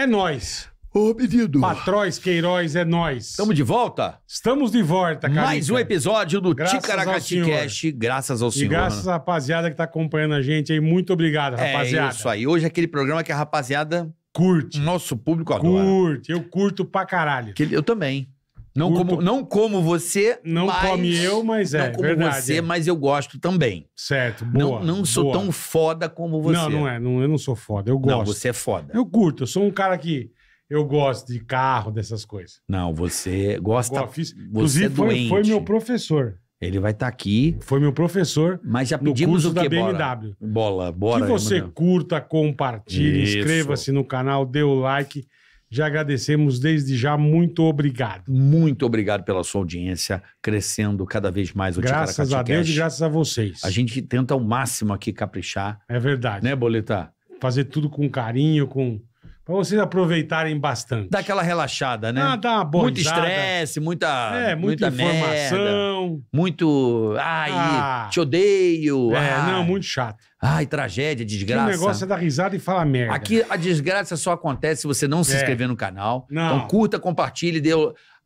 É nós, Ô, pedido. Patróis, Queiroz, é nós. Estamos de volta? Estamos de volta, cara. Mais um episódio do Graças Ticaracati Cast. graças ao e graças à rapaziada que está acompanhando a gente aí. Muito obrigado, é rapaziada. É isso aí. Hoje é aquele programa que a rapaziada curte. Nosso público adora. Curte, eu curto pra caralho. Que ele- eu também. Não como, não como você, Não mas- come eu, mas é, não como verdade. você, é. mas eu gosto também. Certo, boa. não, não sou boa. tão foda como você. Não, não é, não, eu não sou foda, eu gosto. Não, você é foda. Eu curto, eu sou um cara que eu gosto de carro, dessas coisas. Não, você gosta. Gosto, você é Inclusive, foi, foi meu professor. Ele vai estar tá aqui. Foi meu professor. Mas já pedimos o que, da BMW. Bola, bora. Que você curta, compartilhe, inscreva-se no canal, dê o like. Já agradecemos desde já. Muito obrigado. Muito obrigado pela sua audiência, crescendo cada vez mais o Graças a Deus e graças a vocês. A gente tenta ao máximo aqui caprichar. É verdade. Né, Boletar? Fazer tudo com carinho, com Pra vocês aproveitarem bastante. Dá aquela relaxada, né? Ah, dá uma boa Muito estresse, muita. É, muita, muita informação. Merda, muito. Ai, ah, te odeio. É, ai. não, muito chato. Ai, tragédia, desgraça. O negócio é dar risada e falar merda. Aqui a desgraça só acontece se você não se é. inscrever no canal. Então não. Então curta, compartilhe, dê,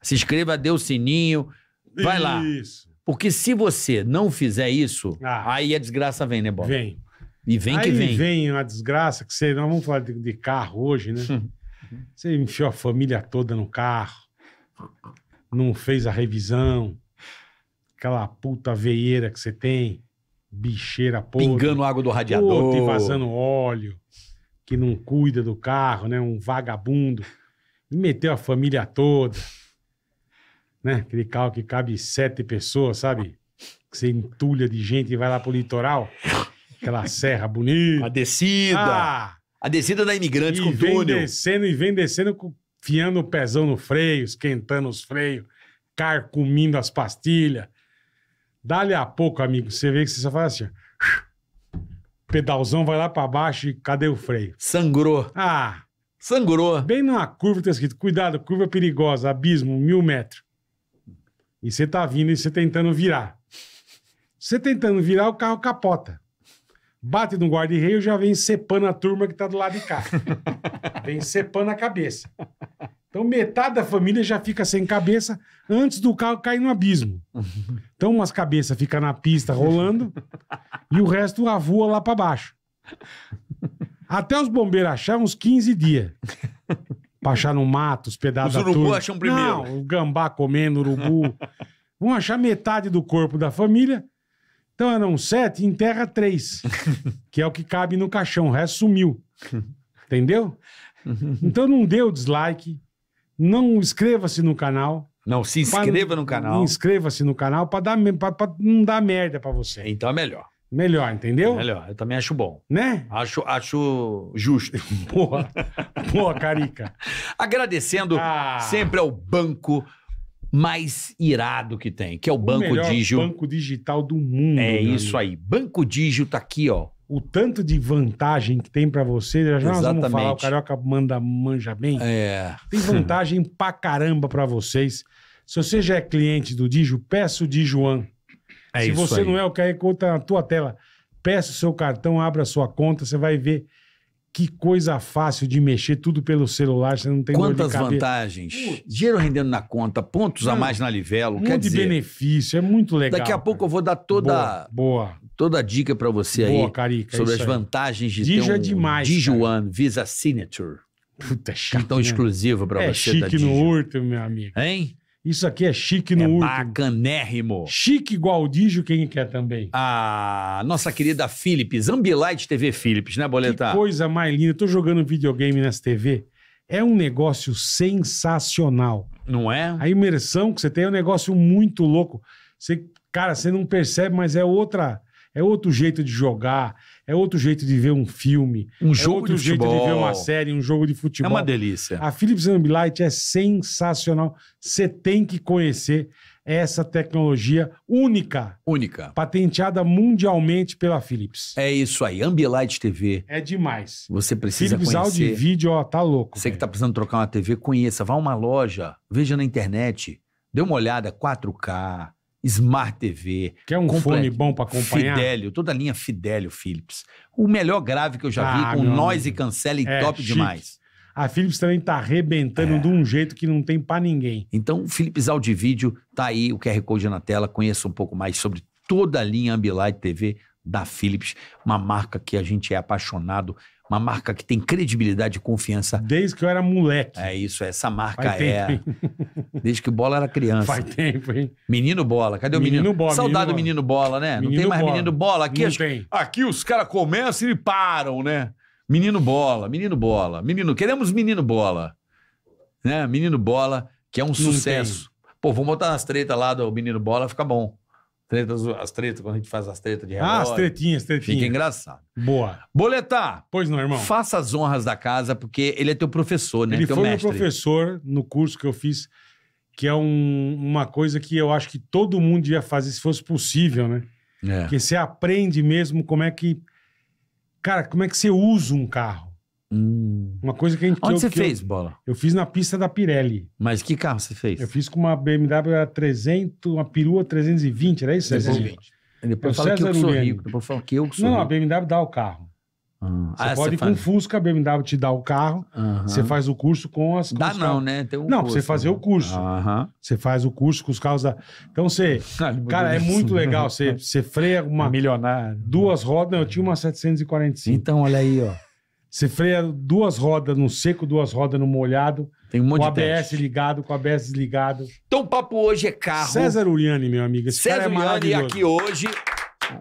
se inscreva, dê o sininho. Vai isso. lá. Porque se você não fizer isso, ah. aí a desgraça vem, né, Bob? Vem. E vem Aí que vem. Aí vem uma desgraça que você. Nós vamos falar de, de carro hoje, né? você enfiou a família toda no carro, não fez a revisão, aquela puta veieira que você tem, bicheira porra. Pingando água do radiador. Puta, e vazando óleo, que não cuida do carro, né? Um vagabundo. E meteu a família toda. Né? Aquele carro que cabe sete pessoas, sabe? Que você entulha de gente e vai lá pro litoral. Aquela serra bonita. A descida. Ah, a descida da imigrante com o vem túnel. descendo e vem descendo, fiando o pezão no freio, esquentando os freios, carcomindo as pastilhas. Dali a pouco, amigo, você vê que você só faz assim. Pedalzão vai lá pra baixo e cadê o freio? Sangrou. Ah. Sangrou. Bem numa curva tem tá escrito: cuidado, curva perigosa, abismo, mil metros. E você tá vindo e você tentando virar. Você tentando virar, o carro capota. Bate no guarda-reio já vem cepando a turma que tá do lado de cá. vem cepando a cabeça. Então metade da família já fica sem cabeça antes do carro cair no abismo. Então umas cabeças ficam na pista rolando e o resto avua lá para baixo. Até os bombeiros acharem uns 15 dias. Pra achar no mato, os pedaços da turma. Os urubu acham primeiro. Não, o gambá comendo, urubu. Vão achar metade do corpo da família então eram sete, enterra três, que é o que cabe no caixão, o resto sumiu. Entendeu? Então não dê o dislike, não inscreva-se no canal. Não, se inscreva pra, no canal. Inscreva-se no canal para dar pra, pra não dar merda para você. Então é melhor. Melhor, entendeu? É melhor, eu também acho bom. Né? Acho, acho justo. Boa, Carica. Agradecendo ah. sempre ao Banco mais irado que tem, que é o, o Banco Digio. banco digital do mundo. É isso amigo. aí. Banco Digio tá aqui, ó. O tanto de vantagem que tem para você, já Exatamente. nós vamos falar, o Carioca manda, manja bem. É. Tem vantagem pra caramba para vocês. Se você já é cliente do Digio, peça o Dijuan. É Se isso você aí. não é, o QR Code tá na tua tela. Peça o seu cartão, abra a sua conta, você vai ver que coisa fácil de mexer tudo pelo celular, você não tem Quantas vantagens? Putz. Dinheiro rendendo na conta, pontos não, a mais na livelo. Um quer de dizer, benefício, é muito legal. Daqui a cara. pouco eu vou dar toda, boa, boa. toda a dica para você boa, aí Carica, é sobre as aí. vantagens de Digi ter um é demais, Dijuan Visa Signature. Puta, é chique, Cartão né? exclusivo para é você. Chique da tá, no urto meu amigo. Hein? Isso aqui é chique no é último. bacanérrimo. Chique igual dijo quem quer também. A nossa querida Philips, Ambilight TV Philips, né, boletar? Que coisa mais linda. Eu tô jogando videogame nessa TV. É um negócio sensacional. Não é? A imersão que você tem é um negócio muito louco. Você, cara, você não percebe, mas é outra, é outro jeito de jogar é outro jeito de ver um filme. Um é jogo é outro de jeito futebol. de ver uma série, um jogo de futebol. É uma delícia. A Philips Ambilight é sensacional. Você tem que conhecer essa tecnologia única. Única. Patenteada mundialmente pela Philips. É isso aí. Ambilight TV. É demais. Você precisa Philips conhecer. Philips Audio e vídeo, ó, tá louco. Você que tá precisando trocar uma TV, conheça. Vá a uma loja, veja na internet. Dê uma olhada, 4K, Smart TV. Quer um completo, fone bom para acompanhar? Fidelio, toda a linha Fidelio Philips. O melhor grave que eu já ah, vi, com noise e cancela e é, top chique. demais. A Philips também tá arrebentando é. de um jeito que não tem para ninguém. Então, Philips Audivídeo, tá aí o QR Code na tela, conheça um pouco mais sobre toda a linha Ambilight TV da Philips, uma marca que a gente é apaixonado, uma marca que tem credibilidade e confiança. Desde que eu era moleque. É isso, essa marca Faz é. Tempo, Desde que o bola era criança. Faz tempo, hein? Menino bola. Cadê o menino? menino bola, Saudade do menino bola, né? Menino não tem mais bola. menino bola. Aqui, tem aqui os caras começam e param, né? Menino bola, menino bola. Menino, queremos menino bola. Né? Menino bola, que é um não sucesso. Tem. Pô, vamos botar nas tretas lá do menino bola, fica bom. Tretas, as tretas, quando a gente faz as tretas de relógio. Ah, as tretinhas, tretinhas. Fica engraçado. Boa. Boletar. Pois não, irmão. Faça as honras da casa, porque ele é teu professor, né? Ele teu foi mestre. meu professor no curso que eu fiz, que é um, uma coisa que eu acho que todo mundo ia fazer, se fosse possível, né? É. Porque você aprende mesmo como é que... Cara, como é que você usa um carro. Hum. Uma coisa que a gente. Onde eu, você fez, eu, bola? Eu fiz na pista da Pirelli. Mas que carro você fez? Eu fiz com uma BMW 300, uma perua 320, era isso? 320. Depois, depois fala que eu sou rico. Depois fala que eu sou Não, rico. a BMW dá o carro. Ah, você ah, pode ir faz... com Fusca, a BMW te dá o carro, você faz o curso com as. Com dá não, né? Tem um não, curso, você fazer né? o curso. Você faz o curso com os carros da. Então você. Ah, cara, é muito legal. Você, você freia uma. Milionário. Duas rodas, eu tinha uma 745. Então, olha aí, ó. Você freia duas rodas no seco, duas rodas no molhado. Tem um monte com de ABS teste. ligado, com ABS desligado. Então o papo hoje é carro. César Uriani, meu amigo. Esse César cara é Uriani aqui hoje.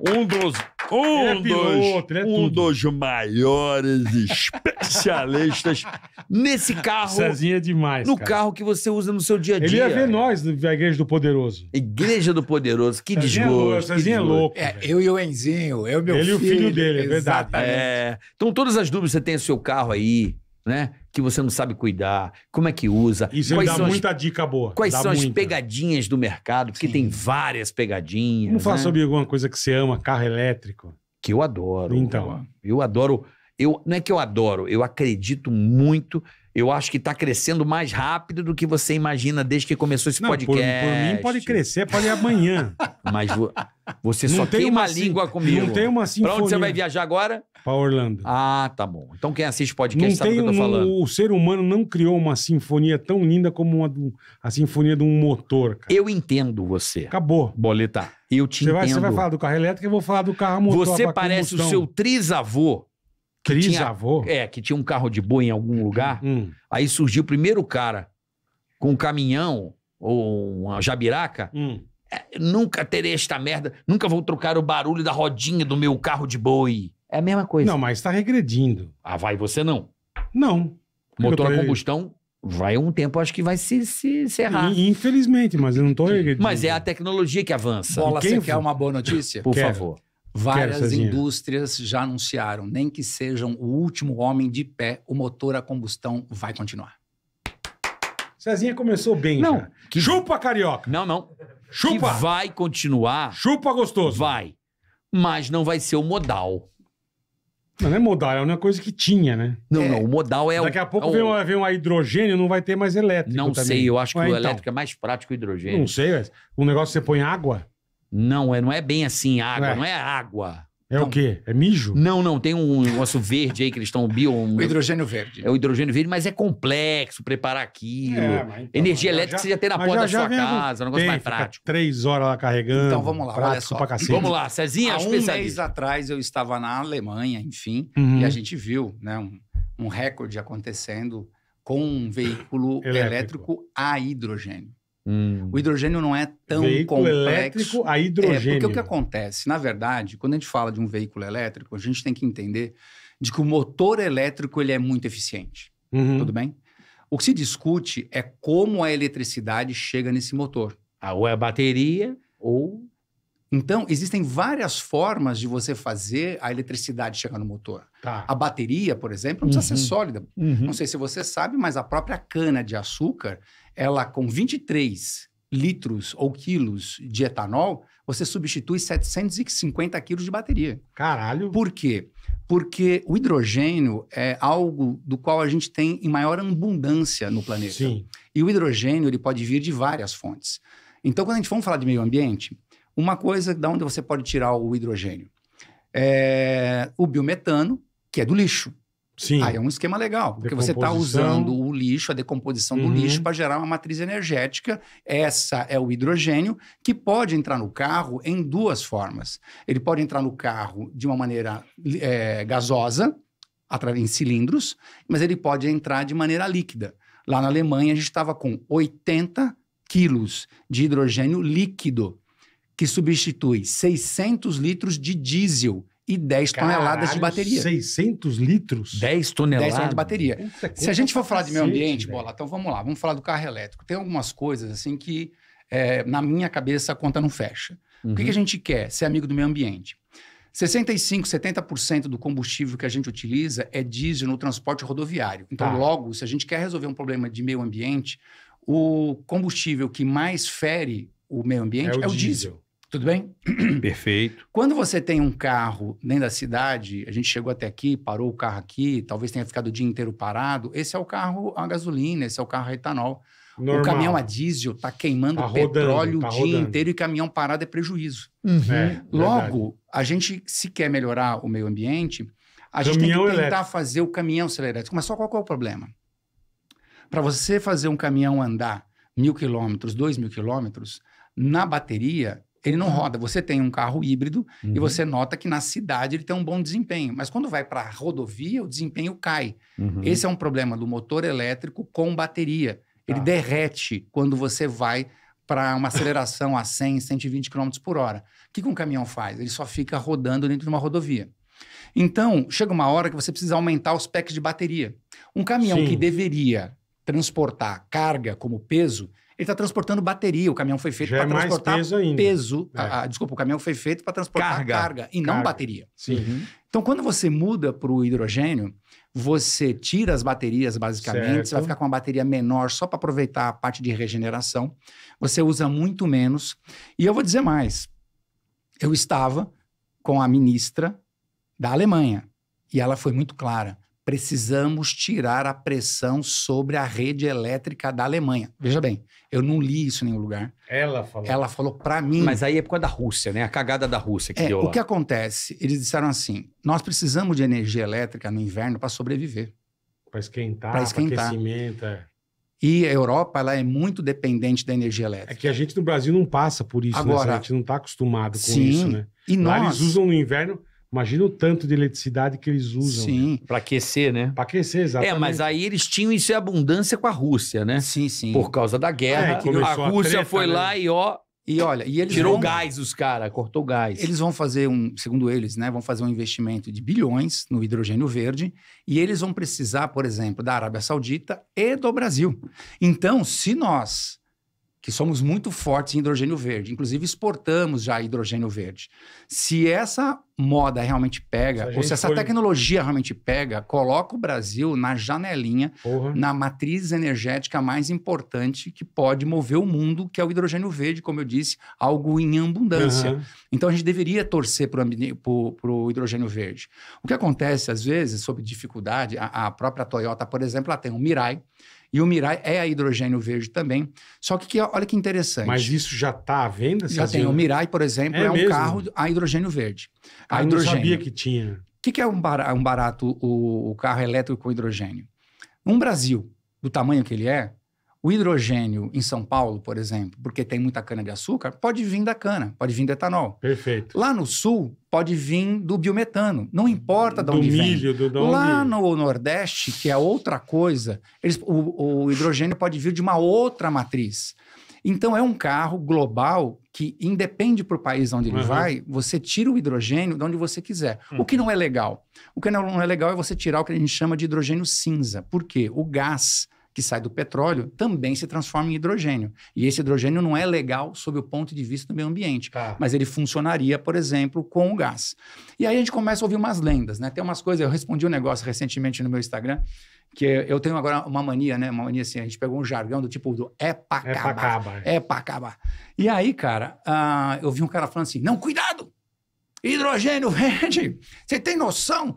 Um dos. Um, é piloto, dos, é um dos maiores especialistas nesse carro. Cezinha é demais. No cara. carro que você usa no seu dia a dia. Ele ia ver nós a Igreja do Poderoso. Igreja do Poderoso, que Cezinha é desgosto. Cezinha é louco. É, eu e o Enzinho, eu e meu Ele filho. Ele e o filho dele, é verdade. Exatamente. É, então, todas as dúvidas que você tem no seu carro aí, né? que você não sabe cuidar, como é que usa. Isso quais dá são muita as, dica boa. Quais dá são muita. as pegadinhas do mercado, porque Sim. tem várias pegadinhas. Vamos falar né? sobre alguma coisa que você ama, carro elétrico. Que eu adoro. Então. Eu adoro. Eu, não é que eu adoro, eu acredito muito eu acho que está crescendo mais rápido do que você imagina desde que começou esse não, podcast. Por, por mim pode crescer, pode ir amanhã. Mas vo, você não só tem uma língua comigo. Não tem uma sinfonia. Pra onde você vai viajar agora? Para Orlando. Ah, tá bom. Então quem assiste podcast não sabe tem, o que eu tô falando. Não, o ser humano não criou uma sinfonia tão linda como uma, a sinfonia de um motor, cara. Eu entendo você. Acabou. Boleta, eu te você entendo. Vai, você vai falar do carro elétrico, eu vou falar do carro motor. Você parece combustão. o seu trisavô Cris Tinha, é, que tinha um carro de boi em algum lugar. Hum. Aí surgiu o primeiro cara com um caminhão ou uma jabiraca. Hum. É, nunca terei esta merda, nunca vou trocar o barulho da rodinha do meu carro de boi. É a mesma coisa. Não, mas está regredindo. Ah, vai você não? Não. Motor a combustão vai um tempo, acho que vai se, se encerrar. Infelizmente, mas eu não tô regredindo. Mas é a tecnologia que avança. Bola, você quer uma boa notícia? Por Quero. favor. Várias indústrias já anunciaram, nem que sejam o último homem de pé, o motor a combustão vai continuar. Cezinha começou bem não, já. Que... Chupa, carioca! Não, não. Chupa! Que vai continuar. Chupa gostoso. Vai. Mas não vai ser o modal. Não é modal, é uma coisa que tinha, né? Não, é. não, o modal é Daqui a pouco é o... vem, uma vem um hidrogênio, não vai ter mais elétrico. Não também. sei, eu acho que é, o então. elétrico é mais prático o hidrogênio. Não sei, o um negócio que você põe água. Não, é, não é bem assim é água, é. não é água. É então, o quê? É mijo? Não, não, tem um negócio verde aí que eles estão bio. Um, o hidrogênio verde. É o hidrogênio verde, mas é complexo preparar aquilo. É, então, Energia elétrica já, você já tem na porta já, da sua casa, um negócio mais prático. três horas lá carregando. Então vamos lá, olha só. Vamos lá, Cezinha, um mês atrás eu estava na Alemanha, enfim, uhum. e a gente viu né, um, um recorde acontecendo com um veículo elétrico. elétrico a hidrogênio. Hum. O hidrogênio não é tão veículo complexo. elétrico a hidrogênio. É, porque o que acontece? Na verdade, quando a gente fala de um veículo elétrico, a gente tem que entender de que o motor elétrico ele é muito eficiente. Uhum. Tudo bem? O que se discute é como a eletricidade chega nesse motor. Ah, ou é a bateria ou... Então, existem várias formas de você fazer a eletricidade chegar no motor. Tá. A bateria, por exemplo, não precisa uhum. ser sólida. Uhum. Não sei se você sabe, mas a própria cana de açúcar ela com 23 litros ou quilos de etanol, você substitui 750 quilos de bateria. Caralho! Por quê? Porque o hidrogênio é algo do qual a gente tem em maior abundância no planeta. Sim. E o hidrogênio ele pode vir de várias fontes. Então, quando a gente for falar de meio ambiente, uma coisa da onde você pode tirar o hidrogênio é o biometano, que é do lixo. Sim. Aí é um esquema legal, porque você está usando o lixo, a decomposição uhum. do lixo, para gerar uma matriz energética. Essa é o hidrogênio, que pode entrar no carro em duas formas. Ele pode entrar no carro de uma maneira é, gasosa, através em cilindros, mas ele pode entrar de maneira líquida. Lá na Alemanha, a gente estava com 80 quilos de hidrogênio líquido, que substitui 600 litros de diesel e 10 Caralho, toneladas de bateria. 600 litros? 10 toneladas. 10 toneladas de bateria. Puta, Se a gente for falar de meio ambiente, velho. bola, então vamos lá, vamos falar do carro elétrico. Tem algumas coisas assim que, é, na minha cabeça, a conta não fecha. Uhum. O que, que a uhum. gente quer? Ser amigo do meio ambiente. 65, 70% do combustível que a gente utiliza é diesel no transporte rodoviário. Então, tá. logo, se a gente quer resolver um problema de meio ambiente, o combustível que mais fere o meio ambiente é o, é o diesel. diesel. Tudo bem? Perfeito. Quando você tem um carro dentro da cidade, a gente chegou até aqui, parou o carro aqui, talvez tenha ficado o dia inteiro parado, esse é o carro a gasolina, esse é o carro a etanol. Normal. O caminhão a diesel está queimando tá rodando, petróleo tá o dia rodando. inteiro e caminhão parado é prejuízo. Uhum. É, Logo, verdade. a gente, se quer melhorar o meio ambiente, a caminhão gente tem que tentar elétrico. fazer o caminhão ser elétrico. Mas só qual é o problema? Para você fazer um caminhão andar mil quilômetros, dois mil quilômetros, na bateria, ele não roda. Você tem um carro híbrido uhum. e você nota que na cidade ele tem um bom desempenho, mas quando vai para a rodovia, o desempenho cai. Uhum. Esse é um problema do motor elétrico com bateria. Ele ah. derrete quando você vai para uma aceleração a 100, 120 km por hora. O que, um caminhão faz? Ele só fica rodando dentro de uma rodovia. Então, chega uma hora que você precisa aumentar os packs de bateria. Um caminhão Sim. que deveria transportar carga como peso, ele está transportando bateria. O caminhão foi feito para é transportar peso. Ainda. peso ah, é. a, ah, a, desculpa, o caminhão foi feito para transportar carga, carga e carga. não bateria. Sim. Uhum. Então, quando você muda para o hidrogênio, você tira as baterias, basicamente. Certo. Você vai ficar com uma bateria menor só para aproveitar a parte de regeneração. Você usa muito menos. E eu vou dizer mais. Eu estava com a ministra da Alemanha e ela foi muito clara precisamos tirar a pressão sobre a rede elétrica da Alemanha. Veja bem, eu não li isso em nenhum lugar. Ela falou. Ela falou para mim. Mas aí é por causa da Rússia, né? A cagada da Rússia que é, deu lá. O que acontece? Eles disseram assim: nós precisamos de energia elétrica no inverno para sobreviver. Para esquentar, para aquecimento. É. E a Europa ela é muito dependente da energia é elétrica. É que a gente no Brasil não passa por isso, né? Agora, né? A gente não está acostumado com sim, isso, né? E Lá nós, eles usam no inverno Imagina o tanto de eletricidade que eles usam. Sim. Né? Para aquecer, né? Para aquecer, é, exatamente. É, mas aí eles tinham isso em abundância com a Rússia, né? Sim, sim. Por causa da guerra. É, a, a Rússia treta, foi né? lá e ó. E olha, e eles tirou vão... gás os caras, cortou gás. Eles vão fazer um, segundo eles, né, vão fazer um investimento de bilhões no hidrogênio verde e eles vão precisar, por exemplo, da Arábia Saudita e do Brasil. Então, se nós que somos muito fortes em hidrogênio verde, inclusive exportamos já hidrogênio verde. Se essa moda realmente pega, se ou se essa foi... tecnologia realmente pega, coloca o Brasil na janelinha, Porra. na matriz energética mais importante que pode mover o mundo, que é o hidrogênio verde, como eu disse, algo em abundância. Uhum. Então a gente deveria torcer para o hidrogênio verde. O que acontece, às vezes, sob dificuldade, a, a própria Toyota, por exemplo, ela tem um Mirai, e o Mirai é a hidrogênio verde também. Só que, que olha que interessante. Mas isso já está à venda? Já tem. O Mirai, por exemplo, é, é um carro a hidrogênio verde. A Eu hidrogênio. não sabia que tinha. O que, que, é um barato, um barato o, o carro elétrico com hidrogênio? Um Brasil, do tamanho que ele é, o hidrogênio em São Paulo, por exemplo, porque tem muita cana de açúcar, pode vir da cana, pode vir do etanol. Perfeito. Lá no sul, pode vir do biometano, não importa de onde do vem. Milho, do, de Lá no Nordeste, que é outra coisa, eles, o, o hidrogênio pode vir de uma outra matriz. Então, é um carro global que independe para o país onde ele uhum. vai, você tira o hidrogênio de onde você quiser. Uhum. O que não é legal? O que não é legal é você tirar o que a gente chama de hidrogênio cinza. Por quê? O gás que sai do petróleo também se transforma em hidrogênio. E esse hidrogênio não é legal sob o ponto de vista do meio ambiente, ah. mas ele funcionaria, por exemplo, com o gás. E aí a gente começa a ouvir umas lendas, né? Tem umas coisas, eu respondi um negócio recentemente no meu Instagram, que eu tenho agora uma mania, né? Uma mania assim, a gente pegou um jargão do tipo do é pra acabar. É pra acabar. Né? É e aí, cara, uh, eu vi um cara falando assim, não, cuidado! Hidrogênio verde! Você tem noção?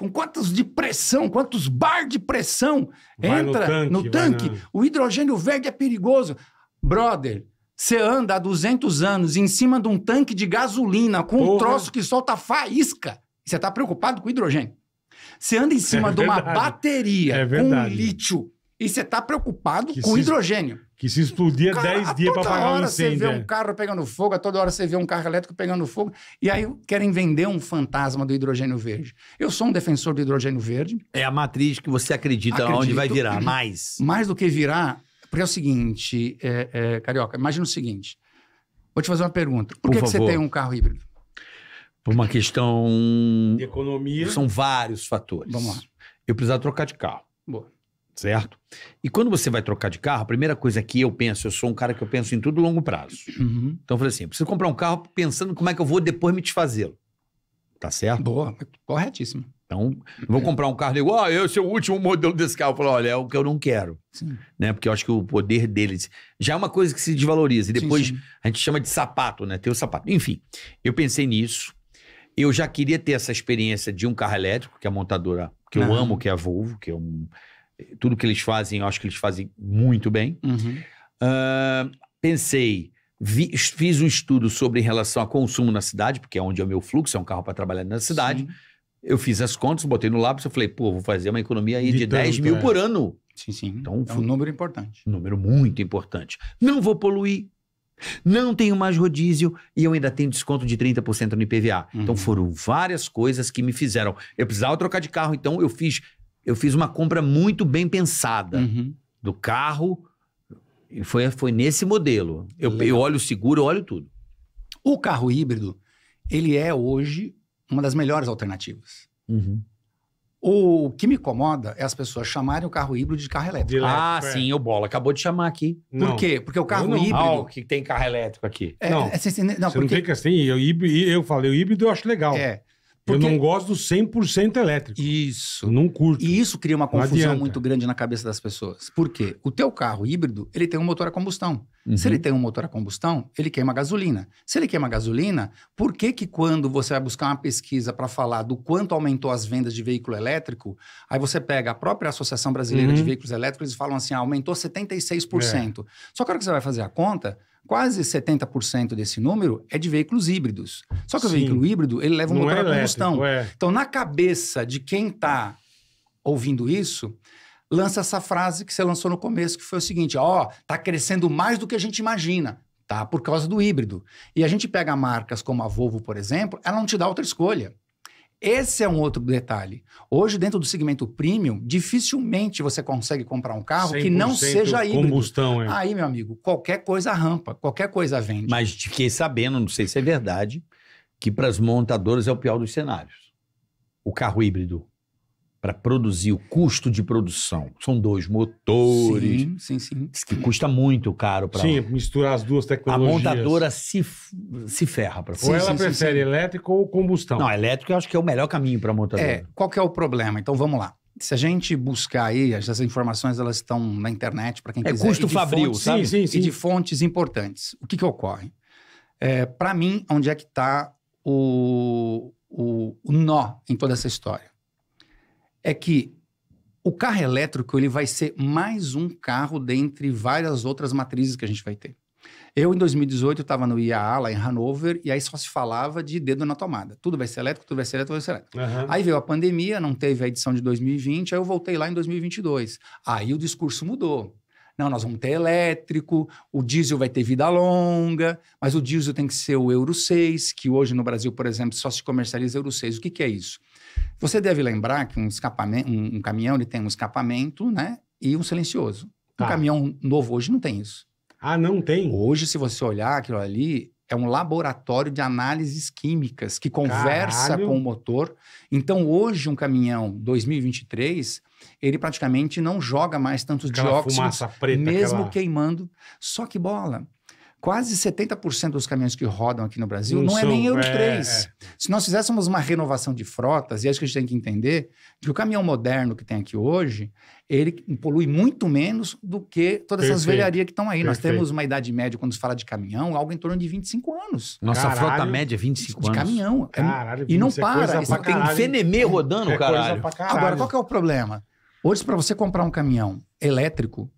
com quantos de pressão, quantos bar de pressão vai entra no tanque. No tanque. O hidrogênio verde é perigoso. Brother, você anda há 200 anos em cima de um tanque de gasolina com Porra. um troço que solta faísca. Você está preocupado com hidrogênio. Você anda em cima é de uma bateria é com lítio e você está preocupado que com se... hidrogênio. Que se explodia 10 dias para apagar um incêndio. Toda hora você vê um é. carro pegando fogo, a toda hora você vê um carro elétrico pegando fogo, e aí querem vender um fantasma do hidrogênio verde. Eu sou um defensor do hidrogênio verde. É a matriz que você acredita Acredito, onde vai virar, mais. Mais do que virar, porque é o seguinte, é, é, Carioca, imagina o seguinte. Vou te fazer uma pergunta. Por, Por que, que você tem um carro híbrido? Por uma questão... De economia. São vários fatores. Vamos lá. Eu precisava trocar de carro. Boa certo? E quando você vai trocar de carro, a primeira coisa que eu penso, eu sou um cara que eu penso em tudo longo prazo. Uhum. Então eu falei assim, eu preciso comprar um carro pensando como é que eu vou depois me desfazê-lo. Tá certo? Boa, corretíssimo. Então, eu vou comprar um carro e digo, ó, oh, ah, esse é o último modelo desse carro. Eu falo, olha, é o que eu não quero. Sim. Né? Porque eu acho que o poder deles já é uma coisa que se desvaloriza. E depois sim, sim. a gente chama de sapato, né? Ter o sapato. Enfim, eu pensei nisso. Eu já queria ter essa experiência de um carro elétrico, que é a montadora que eu amo, que é a Volvo, que é um tudo que eles fazem, eu acho que eles fazem muito bem. Uhum. Uh, pensei, vi, fiz um estudo sobre relação a consumo na cidade, porque é onde é o meu fluxo, é um carro para trabalhar na cidade. Sim. Eu fiz as contas, botei no lápis e falei, pô, vou fazer uma economia aí de, de 10 mil é. por ano. Sim, sim. Então, é um número importante. Um número muito importante. Não vou poluir. Não tenho mais rodízio e eu ainda tenho desconto de 30% no IPVA. Então, uhum. Então foram várias coisas que me fizeram. Eu precisava trocar de carro, então eu fiz eu fiz uma compra muito bem pensada uhum. do carro. E foi, foi nesse modelo. Eu, eu olho o seguro, eu olho tudo. O carro híbrido, ele é hoje uma das melhores alternativas. Uhum. O que me incomoda é as pessoas chamarem o carro híbrido de carro elétrico. De ah, é. sim, o Bola acabou de chamar aqui. Não. Por quê? Porque o carro não, híbrido. Ah, o que tem carro elétrico aqui. É, não. É, assim, não, você porque... não fica assim. Eu, eu falei, o híbrido eu acho legal. É. Porque... Eu não gosto do 100% elétrico. Isso. Eu não curto. E isso cria uma confusão muito grande na cabeça das pessoas. Por quê? O teu carro híbrido, ele tem um motor a combustão. Uhum. Se ele tem um motor a combustão, ele queima gasolina. Se ele queima gasolina, por que que quando você vai buscar uma pesquisa para falar do quanto aumentou as vendas de veículo elétrico, aí você pega a própria Associação Brasileira uhum. de Veículos Elétricos e falam assim, ah, aumentou 76%. É. Só que a hora que você vai fazer a conta, quase 70% desse número é de veículos híbridos. Só que Sim. o veículo híbrido, ele leva um Não é motor é a combustão. É. Então, na cabeça de quem está ouvindo isso, lança essa frase que você lançou no começo, que foi o seguinte, ó, oh, crescendo mais do que a gente imagina. Tá, por causa do híbrido. E a gente pega marcas como a Volvo, por exemplo, ela não te dá outra escolha. Esse é um outro detalhe. Hoje, dentro do segmento premium, dificilmente você consegue comprar um carro que não seja híbrido. Combustão, é. Aí, meu amigo, qualquer coisa rampa, qualquer coisa vende. Mas fiquei sabendo, não sei se é verdade, que para as montadoras é o pior dos cenários. O carro híbrido para produzir o custo de produção. São dois motores. Sim, sim, sim. Que custa muito caro para. Sim, misturar as duas tecnologias. A montadora se, se ferra para. Ou ela sim, prefere sim, elétrico ou combustão. Não, elétrico eu acho que é o melhor caminho para a montadora. É, qual é o problema? Então vamos lá. Se a gente buscar aí, essas informações elas estão na internet para quem é, quiser. É custo fabril, fontes, sabe? Sim, sim, sim. E de fontes importantes. O que que ocorre? É, para mim, onde é que está o, o, o nó em toda essa história? é que o carro elétrico ele vai ser mais um carro dentre várias outras matrizes que a gente vai ter. Eu, em 2018, estava no IAA, lá em Hanover, e aí só se falava de dedo na tomada. Tudo vai ser elétrico, tudo vai ser elétrico, tudo vai ser elétrico. Uhum. Aí veio a pandemia, não teve a edição de 2020, aí eu voltei lá em 2022. Aí o discurso mudou. Não, nós vamos ter elétrico, o diesel vai ter vida longa, mas o diesel tem que ser o Euro 6, que hoje no Brasil, por exemplo, só se comercializa Euro 6. O que, que é isso? Você deve lembrar que um, escapamento, um, um caminhão ele tem um escapamento né, e um silencioso. Tá. Um caminhão novo hoje não tem isso. Ah, não tem? Hoje, se você olhar aquilo ali, é um laboratório de análises químicas que conversa Caralho. com o motor. Então, hoje, um caminhão 2023, ele praticamente não joga mais tantos dióxidos, mesmo aquela... queimando. Só que bola, quase 70% dos caminhões que rodam aqui no Brasil não, não é nem Euro é, 3. É. Se nós fizéssemos uma renovação de frotas, e acho que a gente tem que entender que o caminhão moderno que tem aqui hoje, ele polui muito menos do que todas Perfeito. essas velharias que estão aí. Perfeito. Nós temos uma idade média, quando se fala de caminhão, algo em torno de 25 anos. Nossa, caralho. frota média é 25 anos. De caminhão. É caralho, e não é para. tem um fenemê rodando, é caralho. caralho. Agora, qual é o problema? Hoje, para você comprar um caminhão elétrico,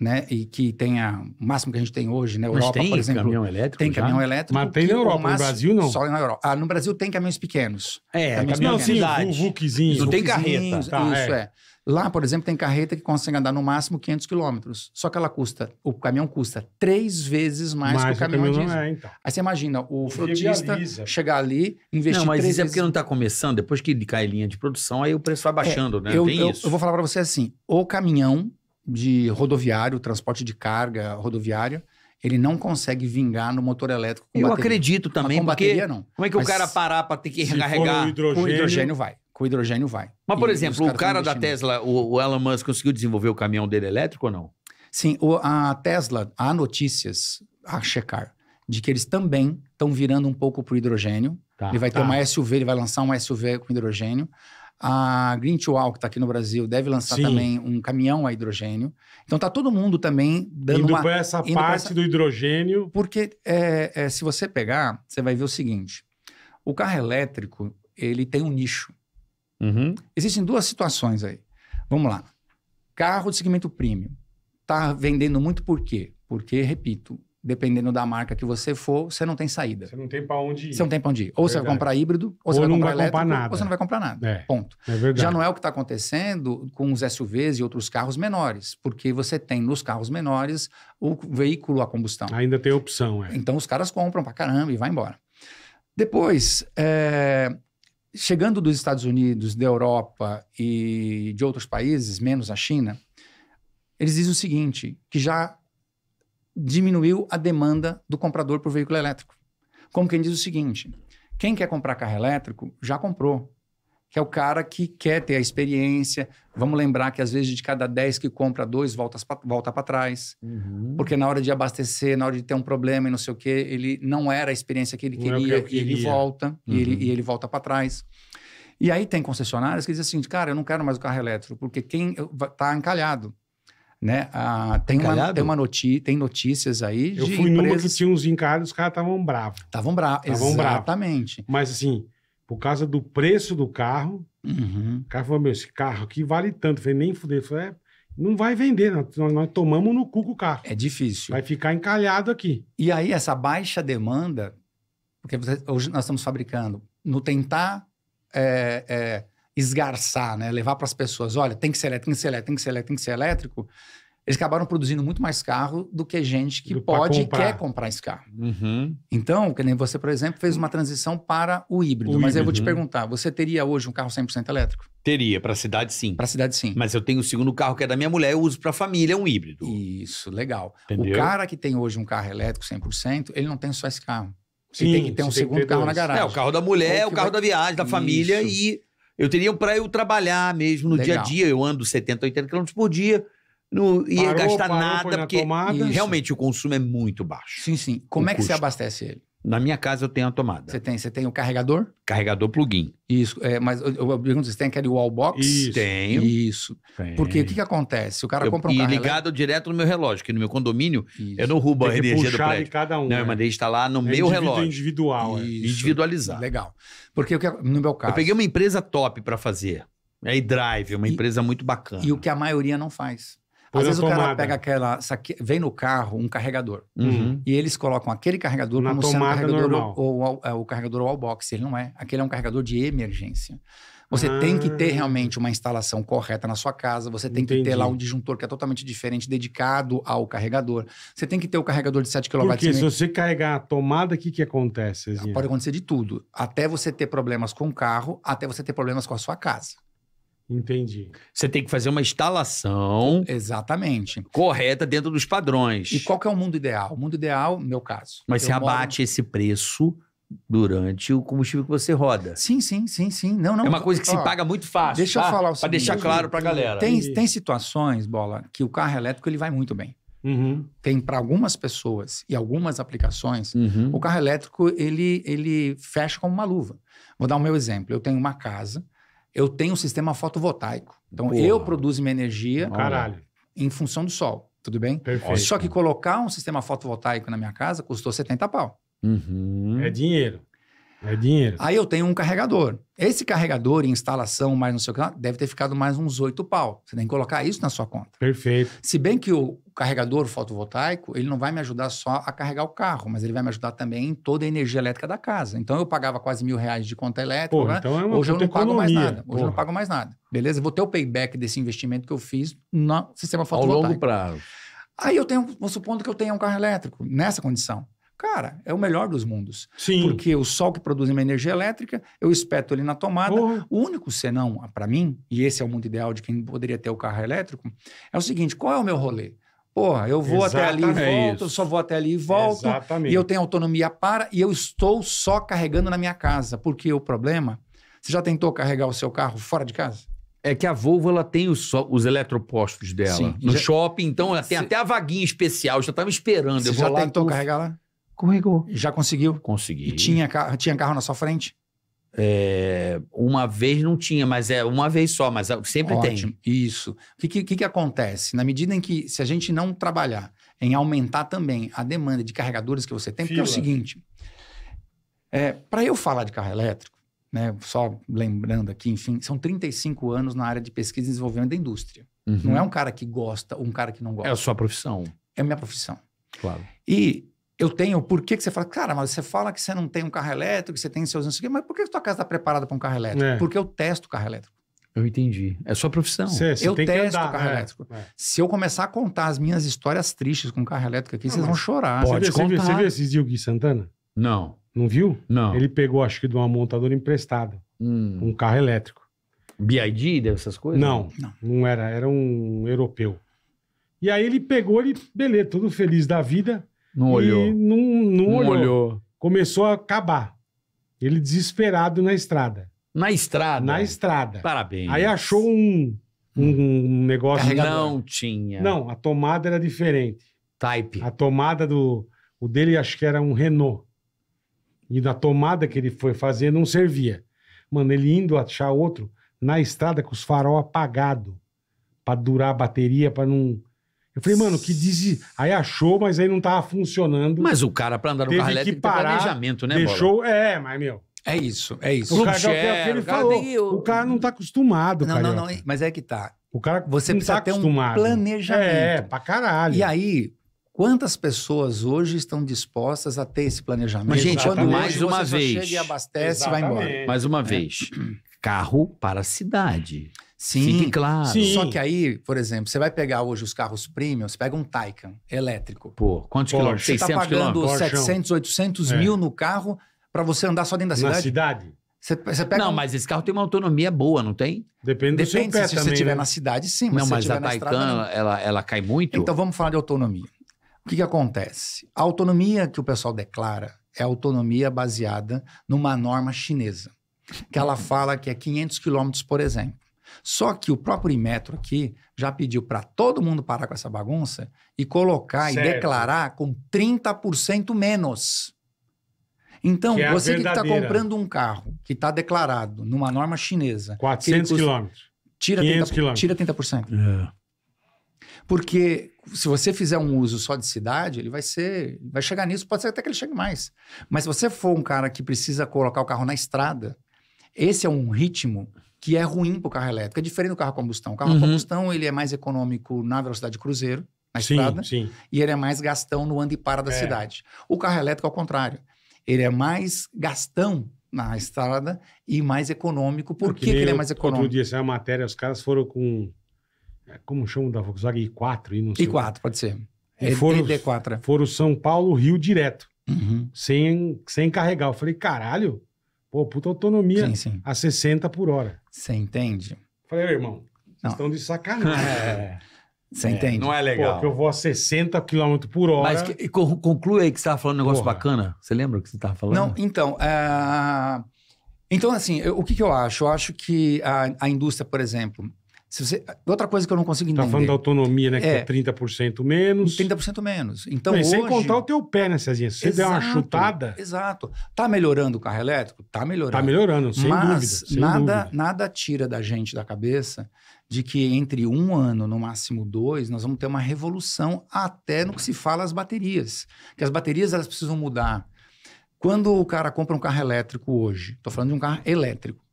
né? E que tenha o máximo que a gente tem hoje, né? Europa, tem por exemplo. Caminhão elétrico tem já? caminhão elétrico. Mas tem na Europa, mas no Brasil não. Só na Europa. Ah, no Brasil tem caminhões pequenos. É, caminhões caminhão pequenos. Sim, Não tem carreta. Tá, é. isso é. é. Lá, por exemplo, tem carreta que consegue andar no máximo 500 quilômetros. Só que ela custa, o caminhão custa três vezes mais, mais que o caminhão, o é, então. Aí você imagina, o e frutista chegar ali, investir Não, mas isso é vezes... é porque não está começando. Depois que ele cai linha de produção, aí o preço vai é, baixando, é, né? Eu, eu, eu, vou falar para você assim, o caminhão de rodoviário, transporte de carga rodoviária, ele não consegue vingar no motor elétrico com Eu bateria. acredito também, com porque... bateria não. Como é que Mas o cara parar para ter que recarregar? Com hidrogênio vai. Com hidrogênio vai. Mas, por e exemplo, o cara da Tesla, o, o Elon Musk, conseguiu desenvolver o caminhão dele elétrico ou não? Sim, o, a Tesla, há notícias a checar de que eles também estão virando um pouco para o hidrogênio. Tá, ele vai tá. ter uma SUV, ele vai lançar um SUV com hidrogênio. A Greenwall, que está aqui no Brasil, deve lançar Sim. também um caminhão a hidrogênio. Então está todo mundo também dando indo uma... Pra essa indo parte essa... do hidrogênio. Porque é, é, se você pegar, você vai ver o seguinte. O carro elétrico, ele tem um nicho. Uhum. Existem duas situações aí. Vamos lá. Carro de segmento premium. Está vendendo muito por quê? Porque, repito, dependendo da marca que você for, você não tem saída. Você não tem para onde ir. Você não tem para onde ir. Ou verdade. você vai comprar híbrido, ou, ou você vai, comprar, vai elétrico, comprar nada. ou você não vai comprar nada. É, Ponto. É verdade. Já não é o que está acontecendo com os SUVs e outros carros menores, porque você tem nos carros menores o veículo a combustão. Ainda tem opção, é. Então os caras compram para caramba e vai embora. Depois, é, chegando dos Estados Unidos, da Europa e de outros países, menos a China, eles dizem o seguinte, que já diminuiu a demanda do comprador por veículo elétrico. Como quem diz o seguinte: quem quer comprar carro elétrico já comprou. Que é o cara que quer ter a experiência. Vamos lembrar que às vezes de cada 10 que compra, dois volta para volta trás. Uhum. Porque na hora de abastecer, na hora de ter um problema e não sei o quê, ele não era a experiência que ele queria, é que queria. Uhum. e ele volta, uhum. e, ele, e ele volta para trás. E aí tem concessionárias que dizem assim, cara, eu não quero mais o carro elétrico, porque quem está encalhado. Né? Ah, tem, uma, tem, uma notícia tem notícias aí Eu fui empresas... numa que tinha uns encalhados, os caras estavam bravos. Estavam bravos, exatamente. Bravo. Mas assim, por causa do preço do carro, uhum. o cara falou, meu, esse carro aqui vale tanto. Eu falei, nem fudeu. Eu falei, é, não vai vender, nós, nós tomamos no cu o carro. É difícil. Vai ficar encalhado aqui. E aí, essa baixa demanda, porque hoje nós estamos fabricando, no tentar é, é, esgarçar, né? levar para as pessoas, olha, tem que ser elétrico, tem que ser elétrico, tem que ser elétrico, tem que ser elétrico, eles acabaram produzindo muito mais carro do que gente que do pode e quer comprar esse carro. Uhum. Então, que nem você, por exemplo, fez uma transição para o híbrido. O mas híbrido. eu vou te né? perguntar, você teria hoje um carro 100% elétrico? Teria, para a cidade sim. Para a cidade sim. Mas eu tenho o segundo carro que é da minha mulher, eu uso para a família, é um híbrido. Isso, legal. Entendeu? O cara que tem hoje um carro elétrico 100%, ele não tem só esse carro. Você sim, tem que ter um segundo carro dois. na garagem. É, o carro da mulher, o carro vai... da viagem, da família Isso. e eu teria para eu trabalhar mesmo no Legal. dia a dia. Eu ando 70, 80 quilômetros por dia. Não ia parou, gastar parou, nada, porque realmente o consumo é muito baixo. Sim, sim. Como o é que custo. você abastece ele? Na minha casa eu tenho a tomada. Você tem, você tem o carregador? Carregador plug-in. Isso, é, mas eu, eu pergunto, você tem aquele wall box? Isso. Tenho. Isso. Tem. Porque o que, que acontece? O cara eu, compra um e carro ligado elétrico... direto no meu relógio, que no meu condomínio Isso. eu não roubo tem a energia do prédio. De cada um, não, né? eu é. mandei instalar no é meu relógio. individual. É. Individualizar. Legal. Porque que, é, no meu caso... Eu peguei uma empresa top para fazer. É a iDrive, uma e, empresa muito bacana. E o que a maioria não faz. Às vezes tomada. o cara pega aquela. Vem no carro um carregador. Uhum. E eles colocam aquele carregador Na como sendo um carregador ou, ou, é, o carregador wallbox. Ele não é. Aquele é um carregador de emergência. você ah. tem que ter realmente uma instalação correta na sua casa, você tem Entendi. que ter lá um disjuntor que é totalmente diferente, dedicado ao carregador. Você tem que ter o carregador de 7 kW. Porque se você carregar a tomada, o que, que acontece? Pode acontecer de tudo. Até você ter problemas com o carro, até você ter problemas com a sua casa. Entendi. Você tem que fazer uma instalação. Exatamente. Correta dentro dos padrões. E qual que é o mundo ideal? O mundo ideal, no meu caso. Mas você abate moro... esse preço durante o combustível que você roda. Sim, sim, sim, sim. Não, não. É uma coisa que ó, se paga muito fácil. Deixa tá? eu falar o seguinte. Para deixar claro para galera. Tem, tem situações, bola, que o carro elétrico ele vai muito bem. Uhum. Tem para algumas pessoas e algumas aplicações, uhum. o carro elétrico ele, ele fecha como uma luva. Vou dar o um meu exemplo. Eu tenho uma casa eu tenho um sistema fotovoltaico. Então, eu produzo minha energia Caralho. em função do sol, tudo bem? Perfeito. Só que colocar um sistema fotovoltaico na minha casa custou 70 pau. Uhum. É dinheiro. É dinheiro. Aí eu tenho um carregador. Esse carregador, instalação, mais não sei o que, deve ter ficado mais uns oito pau. Você tem que colocar isso na sua conta. Perfeito. Se bem que o carregador fotovoltaico, ele não vai me ajudar só a carregar o carro, mas ele vai me ajudar também em toda a energia elétrica da casa. Então eu pagava quase mil reais de conta elétrica. Porra, né? então é uma Hoje eu não pago economia. mais nada. Hoje Porra. eu não pago mais nada. Beleza? vou ter o payback desse investimento que eu fiz no sistema fotovoltaico. Ao longo prazo. Aí eu tenho, supondo que eu tenha um carro elétrico, nessa condição. Cara, é o melhor dos mundos. Sim. Porque o sol que produz uma energia elétrica, eu espeto ele na tomada. Uhum. O único senão, para mim, e esse é o mundo ideal de quem poderia ter o carro elétrico, é o seguinte: qual é o meu rolê? Porra, eu vou Exatamente. até ali e volto, eu só vou até ali e volto. Exatamente. E eu tenho autonomia para, e eu estou só carregando na minha casa. Porque o problema. Você já tentou carregar o seu carro fora de casa? É que a Volvo ela tem os, os eletropostos dela. Sim, no já... shopping, então ela tem Cê... até a vaguinha especial, já estava esperando. Você já lá tentou com... carregar lá? Corrigou. Já conseguiu? Consegui. E tinha, tinha carro na sua frente? É, uma vez não tinha, mas é uma vez só, mas é, sempre Ótimo, tem. Isso. O que, que, que acontece? Na medida em que, se a gente não trabalhar em aumentar também a demanda de carregadores que você tem, Fila. porque é o seguinte: é, para eu falar de carro elétrico, né, só lembrando aqui, enfim, são 35 anos na área de pesquisa e desenvolvimento da indústria. Uhum. Não é um cara que gosta ou um cara que não gosta. É a sua profissão. É a minha profissão. Claro. E eu tenho, por que, que você fala, cara, mas você fala que você não tem um carro elétrico, que você tem seus não sei o quê, mas por que a sua casa está preparada para um carro elétrico? É. Porque eu testo carro elétrico. Eu entendi. É sua profissão. Cê, cê eu testo andar, carro né? elétrico. É. Se eu começar a contar as minhas histórias tristes com carro elétrico aqui, não, vocês vão chorar. Pode você viu, contar. Você viu, viu esses Gui Santana? Não. Não viu? Não. Ele pegou, acho que, de uma montadora emprestada. Hum. Um carro elétrico. BID, dessas coisas? Não, não. Não era. Era um europeu. E aí ele pegou, ele, beleza, todo feliz da vida. Não olhou. Não, não, não, olhou. olhou. Começou a acabar. Ele desesperado na estrada. Na estrada? Na estrada. Parabéns. Aí achou um, um hum. negócio. Carregador. Não tinha. Não, a tomada era diferente. Type. A tomada do. O dele acho que era um Renault. E da tomada que ele foi fazer não servia. Mano, ele indo achar outro na estrada com os farol apagado para durar a bateria, para não eu falei, mano, que diz. Aí achou, mas aí não tava funcionando. Mas o cara, pra andar no Teve carro elétrico, que parar, planejamento, né, deixou... Bola? É, mas, meu. É isso, é isso. O, o cara, share, é o que ele o cara Tem... O cara não tá acostumado, cara. Não, não, não. Mas é que tá. O cara Você precisa tá ter acostumado. um planejamento. É, pra caralho. E aí, Quantas pessoas hoje estão dispostas a ter esse planejamento? Mas, gente, quando mais hoje, uma vez. Chega e abastece Exatamente. vai embora. Mais uma é. vez. Carro para a cidade. Sim. Fique claro. Sim. Só que aí, por exemplo, você vai pegar hoje os carros premium, você pega um Taycan elétrico. Pô, quantos Porsche. quilômetros? Você está pagando quilômetros? 700, 800 é. mil no carro para você andar só dentro da cidade? Na cidade. Você, você pega não, um... mas esse carro tem uma autonomia boa, não tem? Depende, Depende seu pé se, também, você estiver né? na cidade, sim. Mas não, mas a Taycan, estrada, ela, ela cai muito? Então vamos falar de autonomia. O que, que acontece? A autonomia que o pessoal declara é autonomia baseada numa norma chinesa, que ela fala que é 500 quilômetros, por exemplo. Só que o próprio Imetro aqui já pediu para todo mundo parar com essa bagunça e colocar certo. e declarar com 30% menos. Então, que é você que está comprando um carro que está declarado numa norma chinesa... 400 quilômetros. Tira 500 30%. Tira 30%. É. Porque se você fizer um uso só de cidade, ele vai ser. Vai chegar nisso, pode ser até que ele chegue mais. Mas se você for um cara que precisa colocar o carro na estrada, esse é um ritmo que é ruim para o carro elétrico. É diferente do carro a combustão. O carro uhum. a combustão ele é mais econômico na velocidade de cruzeiro, na sim, estrada, sim. e ele é mais gastão no ande para da é. cidade. O carro elétrico, ao contrário, ele é mais gastão na estrada e mais econômico. Por é, que, que, ele é mais econômico? Outro dia, essa matéria, os caras foram com. É, como chama o da Volkswagen? I4 e não sei. I4, o... pode ser. E foram, D4. foram São Paulo, Rio direto. Uhum. Sem, sem carregar. Eu falei, caralho, Pô, puta autonomia sim, sim. a 60 por hora. Você entende? Falei, irmão, vocês estão de sacanagem. É. Você é, entende? Não é legal. que eu vou a 60 km por hora. Mas que, conclui aí que você estava falando um negócio Porra. bacana. Você lembra o que você estava falando? Não, então. É... Então, assim, eu, o que, que, eu acho? Eu acho que a, a indústria, por exemplo, se você... Outra coisa que eu não consigo entender. Tá falando da autonomia, né? Que é, é 30% menos. 30% menos. Então, Bem, hoje... Sem contar o teu pé, né, Cezinha? Se você der uma chutada. Exato. Tá melhorando o carro elétrico? Tá melhorando. Tá melhorando, sem Mas dúvida. Sem nada, dúvida. nada tira da gente da cabeça de que entre um ano, no máximo dois, nós vamos ter uma revolução até no que se fala as baterias. Que as baterias elas precisam mudar. Quando o cara compra um carro elétrico hoje, estou falando de um carro elétrico,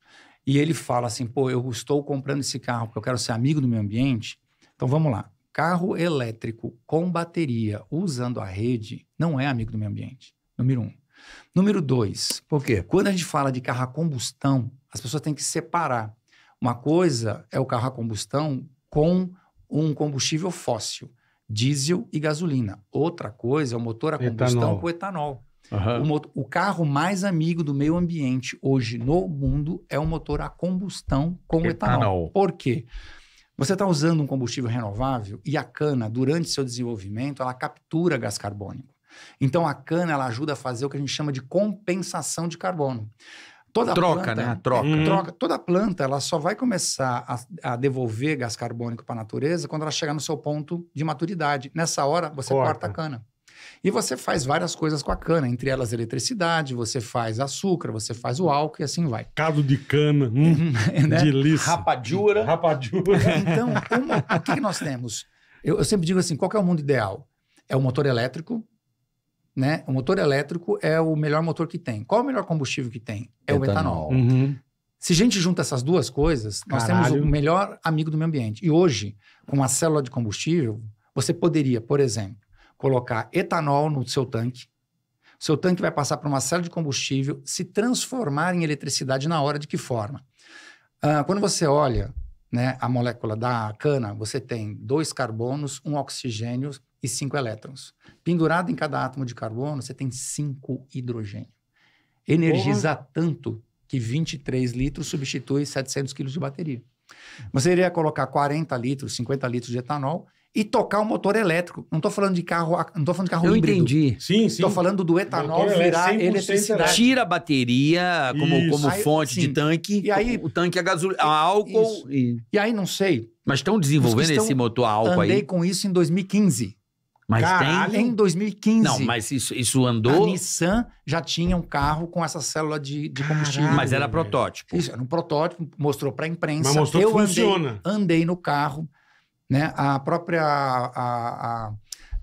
e ele fala assim: pô, eu estou comprando esse carro porque eu quero ser amigo do meio ambiente. Então vamos lá. Carro elétrico com bateria usando a rede não é amigo do meio ambiente. Número um. Número dois. Por quê? Quando a gente fala de carro a combustão, as pessoas têm que separar. Uma coisa é o carro a combustão com um combustível fóssil, diesel e gasolina. Outra coisa é o motor a combustão etanol. com etanol. Uhum. O, o, carro mais amigo do meio ambiente hoje no mundo é o motor a combustão com etanol. etanol. Por quê? Você está usando um combustível renovável e a cana, durante seu desenvolvimento, ela captura gás carbônico. Então a cana ela ajuda a fazer o que a gente chama de compensação de carbono. Toda troca, planta, né? troca. Uhum. Uhum. troca. Toda planta ela só vai começar a, a devolver gás carbônico para a natureza quando ela chegar no seu ponto de maturidade. Nessa hora, você corta, corta a cana. E você faz várias coisas com a cana, entre elas eletricidade, você faz açúcar, você faz o álcool e assim vai. Cado de cana, hum, é, né? delícia. Rapadura. Rapadura. É, então, uma, o que, que nós temos? Eu, eu sempre digo assim, qual é o mundo ideal? É o motor elétrico, né? O motor elétrico é o melhor motor que tem. Qual é o melhor combustível que tem? É etanol. o etanol. Uhum. Se a gente junta essas duas coisas, nós Caralho. temos o melhor amigo do meio ambiente. E hoje, com uma célula de combustível, você poderia, por exemplo, colocar etanol no seu tanque. Seu tanque vai passar por uma célula de combustível, se transformar em eletricidade na hora de que forma. Uh, quando você olha né, a molécula da cana, você tem dois carbonos, um oxigênio e cinco elétrons. Pendurado em cada átomo de carbono, você tem cinco hidrogênio. Energiza Porra. tanto que 23 litros substitui 700 quilos de bateria. Você iria colocar 40 litros, 50 litros de etanol e tocar um motor elétrico. Não estou falando de carro, não tô falando de carro Eu híbrido. entendi. Sim, sim. Estou falando do etanol virar eletricidade. Tira a bateria como, como aí, fonte sim. de tanque. E aí, o tanque a é gasolina, é álcool. E... e... aí não sei. Mas estão desenvolvendo estão, esse motor a álcool andei aí? Andei com isso em 2015. Mas Caralho. tem. Em 2015. Não, mas isso, isso andou. A Nissan já tinha um carro com essa célula de, de combustível. Caralho, mas era protótipo. Isso, era um protótipo, mostrou para a imprensa. Mas mostrou eu que funciona. Andei, andei no carro, né? A própria, a, a,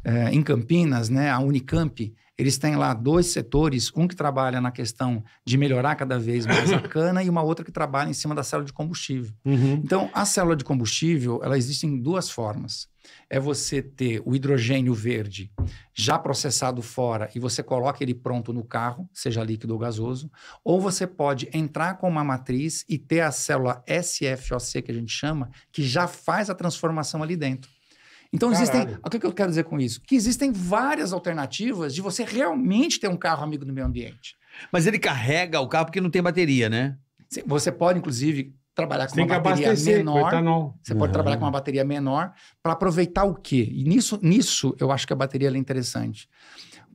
é, em Campinas, né, a Unicamp, eles têm lá dois setores, um que trabalha na questão de melhorar cada vez mais a cana e uma outra que trabalha em cima da célula de combustível. Uhum. Então, a célula de combustível, ela existe em duas formas é você ter o hidrogênio verde já processado fora e você coloca ele pronto no carro, seja líquido ou gasoso, ou você pode entrar com uma matriz e ter a célula SFOC, que a gente chama, que já faz a transformação ali dentro. Então Caralho. existem. O que eu quero dizer com isso? Que existem várias alternativas de você realmente ter um carro amigo do meio ambiente. Mas ele carrega o carro porque não tem bateria, né? Você pode, inclusive, trabalhar com Tem uma bateria menor. Você uhum. pode trabalhar com uma bateria menor para aproveitar o quê? E nisso, nisso eu acho que a bateria é interessante.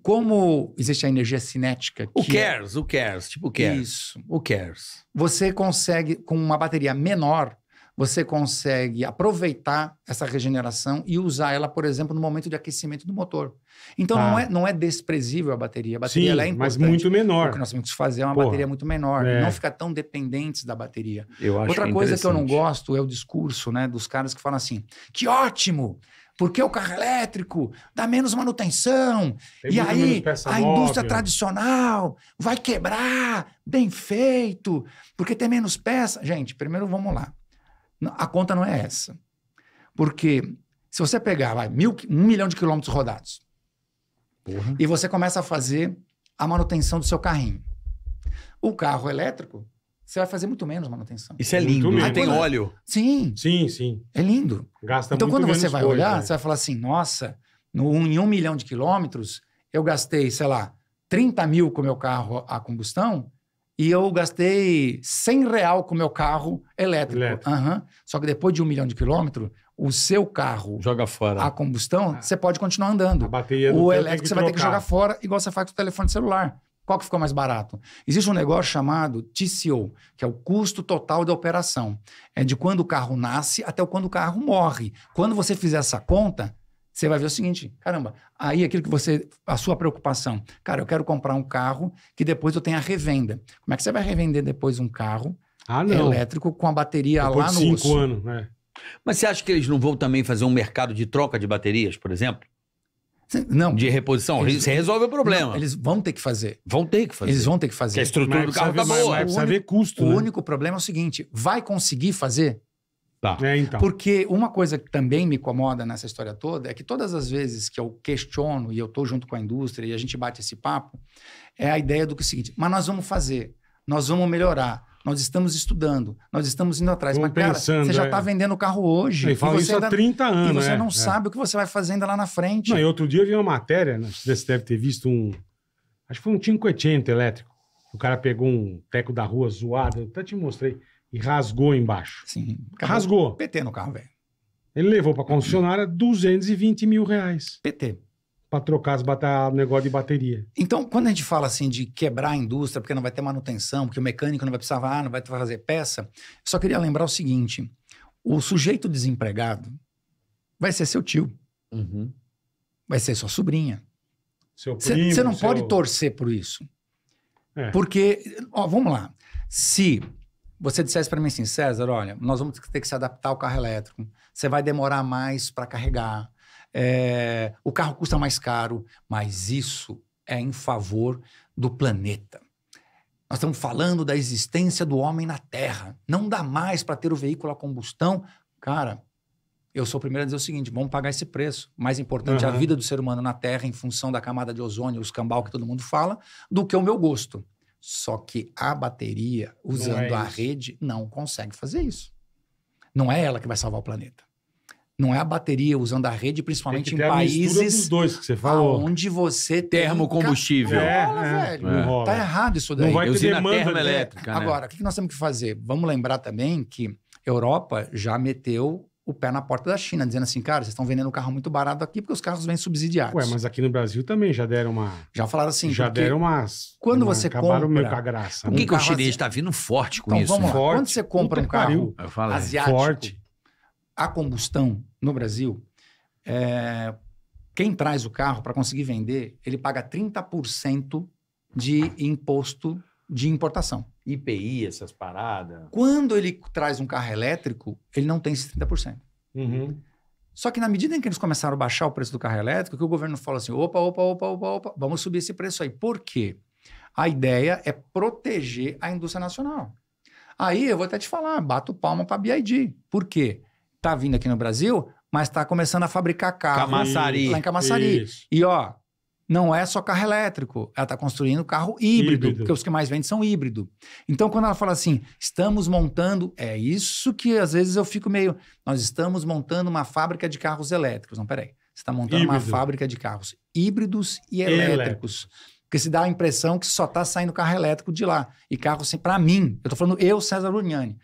Como existe a energia cinética. O é cares, é... o cares, tipo o cares. Isso. O cares. Você consegue, com uma bateria menor, você consegue aproveitar essa regeneração e usar ela, por exemplo, no momento de aquecimento do motor. Então ah. não, tá. é, não é desprezível a bateria. A bateria Sim, é importante. Mas muito menor. O que nós temos que fazer é uma Porra, bateria muito menor, é. não ficar tão dependentes da bateria. Eu acho Outra que coisa que eu não gosto é o discurso né, dos caras que falam assim: que ótimo! porque o carro elétrico dá menos manutenção, Tem e aí a móvel. indústria tradicional vai quebrar, bem feito, porque tem menos peça. Gente, primeiro vamos lá. A conta não é essa. Porque se você pegar vai, mil, um milhão de quilômetros rodados Porra. e você começa a fazer a manutenção do seu carrinho. O carro elétrico, você vai fazer muito menos manutenção. Isso é lindo. Né? Aí tem óleo. Sim. Sim, sim. É lindo. Gasta então, quando você vai olhar, né? você vai falar assim, nossa, no, em um milhão de quilômetros, eu gastei, sei lá, 30 mil com o meu carro a combustão e eu gastei 100 real com meu carro elétrico. elétrico. Uhum. Só que depois de um milhão de quilômetros, o seu carro joga fora a combustão, ah. você pode continuar andando. A bateria o elétrico você vai ter que jogar fora, igual você faz com o telefone celular. Qual que ficou mais barato? Existe um negócio chamado TCO, que é o custo total da operação. É de quando o carro nasce até quando o carro morre. Quando você fizer essa conta, você vai ver o seguinte, caramba, aí aquilo que você, a sua preocupação, cara, eu quero comprar um carro que depois eu tenha revenda. Como é que você vai revender depois um carro ah, elétrico com a bateria depois lá no cinco anos, né? Mas você acha que eles não vão também fazer um mercado de troca de baterias, por exemplo? Não. De reposição. Eles, você resolve o problema. Não, eles vão ter que fazer. Vão ter que fazer. Eles vão ter que fazer. Porque a estrutura mas do carro tá boa. Vai, vai precisa ver custo. O né? único problema é o seguinte: vai conseguir fazer? Tá. É, então. Porque uma coisa que também me incomoda nessa história toda é que todas as vezes que eu questiono e eu estou junto com a indústria e a gente bate esse papo, é a ideia do que é o seguinte: mas nós vamos fazer, nós vamos melhorar, nós estamos estudando, nós estamos indo atrás. mas, cara, você já está é. Tá vendendo o carro hoje. E fala isso ainda, há 30 anos. E você né? é, não sabe o que você vai fazer ainda lá na frente. Não, e outro dia eu vi uma matéria, se né, você deve ter visto um. Acho que foi um 580 elétrico. O cara pegou um teco da rua zoado, eu até te mostrei e rasgou embaixo. Sim. Rasgou. PT no carro, velho. Ele levou pra concessionária 220 mil reais PT. pra trocar as bate... o negócio de bateria. Então, quando a gente fala assim de quebrar a indústria, porque não vai ter manutenção, porque o mecânico não vai precisar, ah, não vai fazer peça, só queria lembrar o seguinte: o sujeito desempregado vai ser seu tio. Uhum. Vai ser sua sobrinha. Seu primo. Você não seu... pode torcer por isso. É. Porque, ó, vamos lá. Se você dissesse para mim assim, César, olha, nós vamos ter que se adaptar ao carro elétrico, você vai demorar mais para carregar, é, o carro custa mais caro, mas isso é em favor do planeta. Nós estamos falando da existência do homem na Terra. Não dá mais para ter o veículo a combustão. Cara, eu sou o primeiro a dizer o seguinte: vamos pagar esse preço. Mais importante uhum. a vida do ser humano na Terra, em função da camada de ozônio, os cambal que todo mundo fala, do que o meu gosto. Só que a bateria, usando é a rede, não consegue fazer isso. Não é ela que vai salvar o planeta. Não é a bateria usando a rede, principalmente em países dois que você falou. onde você tem termocombustível. É, é, velho, é. Tá errado isso daí. Não vai ter Usina demanda né? né? Agora, o que nós temos que fazer? Vamos lembrar também que Europa já meteu o pé na porta da China, dizendo assim, cara, vocês estão vendendo carro muito barato aqui porque os carros vêm subsidiados. Ué, mas aqui no Brasil também já deram uma... Já falaram assim... Já deram umas... Quando uma, você acabaram compra... Acabaram meio com a graça. Por né? que, que o chinês está vindo forte com então, isso? Vamos lá. Forte, Quando você compra um carro asiático forte. a combustão no Brasil, é, quem traz o carro para conseguir vender, ele paga 30% de imposto de importação. IPI, essas paradas. Quando ele traz um carro elétrico, ele não tem esses 30%. Uhum. Só que na medida em que eles começaram a baixar o preço do carro elétrico, que o governo falou assim: opa, opa, opa, opa, opa, vamos subir esse preço aí. Por quê? A ideia é proteger a indústria nacional. Aí eu vou até te falar, bato palma para a BID. Por quê? Está vindo aqui no Brasil, mas está começando a fabricar carro Camaçari. lá em Camaçari. Isso. E ó, não é só carro elétrico, ela está construindo carro híbrido, híbrido, porque os que mais vendem são híbrido. Então, quando ela fala assim, estamos montando, é isso que às vezes eu fico meio, nós estamos montando uma fábrica de carros elétricos. Não, peraí, você está montando híbrido. uma fábrica de carros híbridos e elétricos. elétricos. Porque se dá a impressão que só está saindo carro elétrico de lá. E carro, para mim, eu estou falando eu, César Luniani.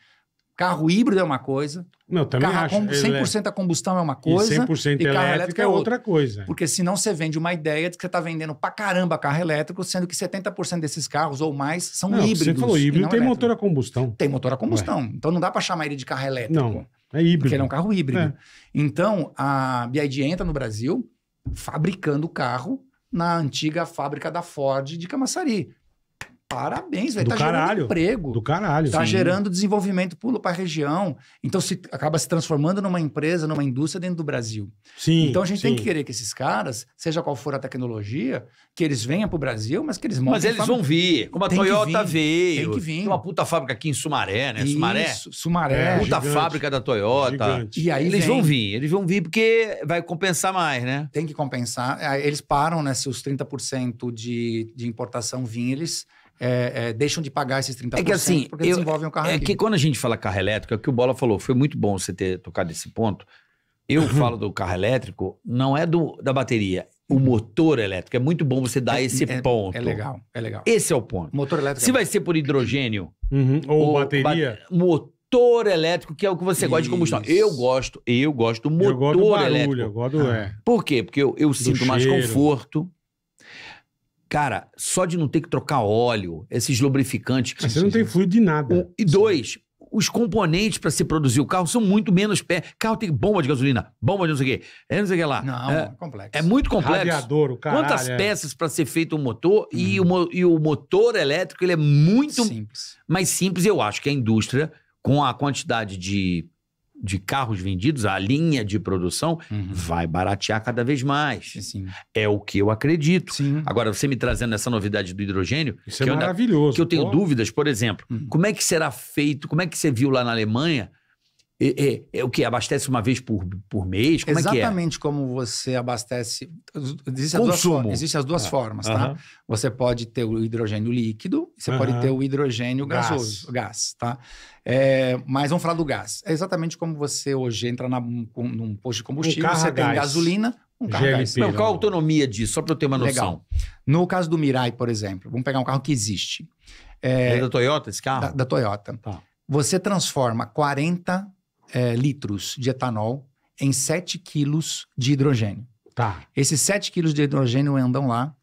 Carro híbrido é uma coisa. Não, também carro acho. 100% é- a combustão é uma coisa. E 100% e carro elétrico, é elétrico é outra coisa. Porque senão você vende uma ideia de que você está vendendo pra caramba carro elétrico, sendo que 70% desses carros ou mais são não, híbridos. Você falou híbrido, tem elétrico. motor a combustão. Tem motor a combustão. Ué. Então não dá para chamar ele de carro elétrico. Não, é híbrido. Porque ele é um carro híbrido. É. Então a BID entra no Brasil fabricando o carro na antiga fábrica da Ford de Camaçari parabéns, velho. Tá caralho, gerando emprego. Do caralho. Tá sim. gerando desenvolvimento para a região. Então se acaba se transformando numa empresa, numa indústria dentro do Brasil. Sim. Então a gente sim. tem que querer que esses caras, seja qual for a tecnologia, que eles venham para o Brasil, mas que eles montem. Mas eles vão vir. Como a tem Toyota veio. Tem que vir. Tem uma puta fábrica aqui em Sumaré, né? Isso, Sumaré. Sumaré. É, puta gigante, fábrica da Toyota. Gigante. E aí eles vem. vão vir. Eles vão vir porque vai compensar mais, né? Tem que compensar. Eles param, né? Se os 30% de, de importação vir, eles é, é, deixam de pagar esses 30% é que assim, porque eu, desenvolvem o carro É que quando a gente fala carro elétrico, é o que o Bola falou, foi muito bom você ter tocado esse ponto. Eu uhum. falo do carro elétrico, não é do, da bateria, o motor elétrico. É muito bom você dar é, esse é, ponto. É legal, é legal. Esse é o ponto. Motor elétrico. Se é vai bom. ser por hidrogênio uhum. ou, ou, bateria. Ba motor elétrico, que é o que você Isso. gosta de combustão. Eu gosto, eu gosto do motor elétrico. eu gosto do barulho, elétrico. Eu gosto, é. Por quê? Porque eu, eu sinto cheiro. mais conforto. Cara, só de não ter que trocar óleo, esses lubrificantes. Mas ah, você não tem fluido de nada. e dois, os componentes para se produzir o carro são muito menos pé. Carro tem bomba de gasolina, bomba de não sei o quê, é não sei o que lá. Não, é, é complexo. É muito complexo. Radiador, o caralho, Quantas é. peças para ser feito um motor e, uhum. o, e o motor elétrico ele é muito simples. mais simples. Eu acho que a indústria, com a quantidade de de carros vendidos, a linha de produção, uhum. vai baratear cada vez mais. Sim. É o que eu acredito. Sim. Agora, você me trazendo essa novidade do hidrogênio. Isso é que é eu maravilhoso. Ainda, que eu tenho pô. dúvidas, por exemplo, uhum. como é que será feito, como é que você viu lá na Alemanha é, é, é, o que? Abastece uma vez por, por mês? Como é é? Exatamente é como você abastece. Existe Consumo. As duas, existem as duas ah, formas, tá? Você pode ter o hidrogênio líquido, você pode ter o hidrogênio gás. gasoso, gás, tá? É, mas vamos falar do gás. É exatamente como você hoje entra na, num posto de combustível, um você tem gasolina, um carro GLP, gás. Não, qual a autonomia disso? Só para eu ter uma noção. Legal. No caso do Mirai, por exemplo, vamos pegar um carro que existe. É, da Toyota esse carro? Da, da Toyota. Tá. Você transforma 40 é, litros de etanol em 7 quilos de hidrogênio. Tá. Esses 7 quilos de hidrogênio andam lá.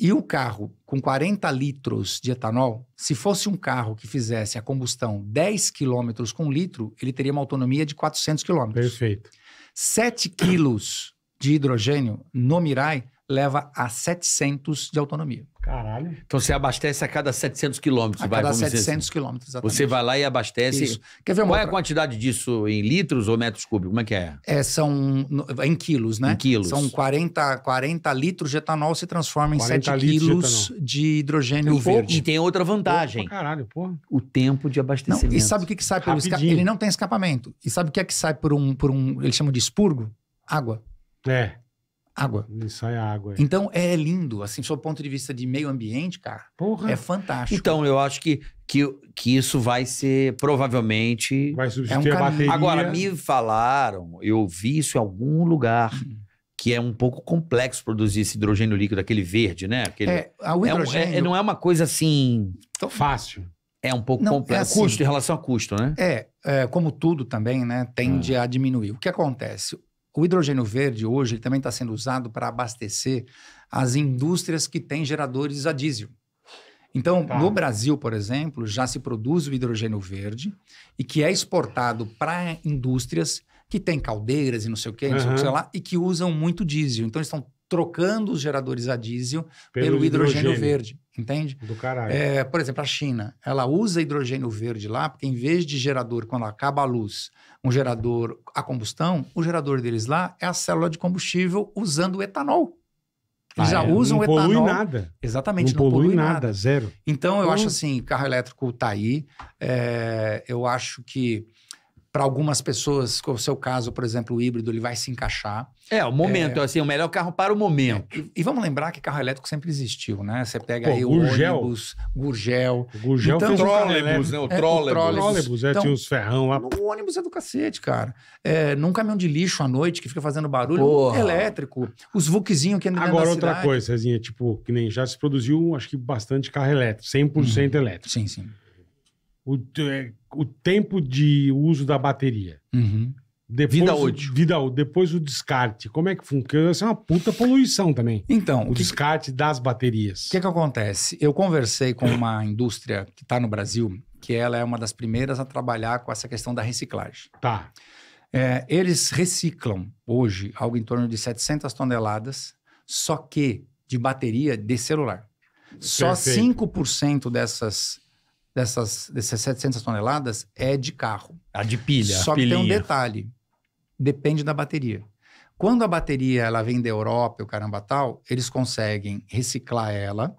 E o carro com 40 litros de etanol, se fosse um carro que fizesse a combustão 10 quilômetros com litro, ele teria uma autonomia de 400 quilômetros. Perfeito. 7 quilos de hidrogênio no Mirai leva a 700 de autonomia. Caralho. Então você abastece a cada 700 quilômetros. A vai, cada 700 assim. quilômetros, Você vai lá e abastece. Isso. Quer ver uma Qual outra? é a quantidade disso em litros ou metros cúbicos? Como é que é? é são em quilos, né? Em quilos. São 40, 40 litros de etanol se transforma em 7 quilos de, de hidrogênio e, verde. E tem outra vantagem. Opa, caralho, porra. O tempo de abastecimento. Não, e sabe o que, que sai Rapidinho. pelo Ele não tem escapamento. E sabe o que é que sai por um, por um... Eles chamam de expurgo? Água. É água. E sai água. É. Então é lindo, assim, do ponto de vista de meio ambiente, cara, Porra. é fantástico. Então, eu acho que, que, que isso vai ser provavelmente. Vai substituir é um a bateria. Agora, me falaram, eu vi isso em algum lugar. Hum que é um pouco complexo produzir esse hidrogênio líquido, aquele verde, né? Aquele, é, o é é, hidrogênio... É, é não é uma coisa assim... Tão fácil. É um pouco não, é complexo. É assim, custo, em relação a custo, né? É, é como tudo também, né? Tende a diminuir. O que acontece? O hidrogênio verde hoje também está sendo usado para abastecer as indústrias que têm geradores a diesel. Então, tá. no Brasil, por exemplo, já se produz o hidrogênio verde e que é exportado para indústrias que têm caldeiras e não sei o quê, não uhum. sei que sei lá, e que usam muito diesel. Então, eles estão trocando os geradores a diesel pelo, pelo hidrogênio, hidrogênio verde. Entende? Do caralho. É, por exemplo, a China, ela usa hidrogênio verde lá, porque em vez de gerador, quando acaba a luz, um gerador a combustão, o gerador deles lá é a célula de combustível usando etanol. Eles ah, já é. usam não etanol. Não polui nada. Exatamente, não, não polui, polui nada, nada, zero. Então, eu hum. acho assim, carro elétrico tá aí. É, eu acho que para algumas pessoas, com o seu caso, por exemplo, o híbrido, ele vai se encaixar. É, o momento, é... assim, o melhor carro para o momento. É, e, e, vamos lembrar que carro elétrico sempre existiu, né? Você pega Pô, aí o Gurgel. ônibus, Gurgel. O Gurgel então, fez trólebus, né? O trólebus. É, o trólebus, é, então, é, tinha os ferrão lá. O ônibus é do cacete, cara. É, num caminhão de lixo à noite que fica fazendo barulho, Porra. elétrico. Os Vuquezinhos que andam Agora, outra cidade. coisa, Cezinha, tipo, que nem já se produziu, acho que bastante carro elétrico, 100% uhum. elétrico. Sim, sim o, é, o tempo de uso da bateria. Uhum. Depois, vida útil. Vida, depois o descarte. Como é que funciona? Isso é uma puta poluição também. Então. O que descarte das baterias. O que, que acontece? Eu conversei com uma indústria que está no Brasil, que ela é uma das primeiras a trabalhar com essa questão da reciclagem. Tá. É, eles reciclam hoje algo em torno de 700 toneladas, só que de bateria de celular. Só 5% dessas dessas, dessas 700 toneladas é de carro. A ah, de pilha. Só que pilinha. tem um detalhe: depende da bateria. Quando a bateria ela vem da Europa, o caramba tal, eles conseguem reciclar ela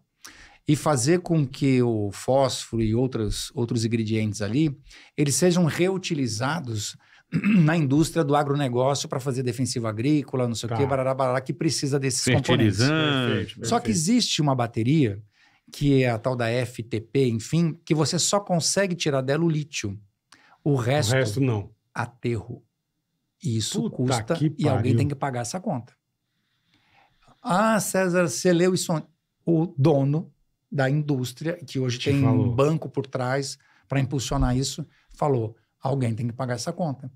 e fazer com que o fósforo e outros, outros ingredientes ali eles sejam reutilizados na indústria do agronegócio para fazer defensiva agrícola, não sei o que, tá. barará, barará, que precisa desses componentes. Perfeito, perfeito. Só que existe uma bateria que é a tal da FTP, enfim, que você só consegue tirar dela o lítio. O resto, o resto não. Aterro. Isso Puta custa e alguém tem que pagar essa conta. Ah, César, você leu isso O dono da indústria, que hoje Te tem falou. um banco por trás para impulsionar isso, falou: alguém tem que pagar essa conta.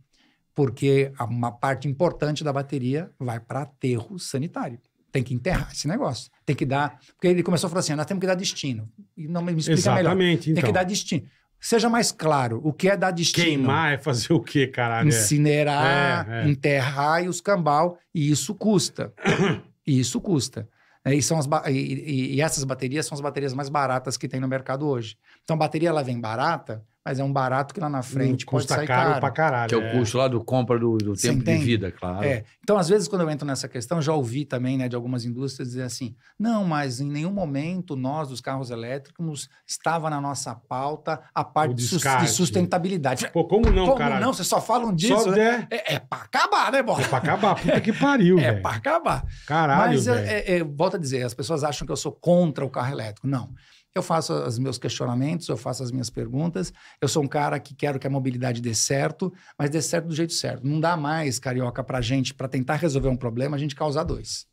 Porque uma parte importante da bateria vai para aterro sanitário. Tem que enterrar esse negócio tem que dar. Porque ele começou a falar assim: nós temos que dar destino. E não me explica Exatamente, melhor. Então. Tem que então. dar destino. Seja mais claro, o que é dar destino? Queimar é fazer o quê, caralho? É. Incinerar, é, é. enterrar e os cambal. E isso custa. e isso custa. É, e, são as e, e, e, essas baterias são as baterias mais baratas que tem no mercado hoje. Então, a bateria ela vem barata mas é um barato que lá na hum, frente hum, pode sair caro, caro. pra caralho. Que é, o é. custo lá do compra do, do tempo de vida, claro. É. Então, às vezes, quando eu entro nessa questão, já ouvi também né, de algumas indústrias dizer assim, não, mas em nenhum momento nós, dos carros elétricos, estava na nossa pauta a parte de, de sustentabilidade. Pô, como não, como caralho? não? você só falam disso, né? É, é pra acabar, né, bora É pra acabar, puta que pariu, É véio. pra acabar. Caralho, Mas, é, é, volta a dizer, as pessoas acham que eu sou contra o carro elétrico. Não. Eu faço os meus questionamentos, eu faço as minhas perguntas. Eu sou um cara que quero que a mobilidade dê certo, mas dê certo do jeito certo. Não dá mais, carioca, para gente, para tentar resolver um problema, a gente causar dois.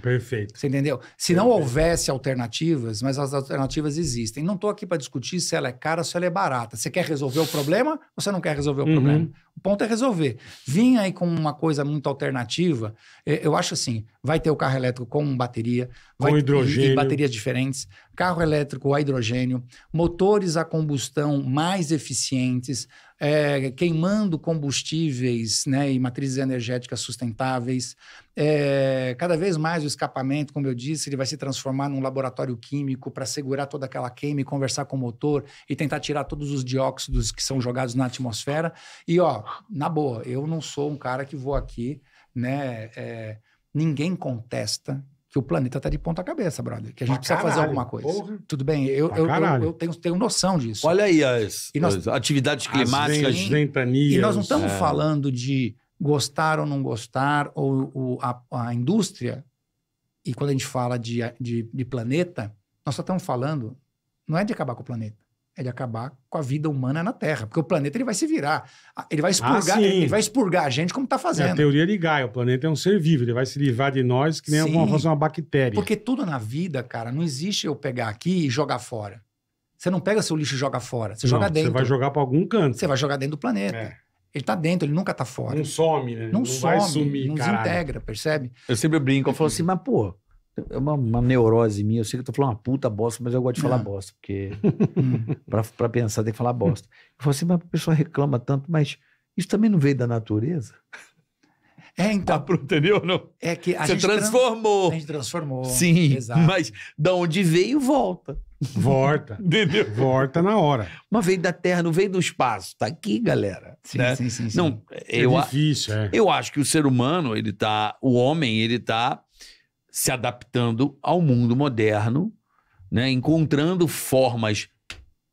Perfeito. Você entendeu? Se Perfeito. não houvesse alternativas, mas as alternativas existem. Não estou aqui para discutir se ela é cara, ou se ela é barata. Você quer resolver o problema ou você não quer resolver o uhum. problema? O ponto é resolver. Vinha aí com uma coisa muito alternativa. É, eu acho assim, vai ter o carro elétrico com bateria, com hidrogênio. baterias diferentes, carro elétrico a hidrogênio, motores a combustão mais eficientes, é, queimando combustíveis né, e matrizes energéticas sustentáveis. É, cada vez mais o escapamento, como eu disse, ele vai se transformar num laboratório químico para segurar toda aquela queima e conversar com o motor e tentar tirar todos os dióxidos que são jogados na atmosfera. E ó, na boa, eu não sou um cara que vou aqui, né? É, ninguém contesta que o planeta está de ponta cabeça, brother. Que a gente pra precisa caralho, fazer alguma coisa. Porra. Tudo bem, eu, eu, eu, eu, tenho, tenho noção disso. Olha aí as, nós, as atividades climáticas. As ventanias. E nós não estamos é. falando de gostar ou não gostar, ou, ou a, a, indústria. E quando a gente fala de, de, de planeta, nós só estamos falando, não é de acabar com o planeta é de acabar com a vida humana na Terra, porque o planeta ele vai se virar, ele vai ah, expurgar, ah, ele vai expurgar a gente como está fazendo. É a teoria de Gaia, o planeta é um ser vivo, ele vai se livrar de nós que nem sim, alguma uma bactéria. Porque tudo na vida, cara, não existe eu pegar aqui e jogar fora. Você não pega seu lixo e joga fora, você não, joga dentro. Você vai jogar para algum canto. Você vai jogar dentro do planeta. É. Ele está dentro, ele nunca está fora. Não some, né? Não, não some, vai sumir, não caralho. desintegra, percebe? Eu sempre brinco, eu falo assim, mas pô, é uma, uma, neurose minha. Eu sei que eu tô falando uma puta bosta, mas eu gosto de falar não. É. bosta, porque pra, pra, pensar tem que falar bosta. Eu falo assim, mas a pessoa reclama tanto, mas isso também não veio da natureza? É, tá então. Tá, entendeu? Não? É que a Você gente transformou. Trans, a gente transformou. Sim, Exato. mas da onde veio, volta. Volta. Entendeu? Volta na hora. Mas veio da terra, não veio do espaço. Tá aqui, galera. Sim, né? sim, sim, sim, Não, é eu, é difícil, é. Eu acho que o ser humano, ele tá... O homem, ele tá se adaptando ao mundo moderno, né? encontrando formas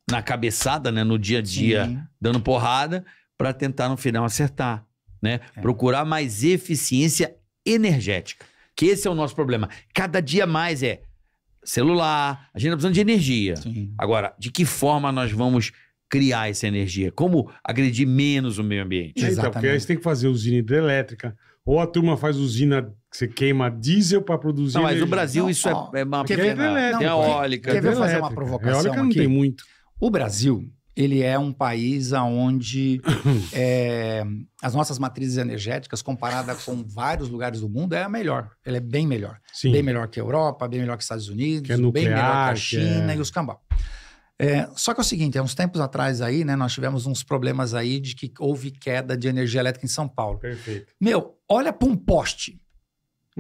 na cabeçada, né? no dia a dia, Sim. dando porrada, para tentar no final acertar. Né? É. Procurar mais eficiência energética. Que esse é o nosso problema. Cada dia mais é celular, a gente está precisando de energia. Sim. Agora, de que forma nós vamos criar essa energia? Como agredir menos o meio ambiente? Exatamente. É porque aí você tem que fazer usina hidrelétrica, ou a turma faz usina você queima diesel para produzir. Não, mas energia. no Brasil não, isso é ó, é, é uma pena, ver, elétrica, Quer ver fazer uma provocação? eólica não aqui? tem muito. O Brasil, ele é um país onde é, as nossas matrizes energéticas, comparada com vários lugares do mundo, é a melhor. Ela é bem melhor. Sim. Bem melhor que a Europa, bem melhor que os Estados Unidos, é nuclear, bem melhor que a China é... e os cambal. É, só que é o seguinte, há uns tempos atrás aí, né, nós tivemos uns problemas aí de que houve queda de energia elétrica em São Paulo. Perfeito. Meu, olha para um poste.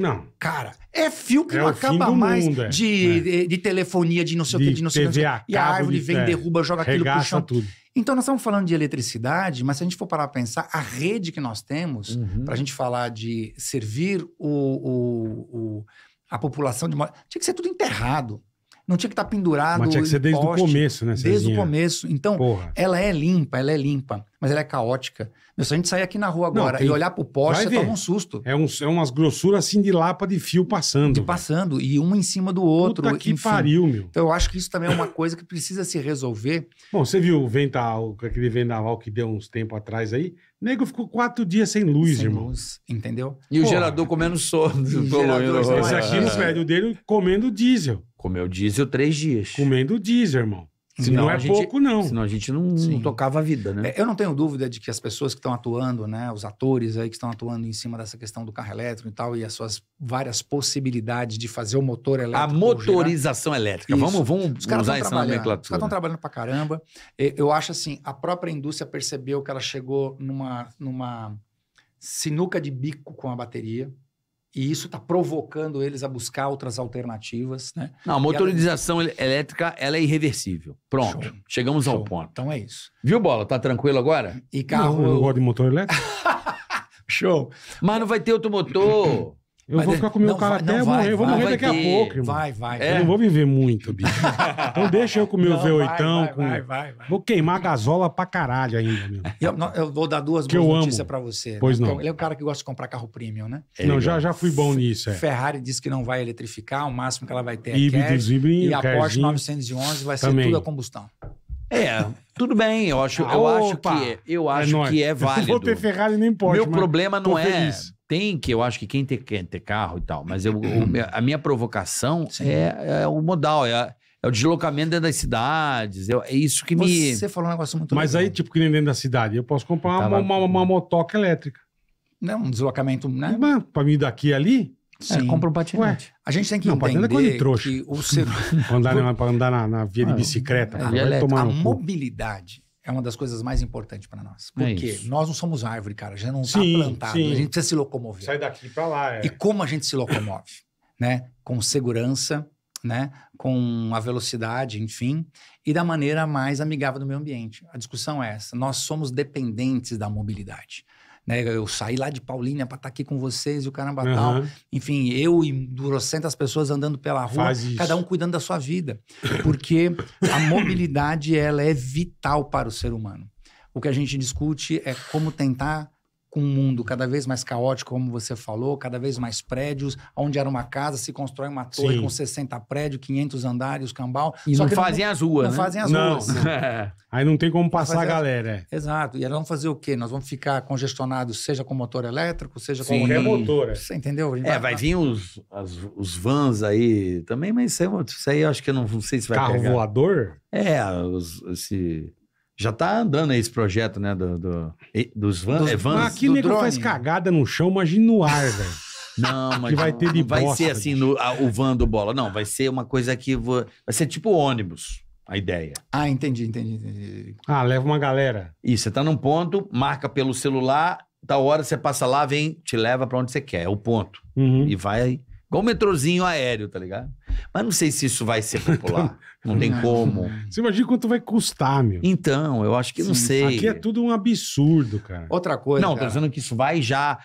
Não. Cara, é fio que é não acaba mais mundo, é. De, é. de, De, telefonia, de não sei o que, de não sei o que. E a árvore de, vem, é. derruba, joga aquilo pro chão. Tudo. Então, nós estamos falando de eletricidade, mas se a gente for parar para pensar, a rede que nós temos, uhum. para a gente falar de servir o, o, o a população de modo. Tinha que ser tudo enterrado. Não tinha que estar tá pendurado. Mas tinha que ser desde o começo, né? Cezinha? Desde o começo. Então, Porra. ela é limpa, ela é limpa, mas ela é caótica. Meu, se a gente sair aqui na rua agora não, tem... e olhar pro poste, você toma um susto. É, um, é umas grossuras assim de lapa de fio passando. De passando, e uma em cima do outro. Puta que enfim. pariu, meu. Então, eu acho que isso também é uma coisa que precisa se resolver. Bom, você viu o vental, aquele vendaval que deu uns tempo atrás aí? O nego ficou quatro dias sem luz, sem irmão. Luz, entendeu? E Porra. o gerador comendo sono. Esse aqui, velho, dele comendo diesel. Comeu diesel três dias. Comendo diesel, irmão. Senão não é gente, pouco, não. Senão a gente não, não, tocava a vida, né? É, eu não tenho dúvida de que as pessoas que estão atuando, né? Os atores aí que estão atuando em cima dessa questão do carro elétrico e tal, e as suas várias possibilidades de fazer o motor elétrico. A motorização elétrica. Isso. Vamos, vamos os usar essa nomenclatura. Os caras estão trabalhando pra caramba. Eu acho assim, a própria indústria percebeu que ela chegou numa, numa sinuca de bico com a bateria. E isso está provocando eles a buscar outras alternativas, né? Não, a motorização ela... elétrica, ela é irreversível. Pronto, Show. chegamos Show. ao ponto. Então é isso. Viu, Bola? Tá tranquilo agora? E carro... Não, eu gosto de motor elétrico. Show. Mas não vai ter outro motor. Eu mas vou é, ficar com o meu cara vai, até morrer. Eu vou vai, morrer vai daqui ter. a pouco, irmão. Vai, vai. Eu é. não vou viver muito, bicho. então deixa eu com o meu V8. Com... Vai, vai, vai, Vou queimar a gasola pra caralho ainda, meu. Eu, eu vou dar duas que boas notícias pra você. Né? Pois né? não. Ele é um cara que gosta de comprar carro premium, né? É não, já, já fui bom nisso. É. Ferrari disse que não vai eletrificar, o máximo que ela vai ter é Ibis, E a Porsche 911 vai ser tudo a combustão. É, tudo bem, eu acho, eu ah, acho que é, eu é acho que é válido. Vou ter Ferrari, não importa. Meu problema não é tem que, eu acho que quem tem, quem ter carro e tal, mas eu, o, uhum. a minha provocação é, é, o modal, é, a, é o deslocamento dentro das cidades. Eu, é isso que me. Você falou um negócio muito Mas legal. aí, tipo, que nem dentro da cidade, eu posso comprar uma, uma, uma, motoca elétrica. Não, um deslocamento, né? Mas pra mim daqui ali. você É, compra um patinete. Ué, a gente tem que não, é entender é de que o ser andar, na, andar na, na via de ah, bicicleta. Ah, cara, a, vai tomar a mobilidade é uma das coisas mais importantes para nós. É Porque é nós não somos árvore, cara, já não está plantado, sim. a gente precisa se locomover. Sai daqui para lá. É. E como a gente se locomove? né? Com segurança, né? com a velocidade, enfim, e da maneira mais amigável do meio ambiente. A discussão é essa: nós somos dependentes da mobilidade né? Eu saí lá de Paulínia para estar tá aqui com vocês e o caramba uhum. tal. Enfim, eu e duzentas pessoas andando pela rua, cada um cuidando da sua vida. Porque a mobilidade, ela é vital para o ser humano. O que a gente discute é como tentar com um mundo cada vez mais caótico, como você falou, cada vez mais prédios, onde era uma casa, se constrói uma torre Sim. com 60 prédios, 500 andares, cambal. E Só não fazem não, as ruas, Não né? fazem as não. ruas. Assim. Aí não tem como passar a galera. É. Exato. E nós vamos fazer o quê? Nós vamos ficar congestionados, seja com motor elétrico, seja Sim. com... Qualquer motor. É. Você entendeu? É, vai, vai vir os, as, os vans aí também, mas isso aí, é isso aí eu acho que eu não, não sei se vai Carro pegar. voador? É, os, esse... Já tá andando aí esse projeto, né? Do, do dos van, dos, é, vans. aqui do nego faz cagada no chão, imagina no ar, velho. Não, mas que vai ter de vai bosta, ser assim no, a, o van do bola. Não, vai ser uma coisa que vai ser tipo ônibus. A ideia. Ah, entendi, entendi, entendi. Ah, leva uma galera. Isso, você tá num ponto, marca pelo celular, da hora você passa lá, vem, te leva para onde você quer, é o ponto. Uhum. E vai Igual o metrozinho aéreo, tá ligado? Mas não sei se isso vai ser popular. não tem como. Você imagina quanto vai custar, meu. Então, eu acho que Sim, não sei. Aqui é tudo um absurdo, cara. Outra coisa. Não, cara. tô dizendo que isso vai já,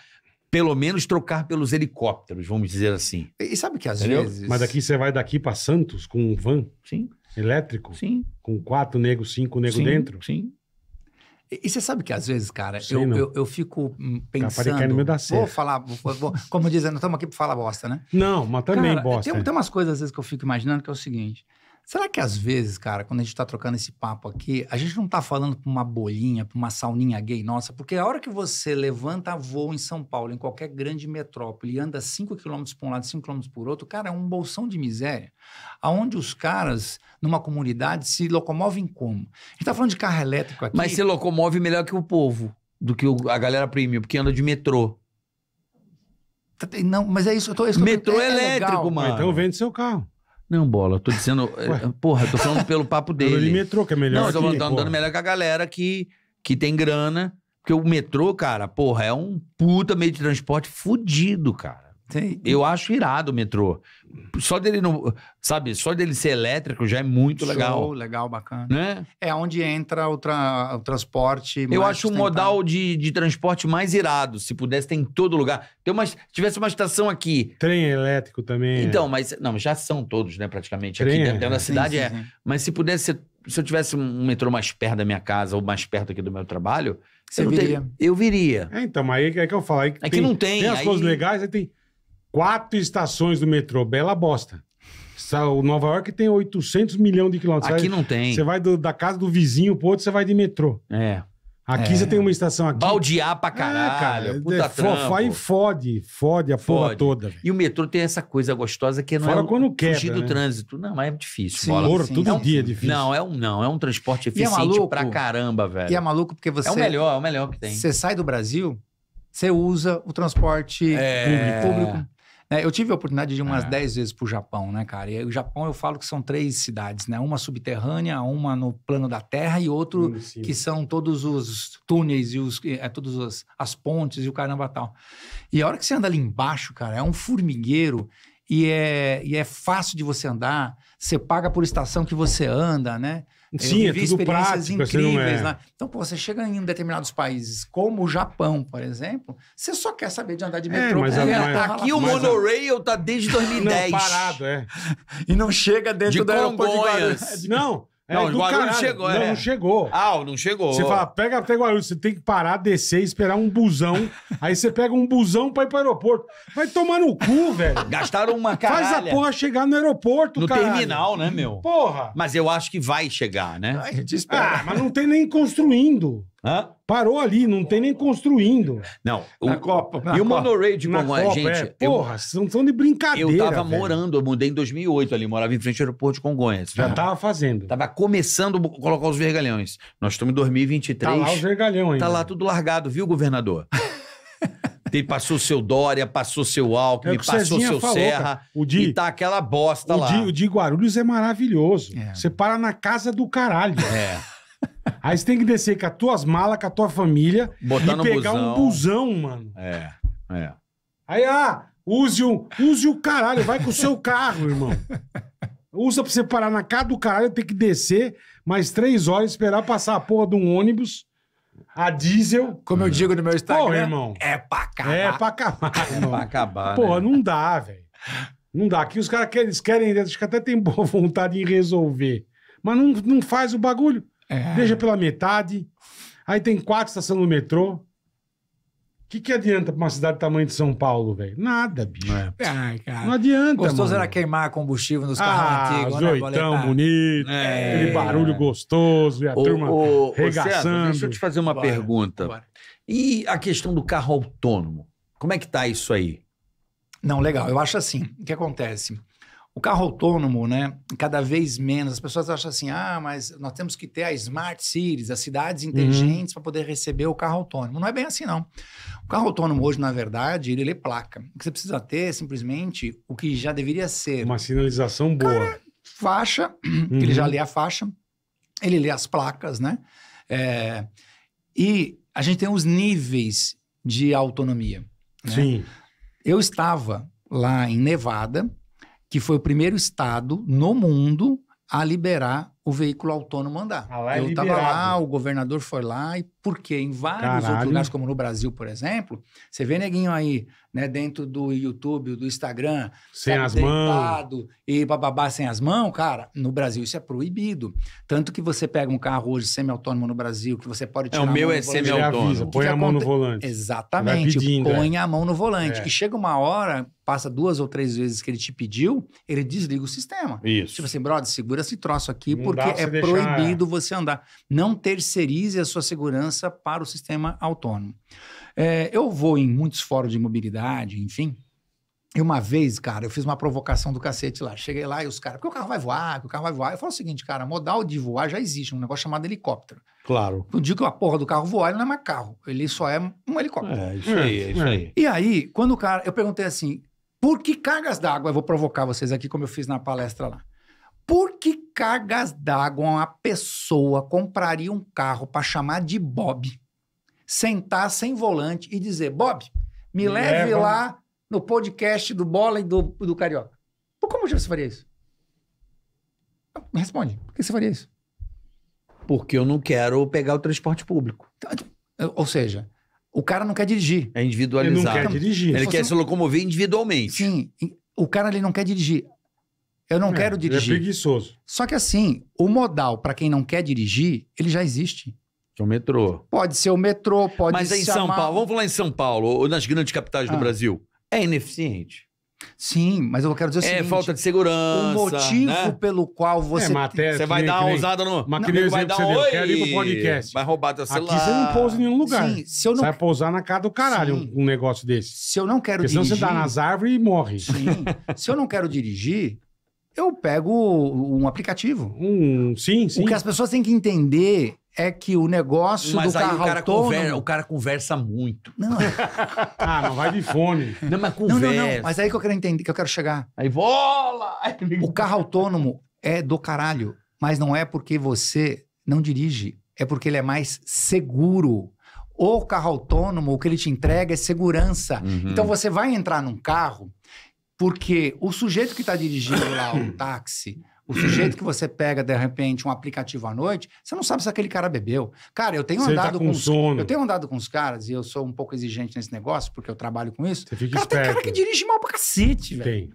pelo menos, trocar pelos helicópteros, vamos dizer assim. E sabe que às Entendeu? vezes. Mas aqui você vai daqui para Santos com um van? Sim. Elétrico? Sim. Com quatro negros, cinco negros dentro? Sim. E, você sabe que às vezes, cara, Sim, eu, eu, eu, fico pensando. Cara, no meio da vou falar, vou, vou, como dizendo, estamos aqui para falar bosta, né? Não, mas também cara, bosta. Tem, tem umas coisas às vezes que eu fico imaginando que é o seguinte: Será que às vezes, cara, quando a gente tá trocando esse papo aqui, a gente não tá falando pra uma bolinha, pra uma sauninha gay nossa? Porque a hora que você levanta voo em São Paulo, em qualquer grande metrópole, e anda 5 km pra um lado, 5 km por outro, cara, é um bolsão de miséria. aonde os caras, numa comunidade, se locomovem como? A gente tá falando de carro elétrico aqui. Mas se locomove melhor que o povo, do que a galera premium, porque anda de metrô. Tá, não, mas é isso. Eu tô, é eu Metrô é elétrico, legal. mano. Então vende seu carro. Não, bola, eu tô dizendo. Eh, porra, eu tô falando pelo papo dele. Pelo metrô que é melhor. Não, eu tô aqui, andando porra. melhor com a galera que, que tem grana. Porque o metrô, cara, porra, é um puta meio de transporte fudido, cara. Sim. Eu acho irado o metrô. Só dele não, sabe, só dele ser elétrico já é muito Show, legal. legal, bacana. Né? É onde entra o, tra o transporte Eu acho o modal de, de transporte mais irado, se pudesse tem em todo lugar. Tem uma, tivesse uma estação aqui. Trem elétrico também. É. Então, é. mas não, já são todos, né, praticamente Trem, aqui dentro é. da cidade sim, é. sim, é. Mas se pudesse ser se eu tivesse um metrô mais perto da minha casa ou mais perto aqui do meu trabalho, Você eu viria. eu viria. É, então, mas aí é que eu falo. Aí é tem, que não tem. Tem as aí... coisas legais, aí tem quatro estações do metrô, bela bosta. O Nova York tem 800 milhões de quilômetros. Aqui não tem. Você vai do, da casa do vizinho pro outro, você vai de metrô. É. Aqui é. você tem uma estação aqui. Baldear pra é, caralho. É, cara, puta é, Vai e fode, fode a fode. porra toda. E o metrô tem essa coisa gostosa que não Fora é quando quebra, fugir do né? trânsito. Não, mas é difícil. Sim, bola. Sim. Todo é um, dia é difícil. Não, é um, não, é um transporte é eficiente é maluco, pra caramba, velho. E é maluco porque você... É o melhor, é o melhor que tem. Você sai do Brasil, você usa o transporte é. público. Né, eu tive a oportunidade de ir umas 10 é. vezes para o Japão, né, cara? E o Japão eu falo que são três cidades, né? Uma subterrânea, uma no plano da terra e outro que são todos os túneis e os, é, todas as, as pontes e o caramba tal. E a hora que você anda ali embaixo, cara, é um formigueiro e é, e é fácil de você andar, você paga por estação que você anda, né? Sim, eu é vivi é experiências prático, assim, incríveis. É. Né? Então, pô, você chega em determinados países, como o Japão, por exemplo, você só quer saber de andar de é, metrô. É, mas, tá mas, aqui o monorail tá desde 2010. Não, parado, é. E não chega dentro de da aeroporto de Guarulhos. Não, é, não, o Guarulhos caralho. chegou, é. Não, é. não chegou. Ah, não chegou. Você fala, pega até Guarulhos, você tem que parar, descer, esperar um busão. aí você pega um busão pra ir pro aeroporto. Vai tomar no cu, velho. Gastaram uma caralha. Faz a porra chegar no aeroporto, No caralho. terminal, né, meu? Porra. Mas eu acho que vai chegar, né? A gente espera. Ah, mas não tem nem construindo. Hã? Parou ali, não tem nem construindo. Não. Na o, Copa. Na e o Monorail de como gente. É. Porra, não são de brincadeira. Eu tava velho. morando, eu mudei em 2008 ali, morava em frente ao aeroporto de Congonhas. Já né? tava fazendo. Tava começando a colocar os vergalhões. Nós estamos em 2023. Tá lá os vergalhões ainda. Tá lá tudo largado, viu, governador? Ele passou seu Dória, passou seu Alckmin, é passou seu falou, Serra. O de, e tá aquela bosta o lá. De, o de Guarulhos é maravilhoso. É. Você para na casa do caralho. É. Aí você tem que descer com as tuas malas, com a tua família Botar e no pegar busão. um busão, mano. É, é. Aí, ah, use o, use o caralho, vai com o seu carro, irmão. Usa pra você parar na casa do caralho, tem que descer mais três horas, esperar passar a porra de um ônibus, a diesel. Como eu digo no meu Instagram, irmão. é pra acabar. É pra acabar, é irmão. Pra acabar, Porra, né? não dá, velho. Não dá. Aqui os caras querem, eles querem, acho que até tem boa vontade em resolver. Mas não, não faz o bagulho. É. pela metade. Aí tem quatro estações no metrô. O que, que adianta pra uma cidade do tamanho de São Paulo, velho? Nada, bicho. É. é ai, não adianta, Gostoso mano. era queimar combustível nos carros ah, antigos, os né? oitão bonito, é. aquele barulho gostoso, e a o, turma o, regaçando. deixa eu te fazer uma bora, pergunta. Bora. E a questão do carro autônomo? Como é que tá isso aí? Não, legal. Eu acho assim, o que acontece? O carro autônomo, né? Cada vez menos. As pessoas acham assim: ah, mas nós temos que ter a smart cities, as cidades uhum. inteligentes uhum. para poder receber o carro autônomo. Não é bem assim, não. O carro autônomo hoje, na verdade, ele lê placa. O que você precisa ter é simplesmente o que já deveria ser. Uma sinalização boa. Cara, faixa, uhum. ele já uhum. lê a faixa, ele lê as placas, né? É, e a gente tem os níveis de autonomia. Né? Sim. Eu estava lá em Nevada que foi o primeiro estado no mundo a liberar o veículo autônomo andar. Ah, é eu estava lá, o governador foi lá, e porque em vários Caralho. outros lugares, como no Brasil, por exemplo, você vê neguinho aí, né, dentro do YouTube, do Instagram, sem as mãos. E bababá sem as mãos, cara, no Brasil isso é proibido. Tanto que você pega um carro hoje semi-autônomo no Brasil, que você pode é, tirar. É, o meu é semi-autônomo. Põe a mão no volante. Exatamente, põe a mão no volante. E chega uma hora passa duas ou três vezes que ele te pediu, ele desliga o sistema. Isso. Tipo assim, brother, segura esse troço aqui não porque é deixar... proibido é. você andar. Não terceirize a sua segurança para o sistema autônomo. É, eu vou em muitos fóruns de mobilidade, enfim. E uma vez, cara, eu fiz uma provocação do cacete lá. Cheguei lá e os caras, porque o carro vai voar, que o carro vai voar. Eu falo o seguinte, cara, modal de voar já existe, um negócio chamado helicóptero. Claro. No dia que a porra do carro voar, ele não é mais carro. Ele só é um helicóptero. É, isso aí, é, isso é. aí. E aí, quando o cara. Eu perguntei assim, por que cargas d'água? Eu vou provocar vocês aqui, como eu fiz na palestra lá. Por que cargas d'água uma pessoa compraria um carro para chamar de Bob, sentar sem volante e dizer: Bob, me, me leve leva. lá no podcast do Bola e do, do Carioca? Por como você faria isso? Responde, por que você faria isso? Porque eu não quero pegar o transporte público. Então, ou seja, o cara não quer dirigir. É individualizado. Ele não quer dirigir. Ele, quer se locomover individualmente. Sim. O cara ele não quer dirigir. Eu não é, quero dirigir. Ele é preguiçoso. Só que assim, o modal para quem não quer dirigir, ele já existe. Que é o metrô. Pode ser o metrô, pode Mas é ser. Mas em São Paulo, vamos falar em São Paulo, ou nas grandes capitais ah. do Brasil. É ineficiente. Sim, mas eu quero dizer o é, seguinte. É falta de segurança. O motivo né? pelo qual você. É, matéria, você vai dar uma ousada no. Mas que nem vai dar um oi. Quer ir podcast. Vai roubar teu celular. Aqui você não pousa em nenhum lugar. Sim, se eu não... Você vai pousar na cara do caralho um, um, negócio desse. Se eu não quero Porque dirigir. Senão você dá tá nas árvores e morre. Sim. se eu não quero dirigir, eu pego um aplicativo. Um, sim, sim. O que as pessoas têm que entender é que o negócio mas do carro o cara autônomo... Conversa, o cara conversa muito. Não. ah, não vai de fone. Não, mas conversa. Não, não, não. Mas aí que eu quero entender, que eu quero chegar. Aí bola! O carro autônomo é do caralho, mas não é porque você não dirige, é porque ele é mais seguro. O carro autônomo, o que ele te entrega é segurança. Uhum. Então você vai entrar num carro porque o sujeito que está dirigindo lá o táxi, o sujeito que você pega, de repente, um aplicativo à noite, você não sabe se aquele cara bebeu. Cara, eu tenho você tá andado tá com, com os, Eu tenho andado com os caras, e eu sou um pouco exigente nesse negócio, porque eu trabalho com isso. Você fica cara, esperto. tem cara que dirige mal pra cacete, velho.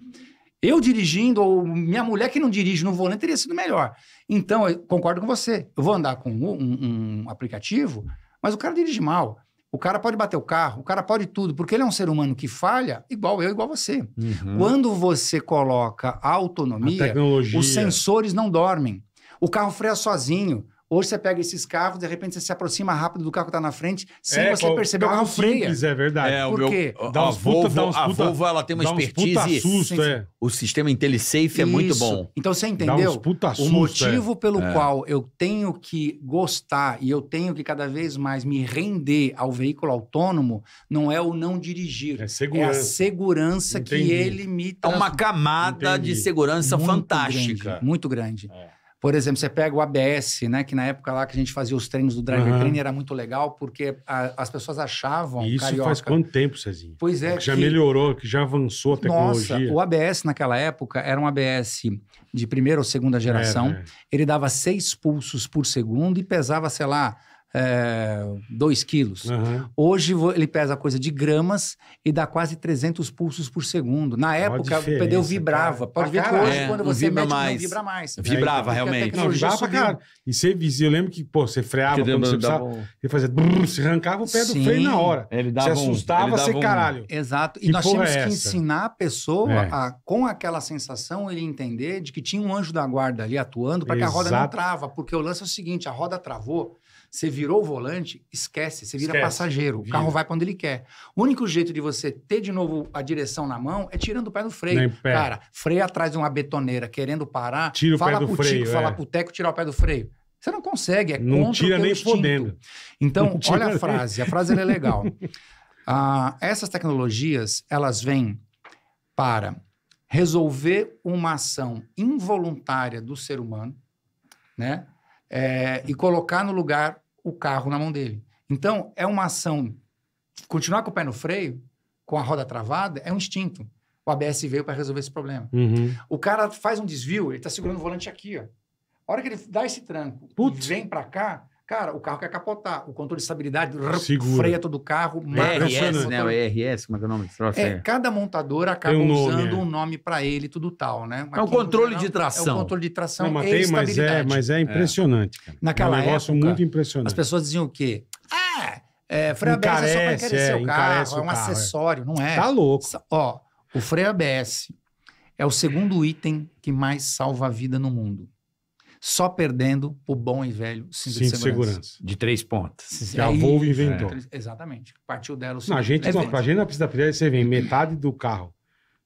Eu dirigindo, ou minha mulher que não dirige no volante, teria sido melhor. Então, eu concordo com você. Eu vou andar com um, um, um aplicativo, mas o cara dirige mal. O cara pode bater o carro, o cara pode tudo, porque ele é um ser humano que falha igual eu, igual você. Uhum. Quando você coloca autonomia, os sensores não dormem. O carro freia sozinho. Hoje você pega esses carros, de repente você se aproxima rápido do carro que está na frente, sem é, você qual, perceber, o carro freia. Simples, é verdade. É, Por meu, quê? Dá uns a, Volvo, puta, dá uns a puta, Volvo, ela tem uma expertise. Susto, é. O sistema IntelliSafe Isso. é muito bom. Então você entendeu? Puta susto, o é. motivo é. pelo qual eu tenho que gostar e eu tenho que cada vez mais me render ao veículo autônomo não é o não dirigir. É, segurança. É a segurança Entendi. que ele me... dá É uma camada Entendi. de segurança muito fantástica. Grande, muito grande. É. Por exemplo, você pega o ABS, né? Que na época lá que a gente fazia os treinos do driver uhum. era muito legal, porque a, as pessoas achavam. E isso carioca, faz quanto tempo, Cezinha? Pois é. Que já que... melhorou, que já avançou a tecnologia. Nossa, o ABS naquela época era um ABS de primeira ou segunda geração. Era, é. Ele dava seis pulsos por segundo e pesava, sei lá, 2 é, quilos. Uhum. Hoje ele pesa coisa de gramas e dá quase 300 pulsos por segundo. Na época, o pneu vibrava. Cara. Pode ver que hoje, é, quando você vibra mede, mais. não vibra mais. Vibrava, é, realmente. Não, vibrava, cara. E você, eu lembro que, pô, você freava Porque quando você precisava. Um... Ele fazia... Brrr, arrancava o pé do freio na hora. Ele dava você assustava, dava você um... caralho. Exato. E que nós tínhamos é que ensinar a pessoa, é. a, com aquela sensação, ele entender de que tinha um anjo da guarda ali atuando para que a roda não trava. Porque o lance é o seguinte, a roda travou... Você virou o volante, esquece, você vira esquece, passageiro. Vira. O carro vai para onde ele quer. O único jeito de você ter de novo a direção na mão é tirando o pé do freio. Pé. Cara, freio atrás de uma betoneira querendo parar, Tira o fala pé do pro freio, tico, é. fala pro teco tirar o pé do freio. Você não consegue, é não tira nem podendo. Então, olha a frase, a frase é legal. ah, essas tecnologias, elas vêm para resolver uma ação involuntária do ser humano, né? É, e colocar no lugar o carro na mão dele. Então, é uma ação. Continuar com o pé no freio, com a roda travada, é um instinto. O ABS veio para resolver esse problema. Uhum. O cara faz um desvio, ele está segurando o volante aqui, ó. A hora que ele dá esse tranco Putz. e vem para cá, Cara, o carro quer capotar. O controle de estabilidade Segura. freia todo o carro. É Marca, ERS, né? O ERS, como é que é o nome? É, é. Cada montadora acaba um nome, usando é. um nome para ele tudo tal, né? Aqui, é o controle de tração. É o controle de tração Não, mas, tem, mas, é, mas é, é impressionante, cara. Naquela é um negócio época, muito impressionante. As pessoas diziam o quê? Ah, é, freio ABS é só para crescer é, o carro, é um carro, acessório, não é? Tá louco. Ó, o freio ABS é o segundo item que mais salva a vida no mundo só perdendo o bom e velho cinto, cinto de, segurança. de, segurança. de três pontas. Que a Volvo inventou. É. Exatamente. Partiu dela o cinto não, a gente, não, a gente na pista pilhada, você vem metade do carro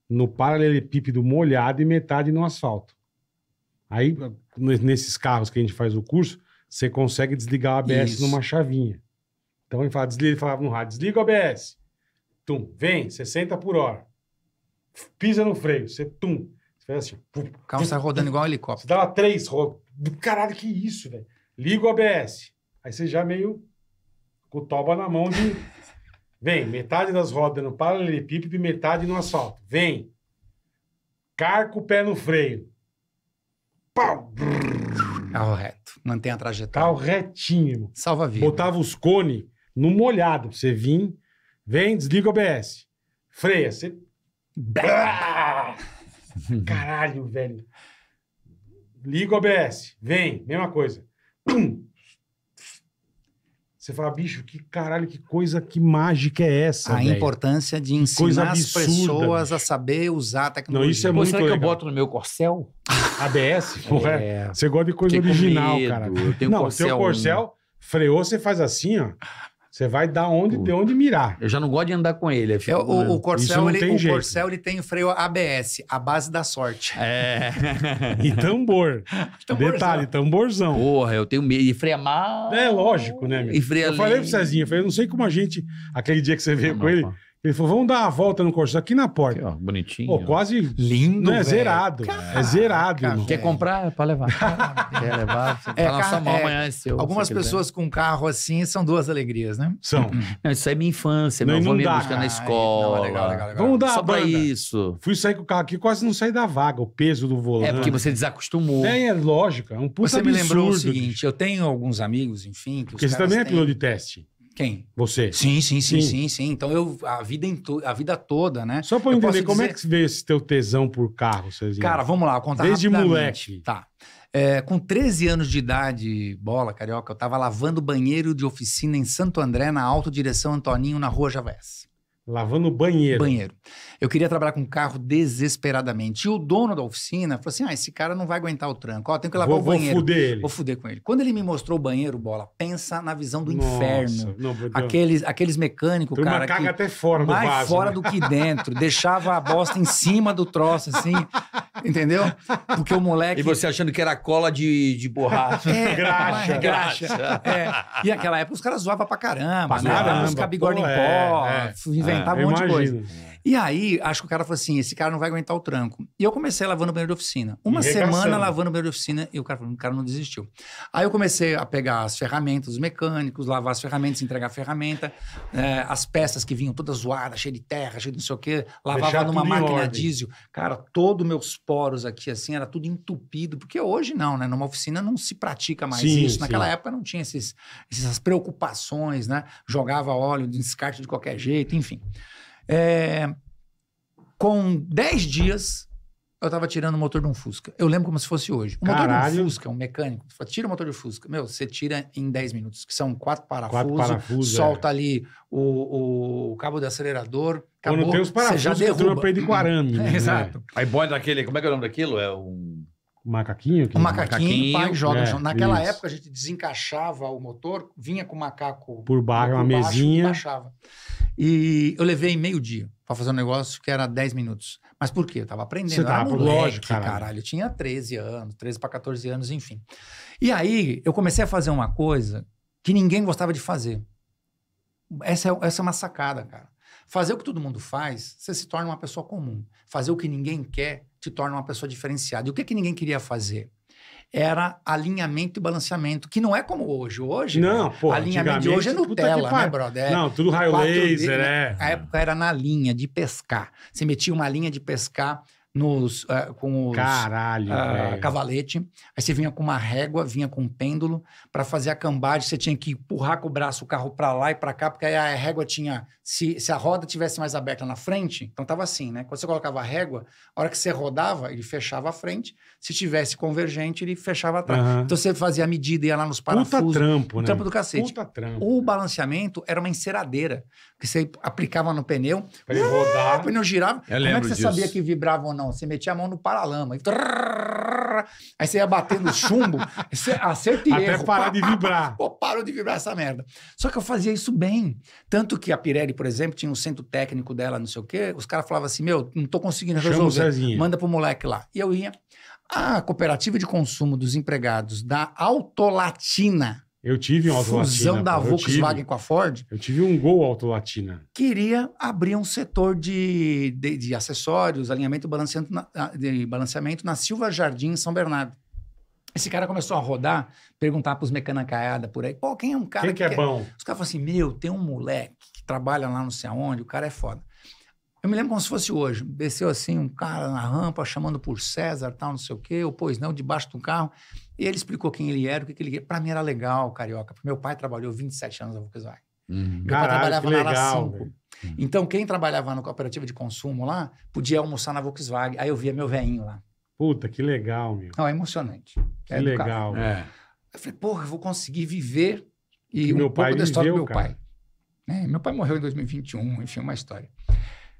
no paralelepípedo molhado e metade no asfalto. Aí, nesses carros que a gente faz o curso, você consegue desligar o ABS Isso. numa chavinha. Então ele, fala, desliga, ele falava no rádio: desliga o ABS. Tum, vem, 60 por hora. Pisa no freio, você tum. Você faz assim. Pum, o carro sai rodando igual um helicóptero. Você dava três, rodas do caralho, que isso, velho. Liga o ABS. Aí você já meio com o toba na mão de. Vem, metade das rodas no paralelepípedo e metade no asfalto. Vem. Carca o pé no freio. Pau! Carro reto. Mantém a trajetória. Carro retinho, Salva vida. Botava os cone no molhado pra você vir. Vem, desliga o ABS. Freia. Você. Caralho, velho liga o ABS, vem, mesma coisa. Você fala, bicho, que caralho, que coisa, que mágica é essa? A véio? importância de ensinar as pessoas bicho. a saber usar a tecnologia. Não, isso é Pô, muito será legal. que eu boto no meu corcel? ABS? é. Você gosta de coisa Fiquei original, cara. Eu tenho Não, o seu corcel freou, você faz assim, ó. Você vai dar onde, de onde mirar. Eu já não gosto de andar com ele. É, o, o, Corcel, ele, o ele tem freio ABS, a base da sorte. É. e tambor. Tamborzão. Detalhe, tamborzão. Porra, eu tenho medo. E freia é mal. É lógico, né, Amigo? E freia Eu falei pro Cezinha, eu falei, não sei como a gente, aquele dia que você veio não, com não, ele, pô. Ele falou, vamos dar a volta no Corsa aqui na porta. Aqui, ó, bonitinho. Pô, quase lindo, é, é, Zerado. é zerado. quer comprar é para levar. quer levar. É, tá carro, mão, é, amanhã é seu. Algumas pessoas quiser. com carro assim são duas alegrias, né? São. Uhum. Não, isso é minha infância. Não, meu avô me na escola. Não, legal, legal, legal. Vamos dar Só para isso. Fui sair com o carro aqui, quase não saí da vaga. O peso do volante. É porque você desacostumou. É, é lógico. É um puta Você absurdo, me lembrou o seguinte. Eu tenho alguns amigos, enfim. Que porque você também é piloto de teste. Quem? Você. Sim, sim, sim, sim, sim. sim. Então eu a vida a vida toda, né? Só para entender como é dizer... é que vê esse teu tesão por carro, Cezinha? Cara, vamos lá, contar Desde moleque. Tá. É, com 13 anos de idade, bola carioca, eu tava lavando banheiro de oficina em Santo André, na autodireção Antoninho, na Rua Javés. Lavando banheiro. Banheiro. Eu queria trabalhar com carro desesperadamente. E o dono da oficina falou assim: ah, esse cara não vai aguentar o tranco. Ó, tenho que lavar vou, o banheiro. Vou fuder ele. Vou fuder com ele. Quando ele me mostrou o banheiro, bola, pensa na visão do Nossa, inferno. Não, aqueles, aqueles mecânicos, Turma cara. caga que até fora do mais vaso, fora né? do que dentro. deixava a bosta em cima do troço, assim. Entendeu? Porque o moleque. E você achando que era cola de, de borracha. É, é, graxa. graxa. É. E naquela época os caras zoavam pra caramba, né? pra né? Caramba, os cabigode em pó, é, é tá um monte de coisa. E aí, acho que o cara falou assim: esse cara não vai aguentar o tranco. E eu comecei lavando o banheiro de oficina. Uma semana lavando o banheiro de oficina e o cara falou: o cara não desistiu. Aí eu comecei a pegar as ferramentas, os mecânicos, lavar as ferramentas, entregar a ferramenta, é, as peças que vinham todas zoadas, cheia de terra, cheia de não sei o quê, lavava Deixar numa máquina a diesel. Cara, todos meus poros aqui, assim, era tudo entupido, porque hoje não, né? Numa oficina não se pratica mais sim, isso. Naquela época não tinha esses, essas preocupações, né? Jogava óleo, descarte de qualquer jeito, enfim. É, com 10 dias, eu tava tirando o motor de um Fusca. Eu lembro como se fosse hoje. O Caralho. motor de um Fusca, um mecânico, tira o motor de Fusca. Meu, você tira em 10 minutos, que são quatro parafusos, quatro parafusos é. solta é. ali o, o cabo do acelerador. Acabou, Quando tem os parafusos, você já derruba. pra ele de 40. Né? exato. Aí boy daquele, como é que é o nome daquilo? É um macaquinho? Que... O macaquinho, macaquinho pai joga é, Naquela isso. época a gente desencaixava o motor, vinha com o macaco por baixo, uma baixo, mesinha. Baixava. E eu levei meio dia para fazer um negócio que era 10 minutos. Mas por quê? Eu tava aprendendo. Você tava, moleque, lógico, caralho. caralho. Eu tinha 13 anos, 13 para 14 anos, enfim. E aí eu comecei a fazer uma coisa que ninguém gostava de fazer. Essa é, essa é uma sacada, cara. Fazer o que todo mundo faz, você se torna uma pessoa comum. Fazer o que ninguém quer te torna uma pessoa diferenciada. E o que, que ninguém queria fazer? Era alinhamento e balanceamento, que não é como hoje. Hoje, não, pô, alinhamento de hoje é Nutella, né, brother? É não, tudo raio laser, né? é. A época era na linha de pescar. Você metia uma linha de pescar nos, uh, com os Caralho, uh, cavalete. Aí você vinha com uma régua, vinha com um pêndulo para fazer a cambagem. Você tinha que empurrar com o braço o carro para lá e para cá, porque aí a régua tinha se, se a roda tivesse mais aberta na frente, então estava assim, né? Quando você colocava a régua, a hora que você rodava, ele fechava a frente. Se tivesse convergente, ele fechava atrás. Uhum. Então você fazia a medida, e ia lá nos parafusos. Puta trampo, né? Trampo do cacete. Puta trampo. O balanceamento era uma enceradeira que você aplicava no pneu. Pra ele rodar. O pneu girava. Eu Como é que você disso. sabia que vibrava ou não? Você metia a mão no paralama e... Aí você ia bater no chumbo, acerta e Até erro. parar de vibrar. Pô, parou de vibrar essa merda. Só que eu fazia isso bem. Tanto que a Pirelli, por exemplo, tinha um centro técnico dela, não sei o quê. Os caras falavam assim, meu, não tô conseguindo resolver. Manda pro moleque lá. E eu ia. A cooperativa de consumo dos empregados da Autolatina, eu tive um Auto Latina. Fusão da Volkswagen tive, com a Ford. Eu tive um Gol Auto Latina. Queria abrir um setor de, de, de acessórios, alinhamento balanceamento na, de balanceamento na Silva Jardim, em São Bernardo. Esse cara começou a rodar, perguntar para os mecanacaiada por aí, pô, quem é um cara quem que, é que é quer... bom? Os caras falaram assim, meu, tem um moleque que trabalha lá não sei aonde, o cara é foda. Eu me lembro como se fosse hoje. Desceu assim um cara na rampa chamando por César, tal, não sei o quê, ou pois não, debaixo do carro. E ele explicou quem ele era, o que, que ele. Para mim era legal, carioca. Porque Meu pai trabalhou 27 anos na Volkswagen. Uhum. Meu pai trabalhava na Ara 5. Uhum. Então, quem trabalhava na cooperativa de consumo lá podia almoçar na Volkswagen. Aí eu via meu veinho lá. Puta, que legal, meu. Não, é emocionante. Que é legal. É. Eu falei, porra, eu vou conseguir viver e meu um pai pouco da história viveu, do meu cara. pai. É, meu pai morreu em 2021, enfim, uma história.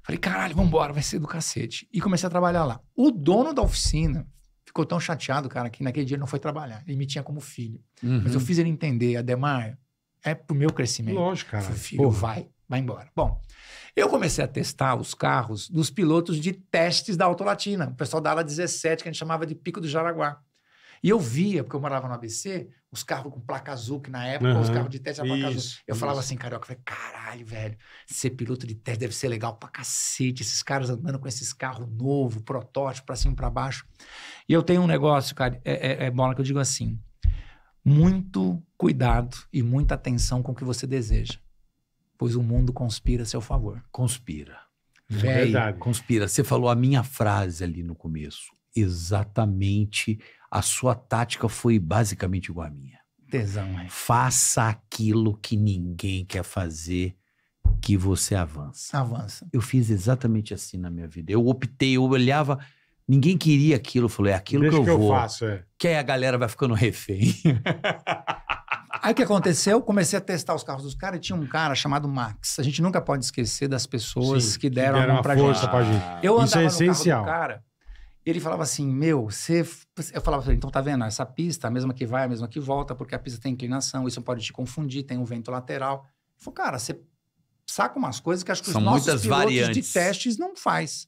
Falei, caralho, vambora, vai ser do cacete. E comecei a trabalhar lá. O dono da oficina ficou tão chateado, cara, que naquele dia ele não foi trabalhar. Ele me tinha como filho. Uhum. Mas eu fiz ele entender, Ademar, é pro meu crescimento. Lógico, cara. Falei, filho, Porra. vai, vai embora. Bom, eu comecei a testar os carros dos pilotos de testes da Autolatina. O pessoal da ala 17, que a gente chamava de Pico do Jaraguá. E eu via, porque eu morava no ABC, os carros com placa azul, que na época uhum. os carros de teste eram placa isso, azul. Eu isso. falava assim, carioca, eu falei, caralho, velho, ser piloto de teste deve ser legal pra cacete, esses caras andando com esses carros novo, protótipo, pra cima e pra baixo. E eu tenho um negócio, cara, é, é, é bola que eu digo assim, muito cuidado e muita atenção com o que você deseja, pois o mundo conspira a seu favor. Conspira. É Véio, Verdade. Conspira. Você falou a minha frase ali no começo. Exatamente a sua tática foi basicamente igual à minha. Tesão, é. Faça aquilo que ninguém quer fazer, que você avança. Avança. Eu fiz exatamente assim na minha vida. Eu optei, eu olhava, ninguém queria aquilo. Eu falei, é aquilo Deixa que eu que vou. Eu faço, é. Que aí a galera vai ficando refém. aí o que aconteceu? Comecei a testar os carros dos caras e tinha um cara chamado Max. A gente nunca pode esquecer das pessoas Sim, que deram, que deram a mão pra, força gente. pra gente. Eu Isso é essencial. carro do cara e ele falava assim, meu, você... Eu falava pra ele, então tá vendo, essa pista, a mesma que vai, a mesma que volta, porque a pista tem inclinação, isso pode te confundir, tem um vento lateral. Ele falou, cara, você saca umas coisas que acho que São os nossos pilotos variantes. de testes não faz.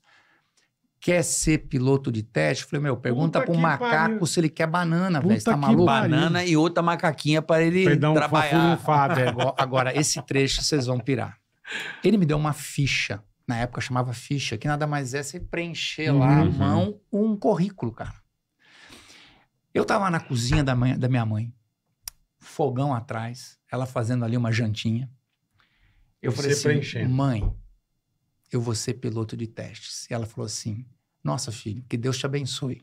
Quer ser piloto de teste? Eu falei, meu, pergunta para um macaco pariu. se ele quer banana, velho. Tá maluco? Banana e outra macaquinha para ele Perdão, trabalhar. É um Agora, esse trecho vocês vão pirar. Ele me deu uma ficha na época chamava ficha, que nada mais é você preencher uhum. lá à mão um currículo, cara. Eu tava na cozinha da, mãe, da minha mãe, fogão atrás, ela fazendo ali uma jantinha. Eu você falei assim, mãe, eu vou ser piloto de testes. E ela falou assim, nossa filho, que Deus te abençoe.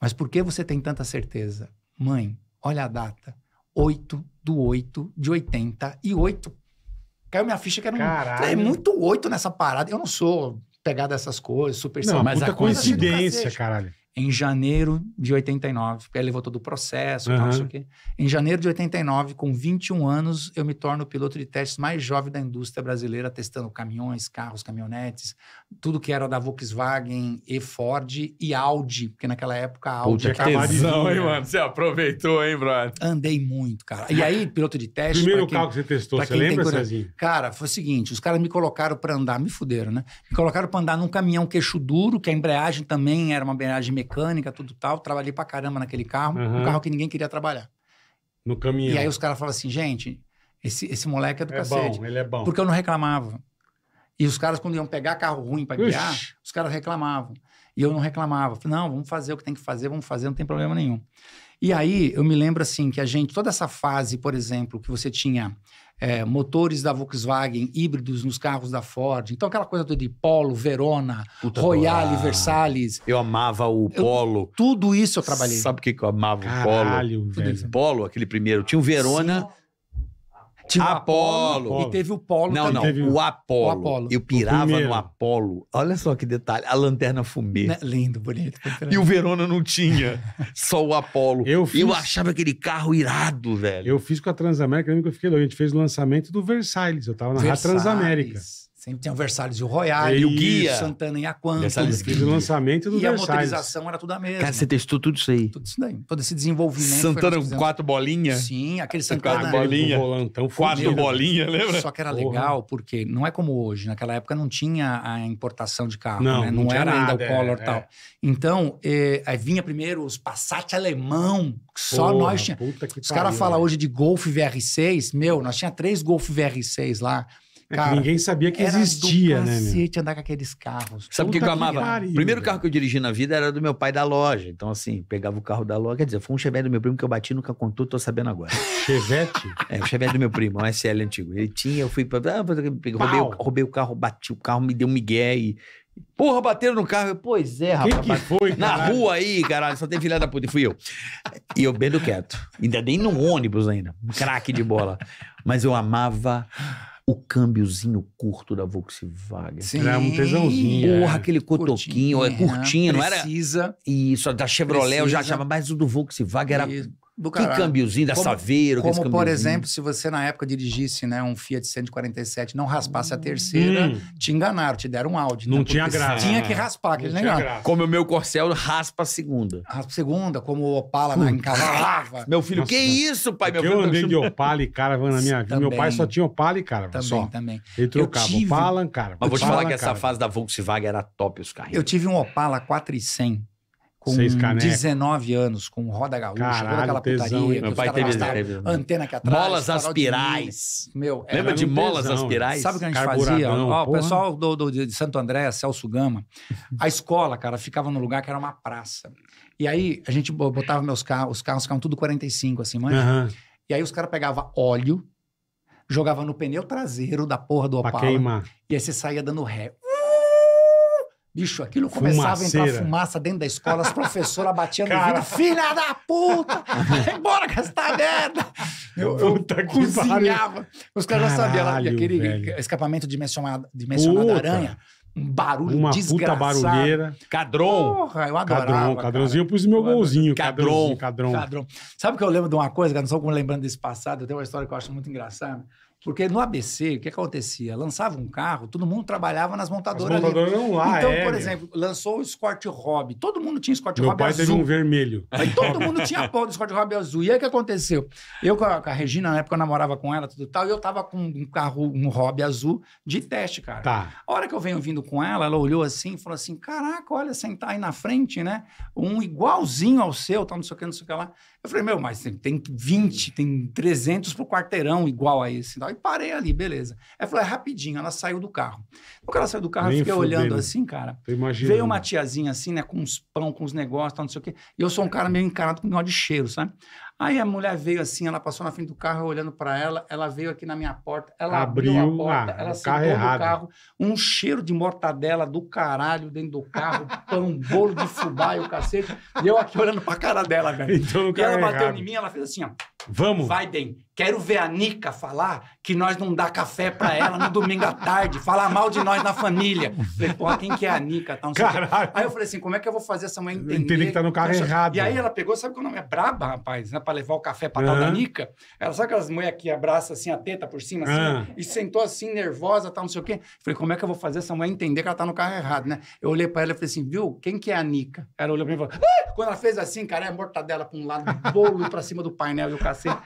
Mas por que você tem tanta certeza? Mãe, olha a data, 8 do 8 de 88. Caiu minha ficha que era um. Caralho. É muito oito nessa parada. Eu não sou pegado a essas coisas, super Não, mas a assim, coincidência, caralho em janeiro de 89. Porque aí levou todo o processo, uhum. tal, isso aqui. Em janeiro de 89, com 21 anos, eu me torno o piloto de testes mais jovem da indústria brasileira, testando caminhões, carros, caminhonetes, tudo que era da Volkswagen e Ford e Audi, porque naquela época a Audi Puta, que visão, hein, mano? Você aproveitou, hein, brother? Andei muito, cara. E aí, piloto de teste. Primeiro quem, carro que você testou, você lembra, Cezinho? Cara, foi o seguinte: os caras me colocaram para andar, me fuderam, né? Me colocaram para andar num caminhão queixo duro, que a embreagem também era uma embreagem mecânica mecânica, tudo tal. Trabalhei pra caramba naquele carro, uhum. um carro que ninguém queria trabalhar. No caminhão. E aí os caras falam assim, gente, esse, esse moleque é do é cacete. Bom, ele é bom. Porque eu não reclamava. E os caras, quando iam pegar carro ruim para guiar, os caras reclamavam. E eu não reclamava. Falei, não, vamos fazer o que tem que fazer, vamos fazer, não tem problema nenhum. E aí, eu me lembro assim, que a gente, toda essa fase, por exemplo, que você tinha é, motores da Volkswagen híbridos nos carros da Ford. Então, aquela coisa toda de Polo, Verona, Puta Royale, ah, Versalles. Eu amava o Polo. Eu, tudo isso eu trabalhei. Sabe o que, que eu amava Caralho, o Polo? Velho. Polo, aquele primeiro. Tinha o Verona. Sim tinha Apolo. Apolo. E teve o Polo Não, também. não. Teve... O, Apolo. o Apolo. Eu pirava no Apolo. Olha só que detalhe. A lanterna fumê. Né? Lindo, bonito. E o Verona não tinha. só o Apolo. Eu, fiz... eu achava aquele carro irado, velho. Eu fiz com a Transamérica. Lembra que eu fiquei louco. A gente fez o lançamento do Versailles. Eu tava na Versailles. Transamérica. Sempre tem o Versalhes e o Royale, e o Guia, Santana e a Quantum. E o lançamento do E Versalhes. a motorização era tudo a mesma. Cara, você testou tudo isso aí? Tudo isso daí. Todo esse desenvolvimento. Santana com quatro bolinhas? Sim, aquele Santana... Quatro bolinhas. Volantão quatro bolinhas, lembra? Só que era Porra. legal, porque não é como hoje. Naquela época não tinha a importação de carro, não, né? Não, não era nada, ainda o é, Collor e é, tal. É. Então, é, aí vinha primeiro os Passat alemão, que só Porra, nós tínhamos. Os caras falam né? hoje de Golf VR6. Meu, nós tinha três Golf VR6 lá. É Cara, Ninguém sabia que existia, do né, cacete, né? andar com aqueles carros. Sabe o que, que eu amava? o primeiro carro que eu dirigi na vida era do meu pai da loja. Então, assim, pegava o carro da loja. Quer dizer, foi um Chevette do meu primo que eu bati, nunca contou, tô sabendo agora. Chevette? É, o Chevette do meu primo, um SL antigo. Ele tinha, eu fui pra. Ah, roubei, o, roubei o carro, bati o carro, me deu um migué e. Porra, bateram no carro. pois é, rapaz. Que, que foi, Na caralho? rua aí, caralho, só tem filha da puta. E fui eu. E eu bendo quieto. Ainda nem no ônibus ainda. craque de bola. Mas eu amava o câmbiozinho curto da Volkswagen. Sim. Era um tesãozinho. Porra, é. aquele cotoquinho, é, é curtinho, não era? Precisa. Isso, da Chevrolet precisa. eu já achava, mas o do Volkswagen era Isso do Que câmbiozinho da como, Saveiro. Como, por exemplo, se você na época dirigisse né, um Fiat 147 não raspasse a terceira, hum. te enganaram, te deram um áudio. Não né, tinha graça. Tinha né? que raspar, que eles Como o meu Corcel raspa a segunda. Raspa a segunda, como o Opala na encavalava. Meu filho, Nossa, que isso, pai? Meu filho, eu tá andei de Opala e caravana na minha vida. Meu pai só tinha Opala e cara. Também, só. também. Ele trocava tive... Opala, cara. Mas vou te falar que essa fase da Volkswagen era top os carrinhos. Eu tive um Opala 4100 com 19 anos, com roda gaúcha, Caralho, toda aquela tesão, putaria. Meu pai teve, teve antena aqui atrás. Molas aspirais. Meu, Lembra de tesão, molas aspirais? Sabe o que a gente fazia? Ó, o pessoal do, do, de Santo André, Celso Gama, a escola, cara, ficava num lugar que era uma praça. E aí a gente botava meus carros, os carros ficavam tudo 45, assim, mãe. Uhum. E aí os caras pegavam óleo, jogava no pneu traseiro da porra do Opala. Pra queimar. E aí você saía dando ré. Bicho, aquilo começava Fumaceira. a entrar fumaça dentro da escola, as professoras batiam no vidro, filha da puta! Vai embora com essa merda! Eu, eu puta cozinhava. Barulho. Os caras já sabiam, lá, aquele velho. escapamento dimensionado, dimensionado aranha. Um barulho Uma desgraçado. puta barulheira. Cadrão. Porra, eu adorava. cadrão cadrãozinho, eu pus meu golzinho. cadrão cadrão Sabe o que eu lembro de uma coisa, cara? Não sou como lembrando desse passado, tem uma história que eu acho muito engraçada. Porque no ABC, o que acontecia? Lançava um carro, todo mundo trabalhava nas montadoras. As montadoras ali. não lá, Então, é, por exemplo, lançou o Scott Hobby. Todo mundo tinha Scott Meu Hobby pai azul. teve um vermelho. Aí todo mundo tinha a porra do Scott Hobby azul. E aí o que aconteceu? Eu com a, Regina, na época eu namorava com ela, tudo tal, e eu tava com um carro, um Hobby azul de teste, cara. Tá. A hora que eu venho vindo com ela, ela olhou assim e falou assim, caraca, olha, sentar aí na frente, né? Um igualzinho ao seu, tal, não sei o que, não sei o que lá. Eu falei, meu, mas tem 20, tem 300 pro quarteirão igual a esse. E parei ali, beleza. Ela falou, é rapidinho, ela saiu do carro. Quando ela saiu do carro, Nem eu fiquei fudeu. olhando assim, cara. Veio uma tiazinha assim, né, com uns pão, com uns negócios, tal, não sei o quê. E eu sou um cara meio encarado com um negócio de cheiro, sabe? Aí a mulher veio assim, ela passou na frente do carro olhando para ela, ela veio aqui na minha porta, ela abriu, abriu a porta, ah, ela sentou do no carro, um cheiro de mortadela do caralho dentro do carro, pão, bolo de fubá e o cacete, e eu aqui olhando pra cara dela, velho. Então, e ela bateu errado. em mim, ela fez assim, ó. Vamos. Vai bem. Quero ver a Nica falar que nós não dá café para ela no domingo à tarde, falar mal de nós na família. Falei, pô, quem que é a Nica? Tá, Caralho. Aí eu falei assim, como é que eu vou fazer essa mãe entender? Entendi que tá no carro errado. E aí ela pegou, sabe que o nome é braba, rapaz, né? Pra levar o café pra uhum. tal da Nica. Ela sabe aquelas mulheres que abraçam assim a teta por cima, assim, uhum. e sentou assim, nervosa, tal, não sei o quê. Falei, como é que eu vou fazer essa mãe entender que ela tá no carro errado, né? Eu olhei pra ela e falei assim, viu, quem que é a Nica? Ela olhou pra mim e falou, ah! quando ela fez assim, cara, é mortadela pra um lado, bolo pra cima do painel e o cacete.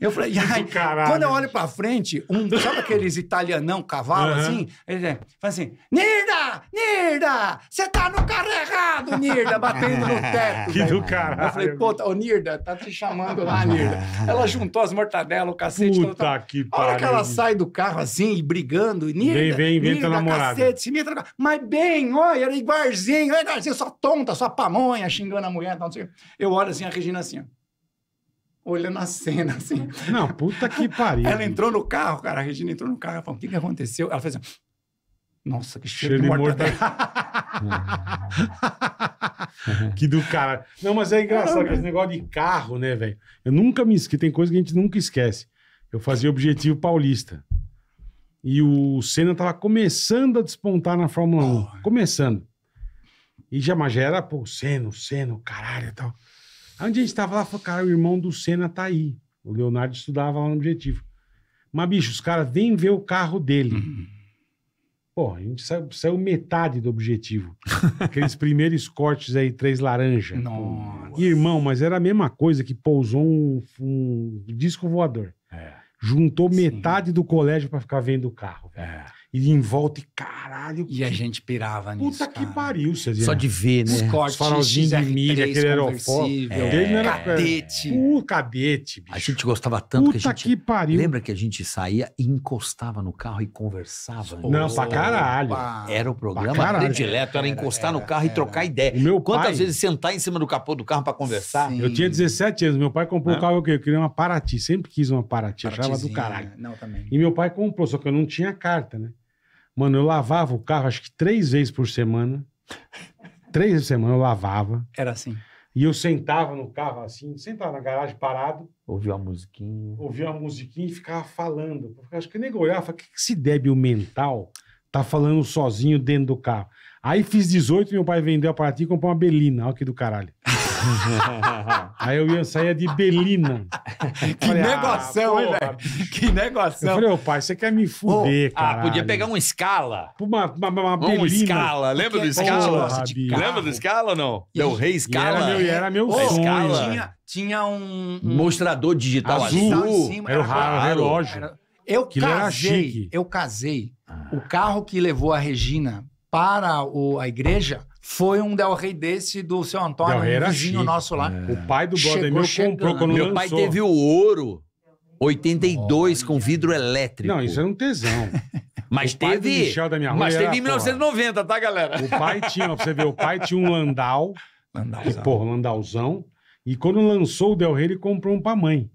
Eu falei, ai, quando eu olho pra frente, um, sabe aqueles italianão cavalo uhum. assim? Ele é, fala assim: Nirda! Nirda! Você tá no carro errado, Nirda! Batendo no teto. Que do caralho. Eu falei, puta ô Nirda, tá te chamando lá, Nirda. Ela juntou as mortadelas, o cacete. Puta que pariu. A hora que ela sai do carro assim, brigando, Nirda. Vem, vem, vem, tá namorada. cacete, se Mas bem, olha, era igualzinho, era é igualzinho, só tonta, só pamonha, xingando a mulher, não sei o Eu olho assim, a Regina assim, ó olhando a cena, assim. Não, puta que pariu. Ela entrou no carro, cara, a Regina entrou no carro, ela falou, o que, que aconteceu? Ela fez assim, nossa, que cheiro, cheiro de mortadela. que do cara. Não, mas é engraçado, Caramba. esse negócio de carro, né, velho? Eu nunca me esqueci, tem coisa que a gente nunca esquece. Eu fazia Objetivo Paulista. E o Senna tava começando a despontar na Fórmula oh. 1. Começando. E já, mas já era, pô, Senna, Senna, caralho e tal. Aí um dia a gente tava lá e falou, cara, o irmão do Senna tá aí. O Leonardo estudava lá no Objetivo. Mas, bicho, os caras vêm ver o carro dele. Uhum. Pô, a gente saiu, saiu, metade do objetivo. Aqueles primeiros cortes aí, três laranjas. Nossa. Irmão, mas era a mesma coisa que pousou um, um disco voador. É. Juntou Sim. metade do colégio para ficar vendo o carro. É e em volta, e caralho. E a gente pirava nisso. Puta cara. que pariu, Só de ver, né? Scott, Os farolzinhos de milha, aquele aerofólio. É, era... cadete. O cadete, bicho. A gente gostava tanto Puta que a gente. Que pariu. Lembra que a gente saía e encostava no carro e conversava? não, pra caralho. Era o programa predileto, né? era, era encostar no carro e trocar ideia. O meu Quantas vezes sentar em cima do capô do carro pra conversar? Eu tinha 17 anos, meu pai comprou o carro, eu queria, eu queria uma Paraty, sempre quis uma Paraty, achava do caralho. Né? Não, também. E meu pai comprou, só que eu não tinha carta, né? Mano, eu lavava o carro acho que três vezes por semana. três vezes por semana eu lavava. Era assim. E eu sentava no carro assim, sentava na garagem parado. Ouvia uma musiquinha. Ouvia uma musiquinha e ficava falando. acho que nem olhava, o que, que se deve o mental tá falando sozinho dentro do carro? Aí fiz 18, meu pai vendeu a Paraty e comprou uma Belina, olha que do caralho. Aí eu ia sair de Belina. que falei, hein, ah, velho? Que negociação. Eu falei, ô pai, você quer me fuder, cara. Ah, podia pegar uma escala. Uma, uma, uma Belina. Lembra do escala, Oh, Lembra do escala ou não? E, Del Rei escala. era meu, era meu oh, Tinha, um, um, Mostrador digital azul. azul. Cima, era, era raro, relógio. Era... Eu casei. Eu casei. Ah. O carro que levou a Regina para o, a igreja foi um Del Rey desse do seu Antônio, um vizinho chique. nosso lá. É. O pai do Bodemil comprou quando Meu lançou. pai teve o ouro 82 Olha. com vidro elétrico. Não, isso era um tesão. Mas o teve. mas teve em 1990, porra. tá, galera? O pai tinha, pra você ver, o pai tinha um Landau. Landauzão. E, porra, Landauzão. E quando lançou o Del Rey, ele comprou um pra mãe.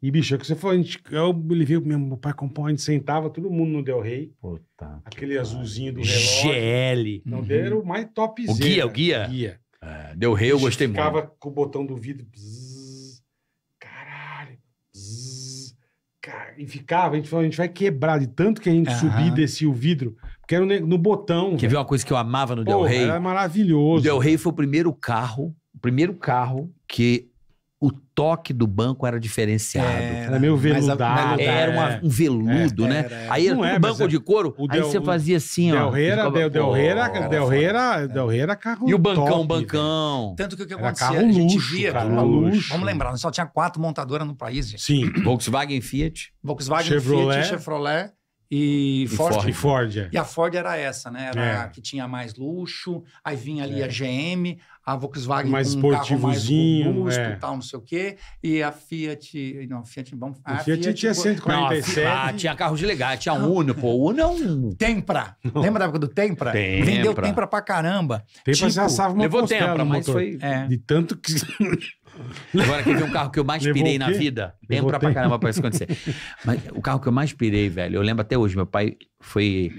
E, bicho, é que você falou, a gente, eu, ele o meu pai comprou, a gente sentava, todo mundo no Del Rey. Puta aquele azulzinho do relógio. GL. Não, uhum. era o mais topzinho. O guia, o guia. guia. É, Del Rey eu gostei muito. Ficava com o botão do vidro. caralho. E ficava, a gente falou, a gente vai quebrar de tanto que a gente uhum. subia e descia o vidro. Porque era no, no botão. Quer velho. ver uma coisa que eu amava no Del Rey? Era maravilhoso. O Del Rey foi o primeiro carro, o primeiro carro que toque do banco era diferenciado. Né? É, era meio veludado. Era uma, é. um veludo, é, né? Era, é, é. aí era banco de couro, aí Del, você fazia assim, Del ó. Reira, Del, Del Reira, o Del Reira, Del Reira carro E o bancão, top, bancão. Velho. Tanto que o que acontecia, carro luxo, a gente via... Carro tudo, luxo. Vamos lembrar, só tinha quatro montadoras no país. Gente. Sim. Volkswagen Fiat. Volkswagen Chevrolet. Fiat, Chevrolet e, e Ford. Ford. E, Ford é. e a Ford era essa, né? Era é. a que tinha mais luxo, aí vinha ali é. a GM, a Volkswagen mais com um carro mais robusto, é. tal, não sei o quê, e a Fiat, não, Fiat, vamos, a, a Fiat, Fiat tinha 147. Não, a, ah, tinha carros legais, tinha não. Uno, pô, Uno é um Tempra. Lembra da época do Tempra? Tempra. Vendeu Tempra pra caramba. Tempra tipo, já assava uma levou Tempra, mas foi é. de tanto que Agora, quer ver um carro que eu mais Levou pirei na vida? Levou Lembra tempo. pra caramba pra isso acontecer. Mas o carro que eu mais pirei, velho, eu lembro até hoje, meu pai foi...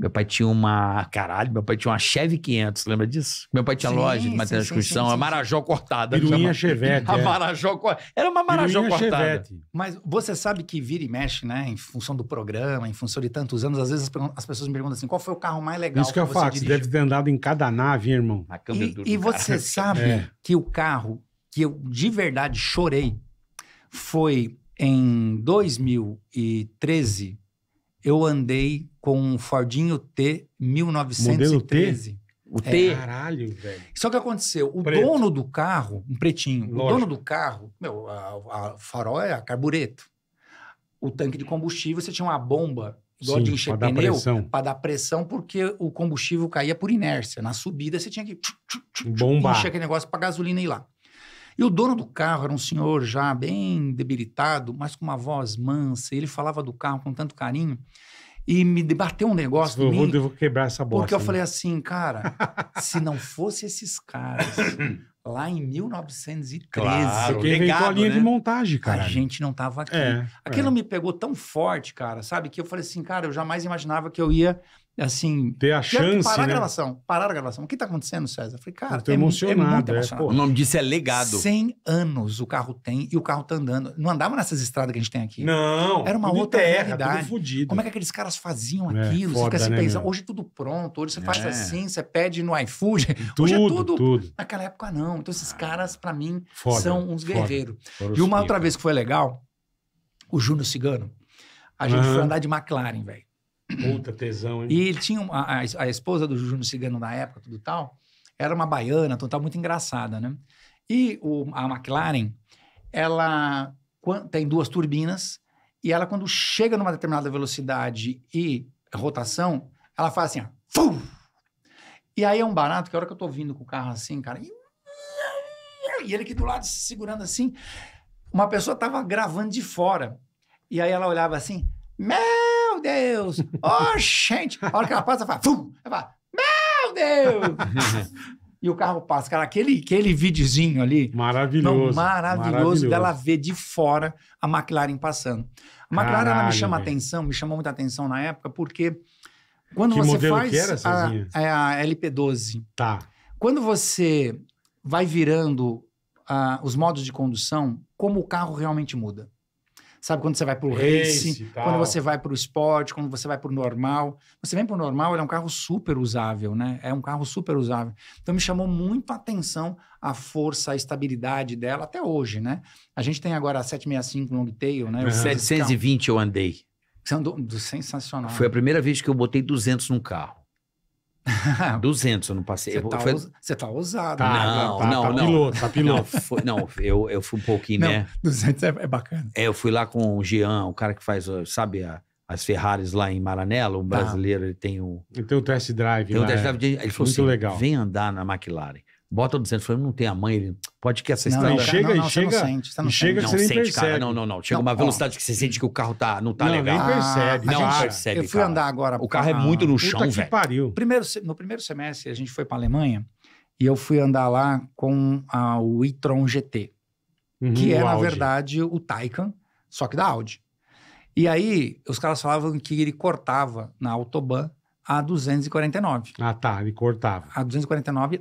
Meu pai tinha uma. Caralho, meu pai tinha uma Chevy 500, lembra disso? Meu pai tinha sim, loja de material de construção, a Marajó cortada. Piruinha Chevette. A é. Marajó cortada. Era uma Marajó Piruinha cortada. Chevette. Mas você sabe que vira e mexe, né? Em função do programa, em função de tantos anos, às vezes as, pessoas me perguntam assim: qual foi o carro mais legal? Isso que, que eu falo, você deve ter andado em cada nave, irmão. câmera e, e você sabe é. que o carro que eu de verdade chorei foi em 2013. Eu andei com um Fordinho T 1913. Modelo T? O é. T. Caralho, velho. Só que aconteceu, o Preto. dono do carro, um pretinho, Lógico. o dono do carro, meu, a, a farol é a carbureto. O tanque de combustível, você tinha uma bomba igual Sim, de encher pra pneu, para dar pressão, porque o combustível caía por inércia. Na subida, você tinha que tchum, tchum, tchum, bombar. encher aquele negócio para gasolina ir lá. E o dono do carro era um senhor já bem debilitado, mas com uma voz mansa. Ele falava do carro com tanto carinho e me debateu um negócio. Eu, vou, eu vou quebrar essa bosta. Porque eu né? falei assim, cara, se não fosse esses caras lá em 1913, claro, legado, a linha né? de montagem, cara. A gente não tava aqui. É, Aquilo é. me pegou tão forte, cara, sabe? Que eu falei assim, cara, eu jamais imaginava que eu ia assim. Ter a chance. Parar né? a gravação, parar a gravação. O que está acontecendo, César? Eu falei, cara, eu é, é, emocionado, é muito emocionado. É, o nome disso é legado. 100 anos o carro tem e o carro tá andando. Não andava nessas estradas que a gente tem aqui. Não. Era uma outra terra, realidade. Como é que aqueles caras faziam é, aquilo? foda, você fica assim, né, pensando. Hoje tudo pronto, hoje você faz é. assim, você pede no iFood. Tudo, hoje é tudo. tudo. Naquela época, não. Então, esses ah. caras, para mim, foda, são uns guerreiros. E uma outra vez que foi legal, o Júnior Cigano, a gente uhum. foi andar de McLaren, velho. Puta tesão, hein? E ele tinha a, a esposa do Juju Cigano na época, tudo tal, era uma baiana, então tá muito engraçada, né? E o, a McLaren, ela tem duas turbinas e ela, quando chega numa determinada velocidade e rotação, ela faz assim, ó, fum! E aí é um barato que a hora que eu tô vindo com o carro assim, cara, e, e ele aqui do lado segurando assim, uma pessoa tava gravando de fora. E aí ela olhava assim, meu meu Deus! Oh, gente! A hora que ela passa, ela fala, Fum! Ela fala, meu Deus! e o carro passa. Cara, aquele, aquele videozinho ali. Maravilhoso. Não, maravilhoso, maravilhoso dela ver de fora a McLaren passando. A McLaren Caralho, me chama atenção, me chamou muita atenção na época, porque quando que você faz. Que era, a, é a LP12. Tá. Quando você vai virando uh, os modos de condução, como o carro realmente muda sabe? Quando você vai pro race, race quando você vai pro esporte, quando você vai pro normal. Você vem pro normal, ele é um carro super usável, né? É um carro super usável. Então me chamou muito a atenção a força, a estabilidade dela até hoje, né? A gente tem agora a 765 long tail, né? Uhum. 720 eu andei. Você andou sensacional. Foi a primeira vez que eu botei 200 num carro. 200 eu não passei. Você tá, foi... você tá ousado. Né? Tá, tá, não, tá, não, tá, não. Piloto, tá piloto. Não, foi, não eu, eu fui um pouquinho, não, né? 200 é, é bacana. É, eu fui lá com o Jean, o cara que faz, sabe, a, as Ferraris lá em Maranello, um tá. brasileiro, ele tem o... Ele tem o test drive. É. ele falou Muito assim, legal. vem andar na McLaren. Bota 200 falei, não tem a mãe. Ele, pode que essa estrada. Não, chega, não, não, chega, você não sente, você não chega sente. Não, sente, percebe. cara. Não, não, não. Chega não, uma velocidade ó. que você sente que o carro tá, não tá não, legal. Nem percebe. Não, gente, percebe, Eu fui cara. andar agora. O carro é muito no chão, velho. Pariu. Primeiro, no primeiro semestre, a gente foi pra Alemanha e eu fui andar lá com a, o e-tron GT, uhum, que é, na verdade, o Taycan, só que da Audi. E aí, os caras falavam que ele cortava na Autobahn a 249. Ah, tá. Ele cortava. A 249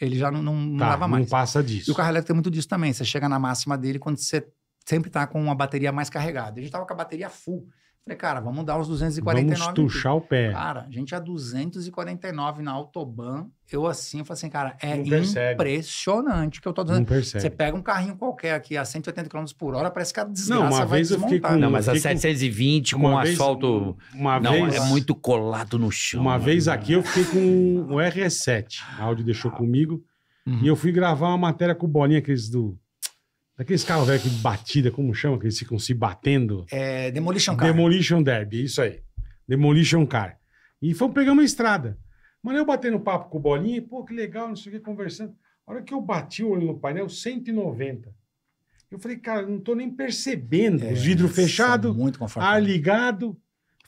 ele já não, não, não tá, mais. Não passa disso. E o carro elétrico tem muito disso também. Você chega na máxima dele quando você sempre está com uma bateria mais carregada. A gente estava com a bateria full. Falei, cara, vamos dar os 249. Vamos estuchar o pé. Cara, a gente a 249 na Autobahn. Eu assim, eu falei assim, cara, é impressionante que eu tô dizendo. Não percebe. Você pega um carrinho qualquer aqui a 180 km por hora, parece que a desgraça não, uma vai vez desmontar. Eu fiquei né? com, não, mas a 720 com, com um asfalto... Uma não, vez, é muito colado no chão. Uma vez mano. aqui eu fiquei com o RS7. A Audi deixou comigo. Uhum. E eu fui gravar uma matéria com o Bolinha, aqueles do Aqueles carros velhos que batida, como chama, que eles ficam se batendo. É, Demolition Car. Demolition Derby, isso aí. Demolition Car. E fomos pegar uma estrada. Mano, eu batendo papo com o Bolinha, pô, que legal, não sei o que, conversando. A hora que eu bati o olho no painel, 190. Eu falei, cara, não tô nem percebendo. É, Os vidros fechados, ar ligado.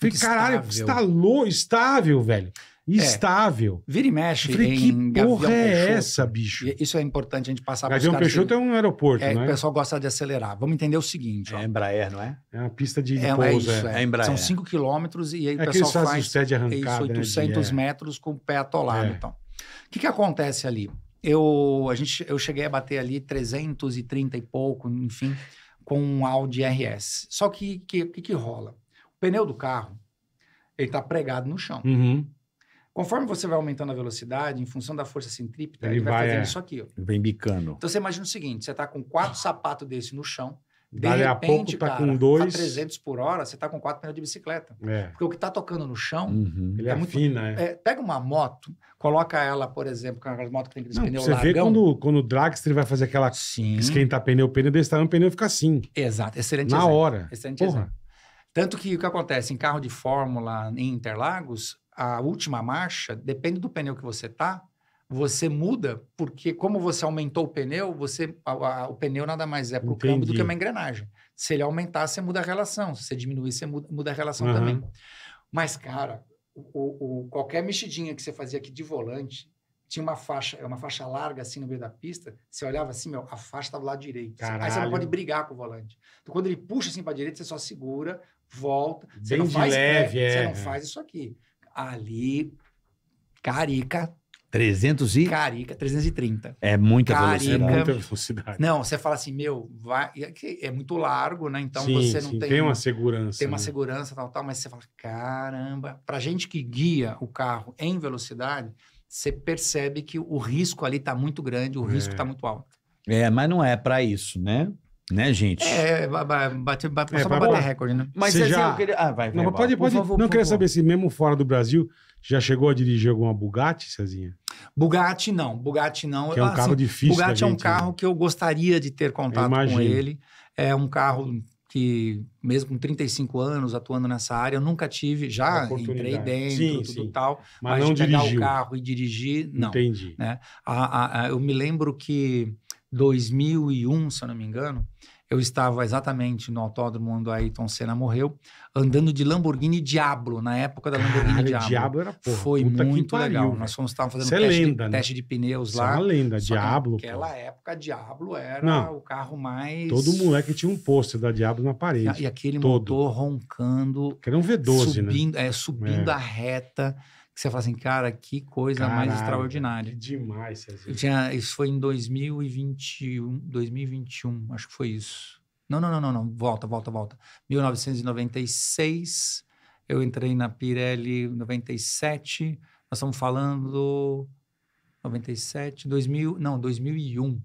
Falei, caralho, estável. estalou, estável, velho estável. É. Vira e mexe. Falei, que porra é Peixoto. essa, bicho? isso é importante a gente passar para Gavião Peixoto é um aeroporto, é, né? O pessoal gosta de acelerar. Vamos entender o seguinte. Ó. É Embraer, não é? É uma pista de, é, é, pouso. É, isso, é. é. Embraer. São 5 quilômetros e aí o é pessoal faz... faz o de arrancada, isso, 800 né? metros com o pé atolado, então. O que, que acontece ali? Eu, a gente, eu cheguei a bater ali 330 e pouco, enfim, com um Audi RS. Só que o que, que, que rola? O pneu do carro, ele tá pregado no chão. Uhum. Conforme você vai aumentando a velocidade, em função da força centrípeta, ele, ele vai, vai, fazendo é, isso aqui. Ó. Vem bicando. Então você imagina o seguinte: você está com quatro sapatos desse no chão. De Dali repente, a pouco tá com dois. A 300 por hora, você está com quatro pneus de bicicleta. É. Porque o que está tocando no chão. Uhum. É ele é, é muito, fina, é. é. Pega uma moto, coloca ela, por exemplo, com é aquelas motos que tem aqueles pneus Você largão. vê quando, quando o dragster vai fazer aquela. Sim. Esquentar pneu, pneu desse tamanho, o pneu fica assim. Exato, excelente. Na exemplo. hora. Excelente Porra. Exemplo. Tanto que o que acontece em carro de Fórmula em Interlagos, a última marcha, depende do pneu que você tá, você muda, porque como você aumentou o pneu, você a, a, o pneu nada mais é para o câmbio do que uma engrenagem. Se ele aumentar, você muda a relação. Se você diminuir, você muda, muda a relação uhum. também. Mas, cara, o, o, qualquer mexidinha que você fazia aqui de volante, tinha uma faixa, é uma faixa larga assim no meio da pista, você olhava assim, meu, a faixa estava do lado direito. Caralho. Aí você não pode brigar com o volante. Então, quando ele puxa assim para a direita, você só segura, volta. Bem você não de faz leve, pé, é. Você não faz isso aqui ali, Carica. 300 e? Carica, 330. É muita Carica. velocidade. É muita velocidade. Não, você fala assim, meu, vai... é, é muito largo, né? Então sim, você não sim, tem. Tem uma segurança. Tem uma né? segurança, tal, tal, mas você fala, caramba. Pra gente que guia o carro em velocidade, você percebe que o risco ali tá muito grande, o é. risco tá muito alto. É, mas não é para isso, né? Né, gente? É, é bate, bate, é, só pra bater recorde, né? Mas você assim, já... eu queria... Ah, vai, Não, vai, pode, pode. Favor, não queria saber se mesmo fora do Brasil já chegou a dirigir alguma Bugatti, Cezinha? Bugatti não, Bugatti não. Que é um assim, carro difícil Bugatti gente, é um carro né? que eu gostaria de ter contato com ele. É um carro que mesmo com 35 anos atuando nessa área, eu nunca tive, já entrei dentro, sim, tudo sim. tal, mas, mas não de pegar dirigiu. o carro e dirigir, não. Entendi. Né? A, a, a, eu me lembro que 2001, se eu não me engano, eu estava exatamente no autódromo onde o Ayrton Senna morreu, andando de Lamborghini Diablo, na época da Lamborghini Diablo. Diablo era porra, Foi muito pariu, legal. Véio. Nós fomos fazendo teste, é lenda, de, né? teste, de, pneus Cê lá. É uma lenda, Diablo. Naquela pô. época, Diablo era Não, o carro mais. Todo moleque tinha um pôster da Diablo na parede. E, e aquele todo. motor roncando. Que era um V12, né? subindo, né? É, subindo é. a reta que você fala assim, cara, que coisa Caralho, mais extraordinária. Demais, eu Tinha, isso foi em 2021, 2021, acho que foi isso. Não, não, não, não, não, volta, volta, volta. 1996, eu entrei na Pirelli 97, nós estamos falando 97, 2000, não, 2001.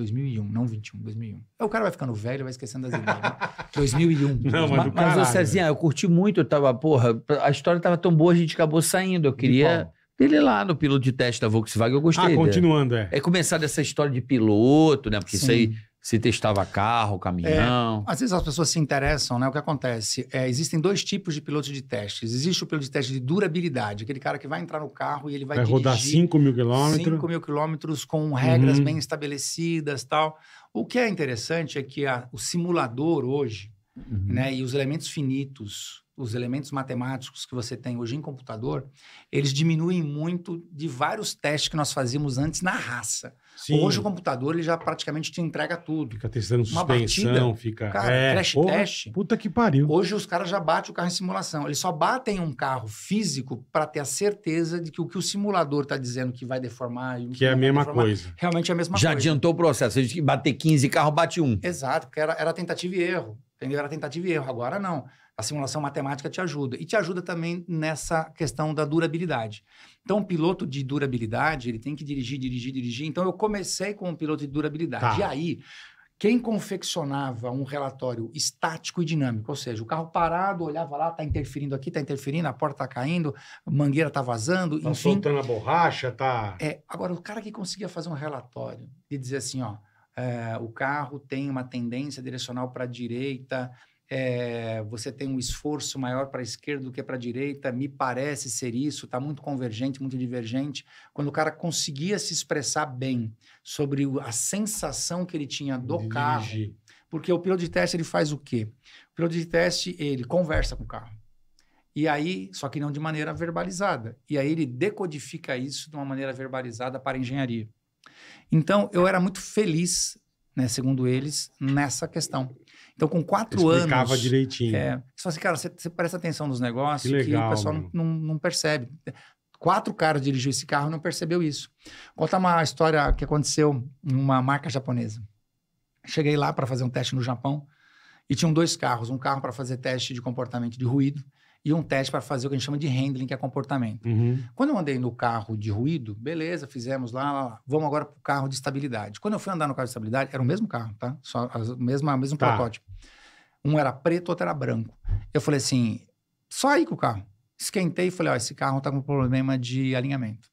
2001, não 21, 2001. É, o cara vai ficando velho, vai esquecendo das ideias. Né? 2001. Não, mas, mas, mas ô, Cezinha, eu curti muito, eu tava, porra, a história tava tão boa, a gente acabou saindo. Eu queria ele lá no piloto de teste da Volkswagen, eu gostei. Ah, continuando, é. É começar dessa história de piloto, né? Porque Sim. isso aí se testava carro, caminhão. É, às vezes as pessoas se interessam, né? O que acontece? É, existem dois tipos de pilotos de testes. Existe o piloto de teste de durabilidade, aquele cara que vai entrar no carro e ele vai. Vai rodar 5 mil quilômetros. 5 mil quilômetros com regras uhum. bem estabelecidas tal. O que é interessante é que a, o simulador hoje, uhum. né? E os elementos finitos, os elementos matemáticos que você tem hoje em computador, eles diminuem muito de vários testes que nós fazíamos antes na raça. Sim. Hoje o computador ele já praticamente te entrega tudo. Fica testando Uma suspensão, batida, fica. Cara, é. crash test. Puta que pariu. Hoje os caras já batem o carro em simulação. Eles só batem um carro físico para ter a certeza de que o que o simulador está dizendo que vai deformar. que, que é a mesma coisa. Realmente é a mesma já coisa. Já adiantou o processo. Eles que bater 15 carros bate um. Exato, porque era, era tentativa e erro. Entendeu? Era tentativa e erro. Agora não. A simulação matemática te ajuda. E te ajuda também nessa questão da durabilidade. Então, um piloto de durabilidade, ele tem que dirigir, dirigir, dirigir. Então, eu comecei com um piloto de durabilidade. Tá. E aí, quem confeccionava um relatório estático e dinâmico, ou seja, o carro parado, olhava lá, está interferindo aqui, está interferindo, a porta está caindo, a mangueira está vazando, tá enfim... soltando a borracha, tá... É, agora, o cara que conseguia fazer um relatório e dizer assim, ó, é, o carro tem uma tendência direcional para a direita, é, você tem um esforço maior para a esquerda do que para a direita, me parece ser isso, está muito convergente, muito divergente. Quando o cara conseguia se expressar bem sobre a sensação que ele tinha do carro, porque o piloto de teste ele faz o quê? O piloto de teste ele conversa com o carro. E aí, só que não de maneira verbalizada. E aí ele decodifica isso de uma maneira verbalizada para a engenharia. Então, eu era muito feliz, né, segundo eles, nessa questão. Então, com quatro Explicava anos. Explicava direitinho. É, só assim, cara, você, você, presta atenção nos negócios que, legal, que o pessoal não, não, não percebe. Quatro caras dirigiu esse carro e não percebeu isso. Conta uma história que aconteceu numa marca japonesa. Cheguei lá para fazer um teste no Japão e tinham dois carros, um carro para fazer teste de comportamento de ruído e um teste para fazer o que a gente chama de handling, que é comportamento. Uhum. Quando eu andei no carro de ruído, beleza, fizemos lá, lá, lá. vamos agora para o carro de estabilidade. Quando eu fui andar no carro de estabilidade, era o mesmo carro, tá? Só o mesmo, mesmo tá. protótipo. Um era preto, outro era branco. Eu falei assim, só aí com o carro. Esquentei e falei, ó, esse carro tá com problema de alinhamento.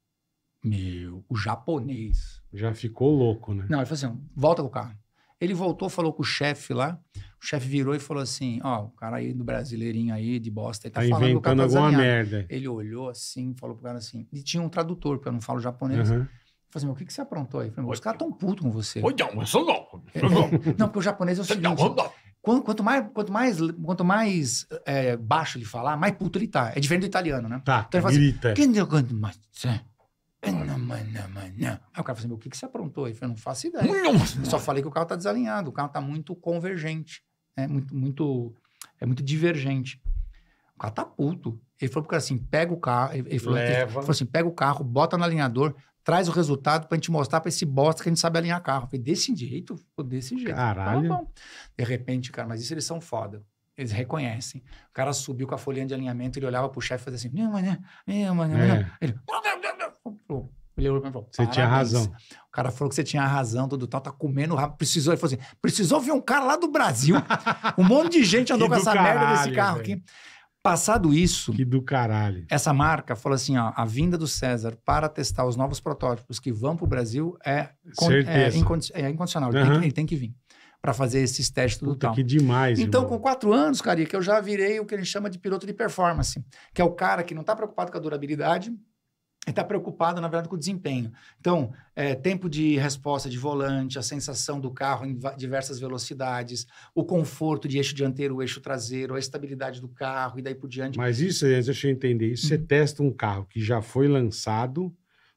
Meu, o japonês. Já ficou louco, né? Não, ele falou assim, volta com o carro. Ele voltou, falou com o chefe lá. O chefe virou e falou assim: Ó, o cara aí do brasileirinho aí, de bosta, ele tá, tá falando inventando o cara tá alguma merda. Ele olhou assim, falou pro cara assim. E tinha um tradutor, porque eu não falo japonês. Uhum. Falei assim, o que, que você aprontou aí? Falei, os caras tão putos com você. Não, eu sou louco. É, é. Não, porque o japonês é o tá seguinte. Quanto, quanto mais, quanto mais, quanto mais é, baixo ele falar, mais puto ele tá. É diferente do italiano, né? Tá, então ele fala Assim, Aí o cara falou assim: o que, que você aprontou? Ele falou: não faço ideia. Só falei que o carro está desalinhado, o carro está muito convergente, né? muito, muito, é muito divergente. O cara tá puto. Ele falou pro cara assim: pega o carro. Ele falou, ele falou assim: pega o carro, bota no alinhador, traz o resultado pra gente mostrar pra esse bosta que a gente sabe alinhar carro. Eu falei, desse jeito, desse jeito. Então, tá Caralho. Tá de repente, cara, mas isso eles são foda. Eles reconhecem. O cara subiu com a folhinha de alinhamento, ele olhava pro chefe e fazia assim: minha manhã, minha manhã, Ele. Ele olhou pra mim e falou: Você tinha razão. O cara falou que você tinha razão, tudo tal, tá, tá comendo rápido. Precisou, ele falou assim: precisou vir um cara lá do Brasil. Um monte de gente andou com essa caralho, merda desse carro véio. aqui. Passado isso. Que do caralho. Essa marca falou assim: ó, a vinda do César para testar os novos protótipos que vão para o Brasil é, é, é incondicional. Uhum. Ele, tem que, ele, tem que, vir para fazer esses testes do tal. Que demais. Então, irmão. com quatro anos, que eu já virei o que a gente chama de piloto de performance, que é o cara que não está preocupado com a durabilidade, está preocupado, na verdade, com o desempenho. Então, é, tempo de resposta de volante, a sensação do carro em diversas velocidades, o conforto de eixo dianteiro, eixo traseiro, a estabilidade do carro e daí por diante. Mas isso, deixa eu entender, isso uhum. você testa um carro que já foi lançado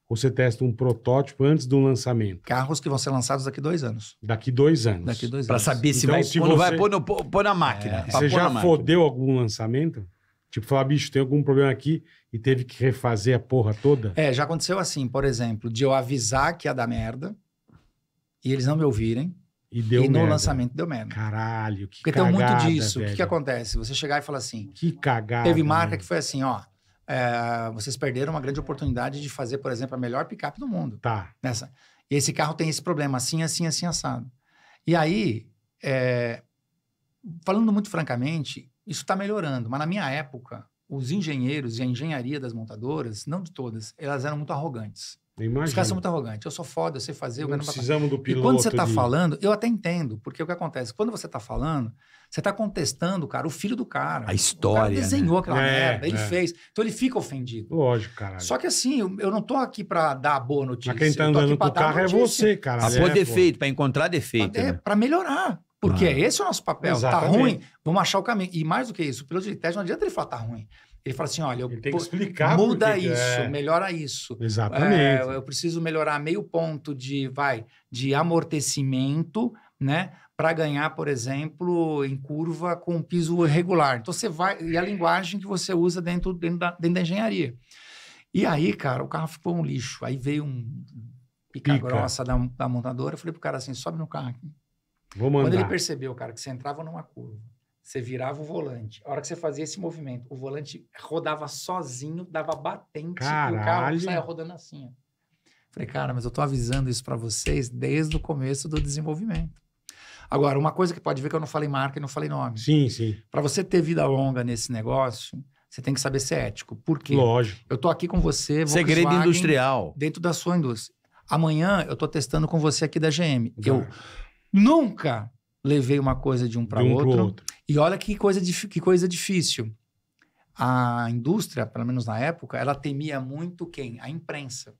ou você testa um protótipo antes do lançamento? Carros que vão ser lançados daqui dois anos. Daqui dois anos. Daqui dois anos. Para saber se então, vai, se você... vai pôr, no, pôr, na máquina. É. Você já fodeu algum lançamento? Tipo, falar, bicho, tem algum problema aqui e teve que refazer a porra toda? É, já aconteceu assim, por exemplo, de eu avisar que ia dar merda e eles não me ouvirem. E, deu e no lançamento deu merda. Caralho, que Porque cagada, tem muito disso. O que, que, acontece? Você chegar e falar assim... Que cagada. Teve marca que foi assim, ó... É, vocês perderam uma grande oportunidade de fazer, por exemplo, a melhor picape do mundo. Tá. Nessa. E esse carro tem esse problema, assim, assim, assim, assado. E aí, é, falando muito francamente, isso está melhorando. Mas na minha época, os engenheiros e a engenharia das montadoras, não de todas, elas eram muito arrogantes. Imagina. Os caras são muito arrogantes. Eu sou foda, eu sei fazer, eu não precisamos do piloto. E quando você está de... falando, eu até entendo, porque o que acontece? Quando você está falando, você está contestando, cara, o filho do cara. A história. O cara desenhou né? aquela é, merda, ele é. fez. Então ele fica ofendido. Lógico, cara. Só que assim, eu não estou aqui para dar boa notícia. Mas quem está andando com o carro é você, cara. Pra pôr é, defeito, para encontrar defeito. Para né? melhorar. Porque ah. esse é o nosso papel. Tá Exatamente. Tá ruim, vamos achar o caminho. E mais do que isso, o piloto de teste não adianta ele falar tá ruim. Ele fala assim: olha, eu ele tem que explicar muda isso, é. melhora isso. Exatamente. É, eu preciso melhorar meio ponto de, vai, de amortecimento, né? Para ganhar, por exemplo, em curva com piso regular. Então você vai. E a linguagem que você usa dentro, dentro, da, dentro da engenharia. E aí, cara, o carro ficou um lixo. Aí veio um pica, pica. grossa da, da montadora. Eu falei pro cara assim: sobe no carro aqui. Vou mandar. Quando ele percebeu, cara, que você entrava numa curva, você virava o volante. A hora que você fazia esse movimento, o volante rodava sozinho, dava batente Caralho. e o carro saia rodando assim. Ó. Falei, cara, mas eu tô avisando isso para vocês desde o começo do desenvolvimento. Agora, uma coisa que pode ver que eu não falei marca e não falei nome. Sim, sim. Para você ter vida longa nesse negócio, você tem que saber ser ético. Por quê? Lógico. Eu tô aqui com você, Volkswagen, Segredo industrial. Dentro da sua indústria. Amanhã eu tô testando com você aqui da GM. Claro. Eu Nunca levei uma coisa de um para um outro. outro. E olha que coisa, que coisa difícil. A indústria, pelo menos na época, ela temia muito quem? A imprensa.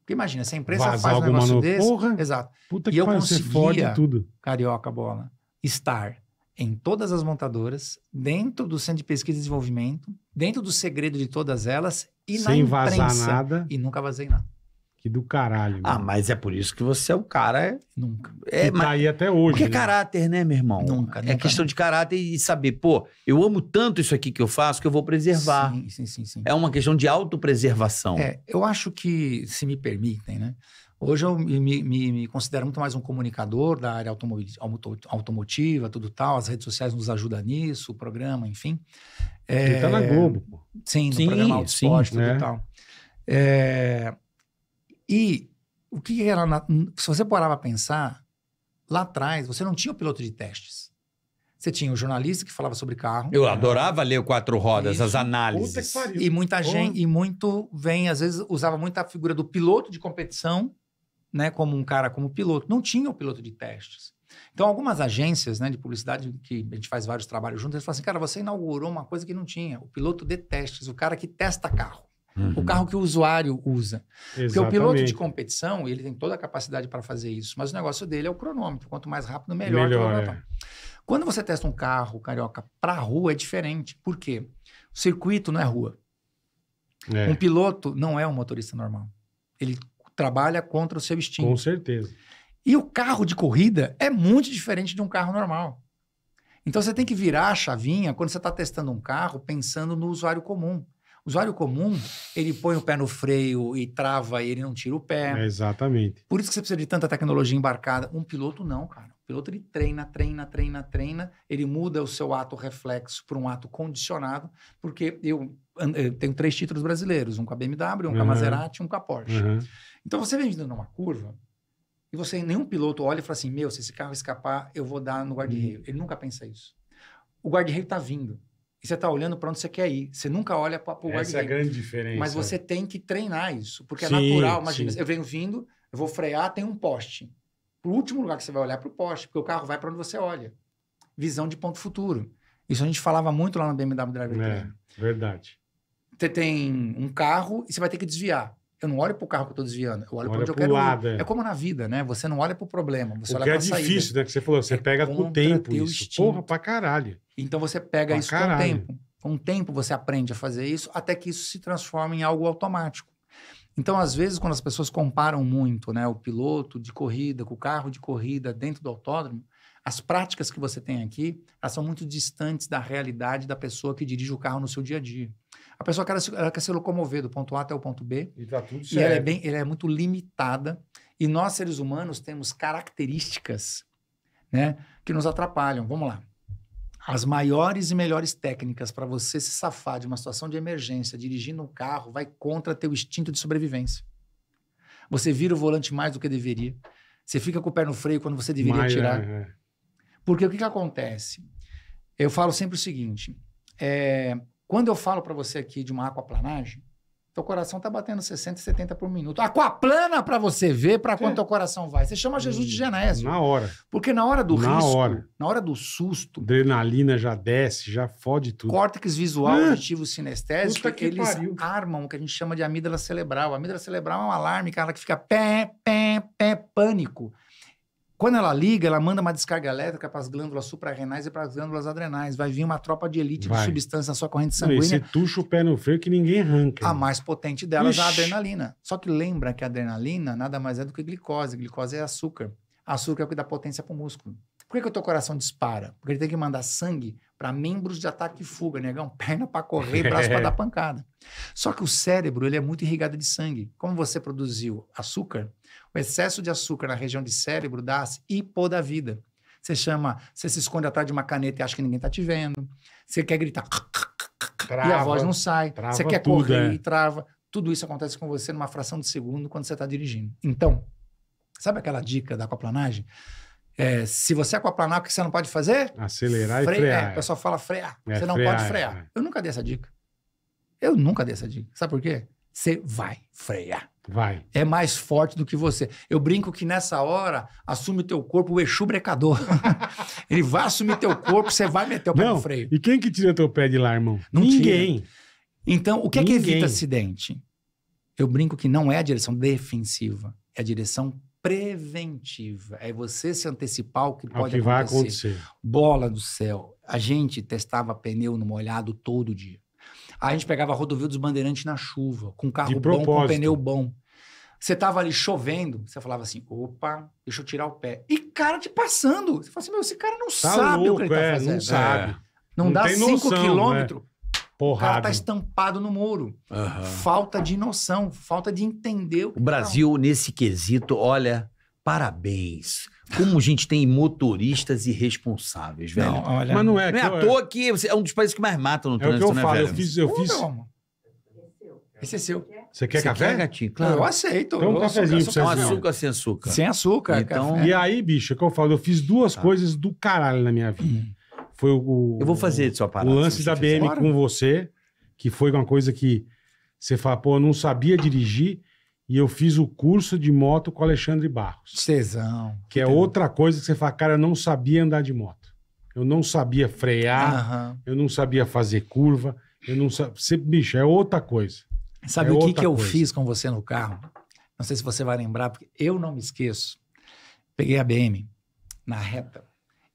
Porque imagina, se a imprensa faz um negócio no... desse... Porra, exato. Puta que e eu conseguia, tudo. carioca bola, estar em todas as montadoras, dentro do Centro de Pesquisa e Desenvolvimento, dentro do segredo de todas elas e Sem na imprensa. vazar nada. E nunca vazei nada. Que do caralho. Ah, mano. mas é por isso que você é o cara. É nunca. É, tá mas... tá aí até hoje. Porque é né? é caráter, né, meu irmão? Nunca. É nunca, questão nunca. de caráter e saber, pô, eu amo tanto isso aqui que eu faço que eu vou preservar. Sim, sim, sim. sim. É uma questão de autopreservação. É, eu acho que, se me permitem, né? Hoje eu me, me, me, considero muito mais um comunicador da área automotiva, tudo tal. As redes sociais nos ajudam nisso, o programa, enfim. É, tá na é, Globo. Sim, no sim, programa Autosport, sim, tudo né? tal. É, e o que era. Na, se você parava a pensar, lá atrás você não tinha o piloto de testes. Você tinha o um jornalista que falava sobre carro. Eu adorava ler o Quatro Rodas, Isso. as análises. Puta que pariu. E muita gente, e muito vem, às vezes usava muito a figura do piloto de competição, né, como um cara como piloto. Não tinha o piloto de testes. Então, algumas agências né, de publicidade, que a gente faz vários trabalhos juntos, eles falam assim: cara, você inaugurou uma coisa que não tinha, o piloto de testes, o cara que testa carro. Uhum. O carro que o usuário usa. Exatamente. Porque o piloto de competição, ele tem toda a capacidade para fazer isso, mas o negócio dele é o cronômetro. Quanto mais rápido, melhor. melhor então, é. Né, quando você testa um carro, carioca, para rua é diferente. Por quê? O circuito não é rua. É. Um piloto não é um motorista normal. Ele trabalha contra o seu instinto. Com certeza. E o carro de corrida é muito diferente de um carro normal. Então você tem que virar a chavinha quando você está testando um carro pensando no usuário comum. O usuário comum, ele põe o pé no freio e trava e ele não tira o pé. É exatamente. Por isso que você precisa de tanta tecnologia embarcada. Um piloto não, cara. O piloto ele treina, treina, treina, treina. Ele muda o seu ato reflexo para um ato condicionado, porque eu, eu, tenho três títulos brasileiros, um com a BMW, um uhum. com a Maserati, um com a Porsche. Uhum. Então você vem vindo numa curva, e você, nenhum piloto olha e fala assim: meu, se esse carro escapar, eu vou dar no guarda-reio. Uhum. Ele nunca pensa isso. O guarda-reio está vindo e você está olhando para onde você quer ir. Você nunca olha para o Essa é a grande diferença. Mas é. você tem que treinar isso, porque é sim, é natural. Imagina, sim. eu venho vindo, eu vou frear, tem um poste. O último lugar que você vai olhar é para o poste, porque o carro vai para onde você olha. Visão de ponto futuro. Isso a gente falava muito lá no BMW Driver Training. É, verdade. Você tem um carro e você vai ter que desviar. Eu não olho para o carro que eu estou desviando, eu olho para onde eu quero lado, ir. É. é. como na vida, né? Você não olha para o problema, você o olha para a é difícil, né? Que você falou, você é pega com o tempo isso. Instinto. Porra, pra caralho. Então você pega pra isso caralho. com o tempo. Com o tempo você aprende a fazer isso até que isso se transforme em algo automático. Então, às vezes, quando as pessoas comparam muito né, o piloto de corrida com o carro de corrida dentro do autódromo, as práticas que você tem aqui, elas são muito distantes da realidade da pessoa que dirige o carro no seu dia a dia. A pessoa quer, ela quer se locomover do ponto A até o ponto B. E tá tudo certo. E ela é, bem, ela é muito limitada. E nós, seres humanos, temos características né, que nos atrapalham. Vamos lá. As maiores e melhores técnicas para você se safar de uma situação de emergência dirigindo um carro vai contra teu instinto de sobrevivência. Você vira o volante mais do que deveria. Você fica com o pé no freio quando você deveria tirar. É, é. Porque o que, que acontece? Eu falo sempre o seguinte: é, quando eu falo para você aqui de uma aquaplanagem, teu coração tá batendo 60, 70 por minuto. Aquaplana para você ver para quanto é. teu coração vai. Você chama Jesus de hum, Genésio. Na hora. Porque na hora do na risco, hora. na hora do susto... Adrenalina já desce, já fode tudo. Córtex visual, ah. auditivo, sinestésico, que eles pariu. armam o que a gente chama de amígdala cerebral. A amígdala cerebral é um alarme, cara, que fica pé, pé, pé, pânico. Quando ela liga, ela manda uma descarga elétrica para as glândulas suprarrenais e para as glândulas adrenais. Vai vir uma tropa de elite Vai. de substância na sua corrente sanguínea. Você tucha o pé no freio que ninguém arranca. A mais potente delas é a adrenalina. Só que lembra que a adrenalina nada mais é do que glicose. Glicose é açúcar. Açúcar é o que dá potência para o músculo. Por que, que o teu coração dispara? Porque ele tem que mandar sangue para membros de ataque e fuga, negão. Perna para correr, braço para dar pancada. Só que o cérebro ele é muito irrigado de sangue. Como você produziu açúcar, o excesso de açúcar na região de cérebro dá hipo da vida. Você chama, você se esconde atrás de uma caneta e acha que ninguém está te vendo. Você quer gritar trava, e a voz não sai. Você quer tudo, correr é. e trava. Tudo isso acontece com você numa fração de segundo quando você está dirigindo. Então, sabe aquela dica da aquaplanagem? planagem? É, se você aquaplanar, o que você não pode fazer? Acelerar Fre e é, frear. É, o pessoal é. fala frear. É, você não frear, pode frear. É, Eu nunca dei essa dica. Eu nunca dei essa dica. Sabe por quê? Você vai frear. Vai. É mais forte do que você. Eu brinco que nessa hora assume o teu corpo o Exu brecador. Ele vai assumir teu corpo, você vai meter o pé não, no freio. E quem que tira teu pé de lá, irmão? Não Ninguém. Tira. Então, o que Ninguém. é que evita acidente? Eu brinco que não é a direção defensiva, é a direção preventiva. É você se antecipar o que pode que acontecer. vai acontecer. Bola do céu. A gente testava pneu no molhado todo dia. a gente pegava a rodovia dos Bandeirantes na chuva, com carro bom, com pneu bom. Você tava ali chovendo, você falava assim: opa, deixa eu tirar o pé. E cara te passando. Você fala assim: meu, esse cara não tá sabe louco, o que ele tá é, fazendo. Não sabe. É. Não, não, dá 5 né? quilômetros. Né? Porrada. O cara tá estampado no muro. Uhum. Falta de noção, falta de entender. O, o Brasil, tá... nesse quesito, olha, parabéns. Como a gente tem motoristas irresponsáveis, velho. Não, olha, mas não é. Não é à toa que é um dos países que mais matam no é trânsito, né, velho? Eu fiz, eu fiz... Esse é seu. Você quer Você café? Quer, gatinho? Claro. Eu aceito. Então, um cafezinho Com açúcar sem açúcar? Sem açúcar. Então... E aí, bicho, é que eu falo, eu fiz duas tá. coisas do caralho na minha vida. Hum. Foi o, eu vou fazer de sua parada. O lance da BM com você, que foi uma coisa que você fala, pô, eu não sabia dirigir e eu fiz o curso de moto com o Alexandre Barros. Cezão. Que é outra coisa que você fala, cara, eu não sabia andar de moto. Eu não sabia frear, uhum. eu não sabia fazer curva, eu não sabia. bicho, é outra coisa. Sabe é o que, que eu coisa. fiz com você no carro? Não sei se você vai lembrar, porque eu não me esqueço. Peguei a BM na reta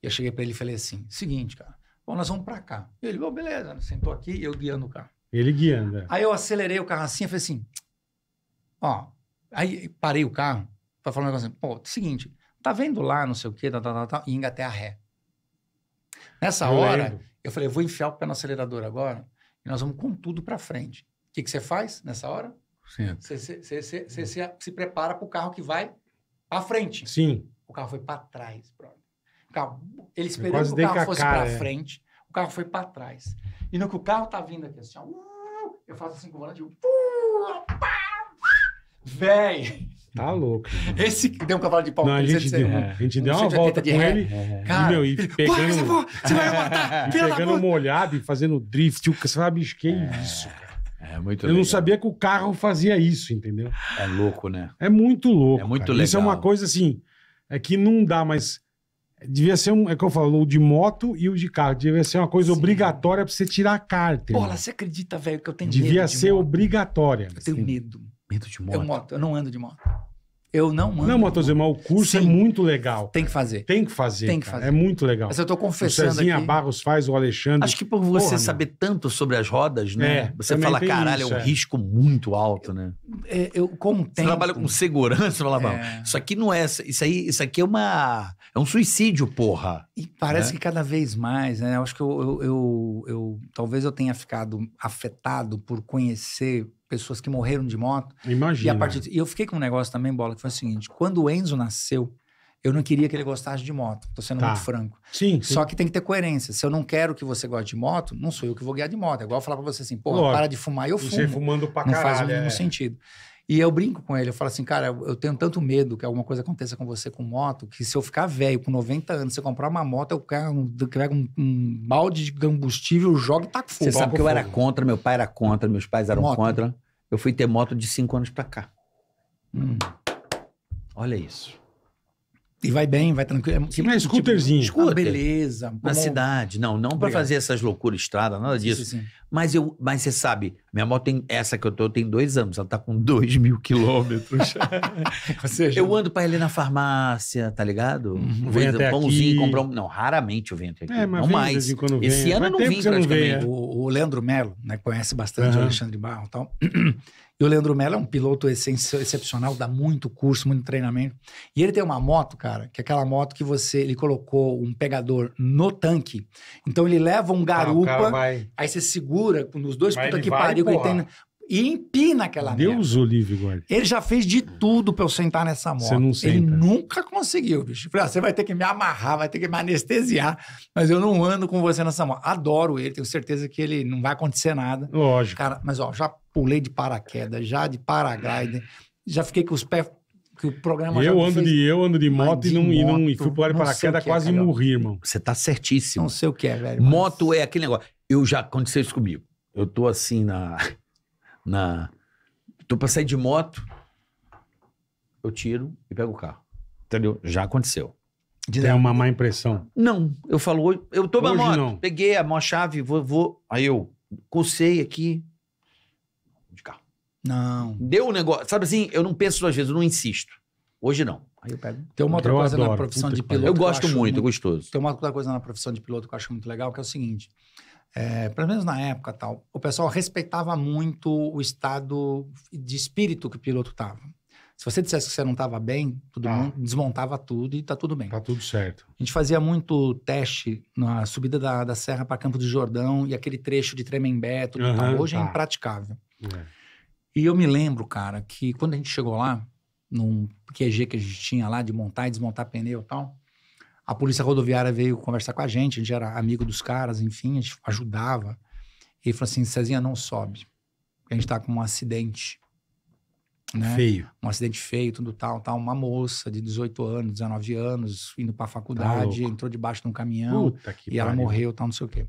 e eu cheguei para ele e falei assim: seguinte, cara, bom, nós vamos para cá. E ele, bom, beleza, sentou aqui, eu guiando o carro. Ele guiando. É. Aí eu acelerei o carro assim, e falei assim: ó, aí parei o carro para falar um negócio assim: pô, seguinte, tá vendo lá, não sei o quê, tal, tal, tal, e até a ré. Nessa eu hora, lembro. eu falei: vou enfiar o pé no acelerador agora e nós vamos com tudo para frente. O que, que você faz nessa hora? Você se, prepara para o carro que vai para frente. Sim. O carro foi para trás, brother. Carro, ele esperou que o carro fosse para é. frente, o carro foi para trás. E no que o carro tá vindo aqui, assim, ó, uh, eu faço assim com o volante, uh, véi. Tá louco. Esse deu um cavalo de pau. Não, a gente, deu, é. a gente deu uma volta de com ré. ele. É. Cara, e, meu, e pegando, você, você vai matar, pegando molhado e fazendo drift. Você sabe que é isso, cara. É muito Eu não sabia que o carro fazia isso, entendeu? É louco, né? É muito louco. É muito cara. legal. Isso é uma coisa assim, é que não dá, mas Devia ser um, é que eu falo, o de moto e o de carro. Devia ser uma coisa Sim. obrigatória pra você tirar a carta. Porra, você acredita, velho, que eu tenho Devia medo. Devia ser moto. obrigatória. Eu tenho Sim. medo. Medo de moto. Eu, moto. eu não ando de moto. Eu não ando Não, Matheus, mas o curso é Sim. é muito legal. Tem que fazer. Tem que fazer. Tem que fazer. É muito legal. Mas eu tô confessando. O Cezinha aqui... Barros faz, o Alexandre. Acho que por você Porra, saber tanto sobre as rodas, né? É, você fala, caralho, é isso, é um é. risco muito alto, né? É, eu, eu contento. Você trabalha com segurança, fala, é. isso aqui não é. Isso, aí, isso aqui é uma é um suicídio, porra. E parece né? que cada vez mais, né? Eu acho que eu, eu, eu, eu, talvez eu tenha ficado afetado por conhecer pessoas que morreram de moto. Imagina. E, a partir de... e eu fiquei com um negócio também, Bola, que foi o seguinte. Quando o Enzo nasceu, eu não queria que ele gostasse de moto. Tô sendo tá. muito franco. Sim, sim, Só que tem que ter coerência. Se eu não quero que você goste de moto, não sou eu que vou guiar de moto. É igual falar pra você assim, pô, para de fumar eu fumo. Você fumando pra não caralho. Não faz o mínimo é. sentido. E eu brinco com ele, eu falo assim, cara, eu tenho tanto medo que alguma coisa aconteça com você com moto, que se eu ficar velho, com 90 anos, você comprar uma moto, eu pego um, um, balde de combustível, jogo e taco fogo. Você sabe que eu era contra, meu pai era contra, meus pais eram moto. contra. Eu fui ter moto de 5 anos pra cá. Hum. Olha isso. E vai bem, vai tranquilo. É, tipo, é scooterzinho. Tipo, ah, scooter. beleza. Como... Na cidade. Não, não para fazer essas loucuras estrada, nada disso. Sim, sim. Mas eu, mas você sabe, minha moto tem essa que eu tô, tem dois anos, ela tá com dois mil quilômetros. seja, eu ando para ele na farmácia, tá ligado? Uhum, venho até pãozinho, comprar um... Não, raramente eu venho aqui. É, mas não mais. Esse ano eu não vim praticamente. Não vem, é? o, o Leandro Melo, né, conhece bastante uhum. o Alexandre Barro e tal. E o Leandro Mello é um piloto excepcional, dá muito curso, muito treinamento. E ele tem uma moto, cara, que é aquela moto que você. Ele colocou um pegador no tanque. Então ele leva um tá, garupa, ah, vai... aí você segura nos dois puta que pariu tem. E empina aquela moto. merda. Deus o livre, guarda. Ele já fez de tudo pra eu sentar nessa moto. Você não senta. Ele nunca conseguiu, bicho. falei, ah, você vai ter que me amarrar, vai ter que me anestesiar, mas eu não ando com você nessa moto. Adoro ele, tenho certeza que ele não vai acontecer nada. Lógico. Cara, mas ó, já pulei de paraquedas, já de paraglider já fiquei com os pés que o programa eu ando fez... de eu ando de moto, de e, não, moto. e não e fui pular de paraquedas é, quase cara. morri, irmão. Você tá certíssimo. Não sei o que é, velho. Mas... Moto é aquele negócio. Eu já aconteceu isso comigo. Eu tô assim na na tô para sair de moto, eu tiro e pego o carro. Entendeu? Já aconteceu. É Tem uma má impressão. Não, eu falo, eu tô na moto, não. peguei a mó chave, vou, vou, aí eu cocei aqui, não. Deu um negócio. Sabe assim, eu não penso duas vezes, eu não insisto. Hoje não. Aí eu pego. Tem uma outra eu coisa adoro. na profissão Puta de piloto. Eu gosto eu muito, muito, gostoso. Tem uma outra coisa na profissão de piloto que eu acho muito legal, que é o seguinte. É, pelo menos na época tal, o pessoal respeitava muito o estado de espírito que o piloto estava. Se você dissesse que você não estava bem, todo ah. Tá. mundo desmontava tudo e tá tudo bem. Tá tudo certo. A gente fazia muito teste na subida da, da serra para Campo do Jordão e aquele trecho de Tremembé, tudo uhum, tal. Hoje é tá. é impraticável. É. E eu me lembro, cara, que quando a gente chegou lá, num QG que a gente tinha lá de montar e desmontar pneu e tal, a polícia rodoviária veio conversar com a gente, a gente era amigo dos caras, enfim, a gente ajudava. E ele falou assim: Cezinha, não sobe. A gente tá com um acidente. Né? Feio. Um acidente feio, tudo tal, tal. Uma moça de 18 anos, 19 anos, indo pra faculdade, tá entrou debaixo de um caminhão Puta que e pariu. ela morreu, tal, não sei o quê.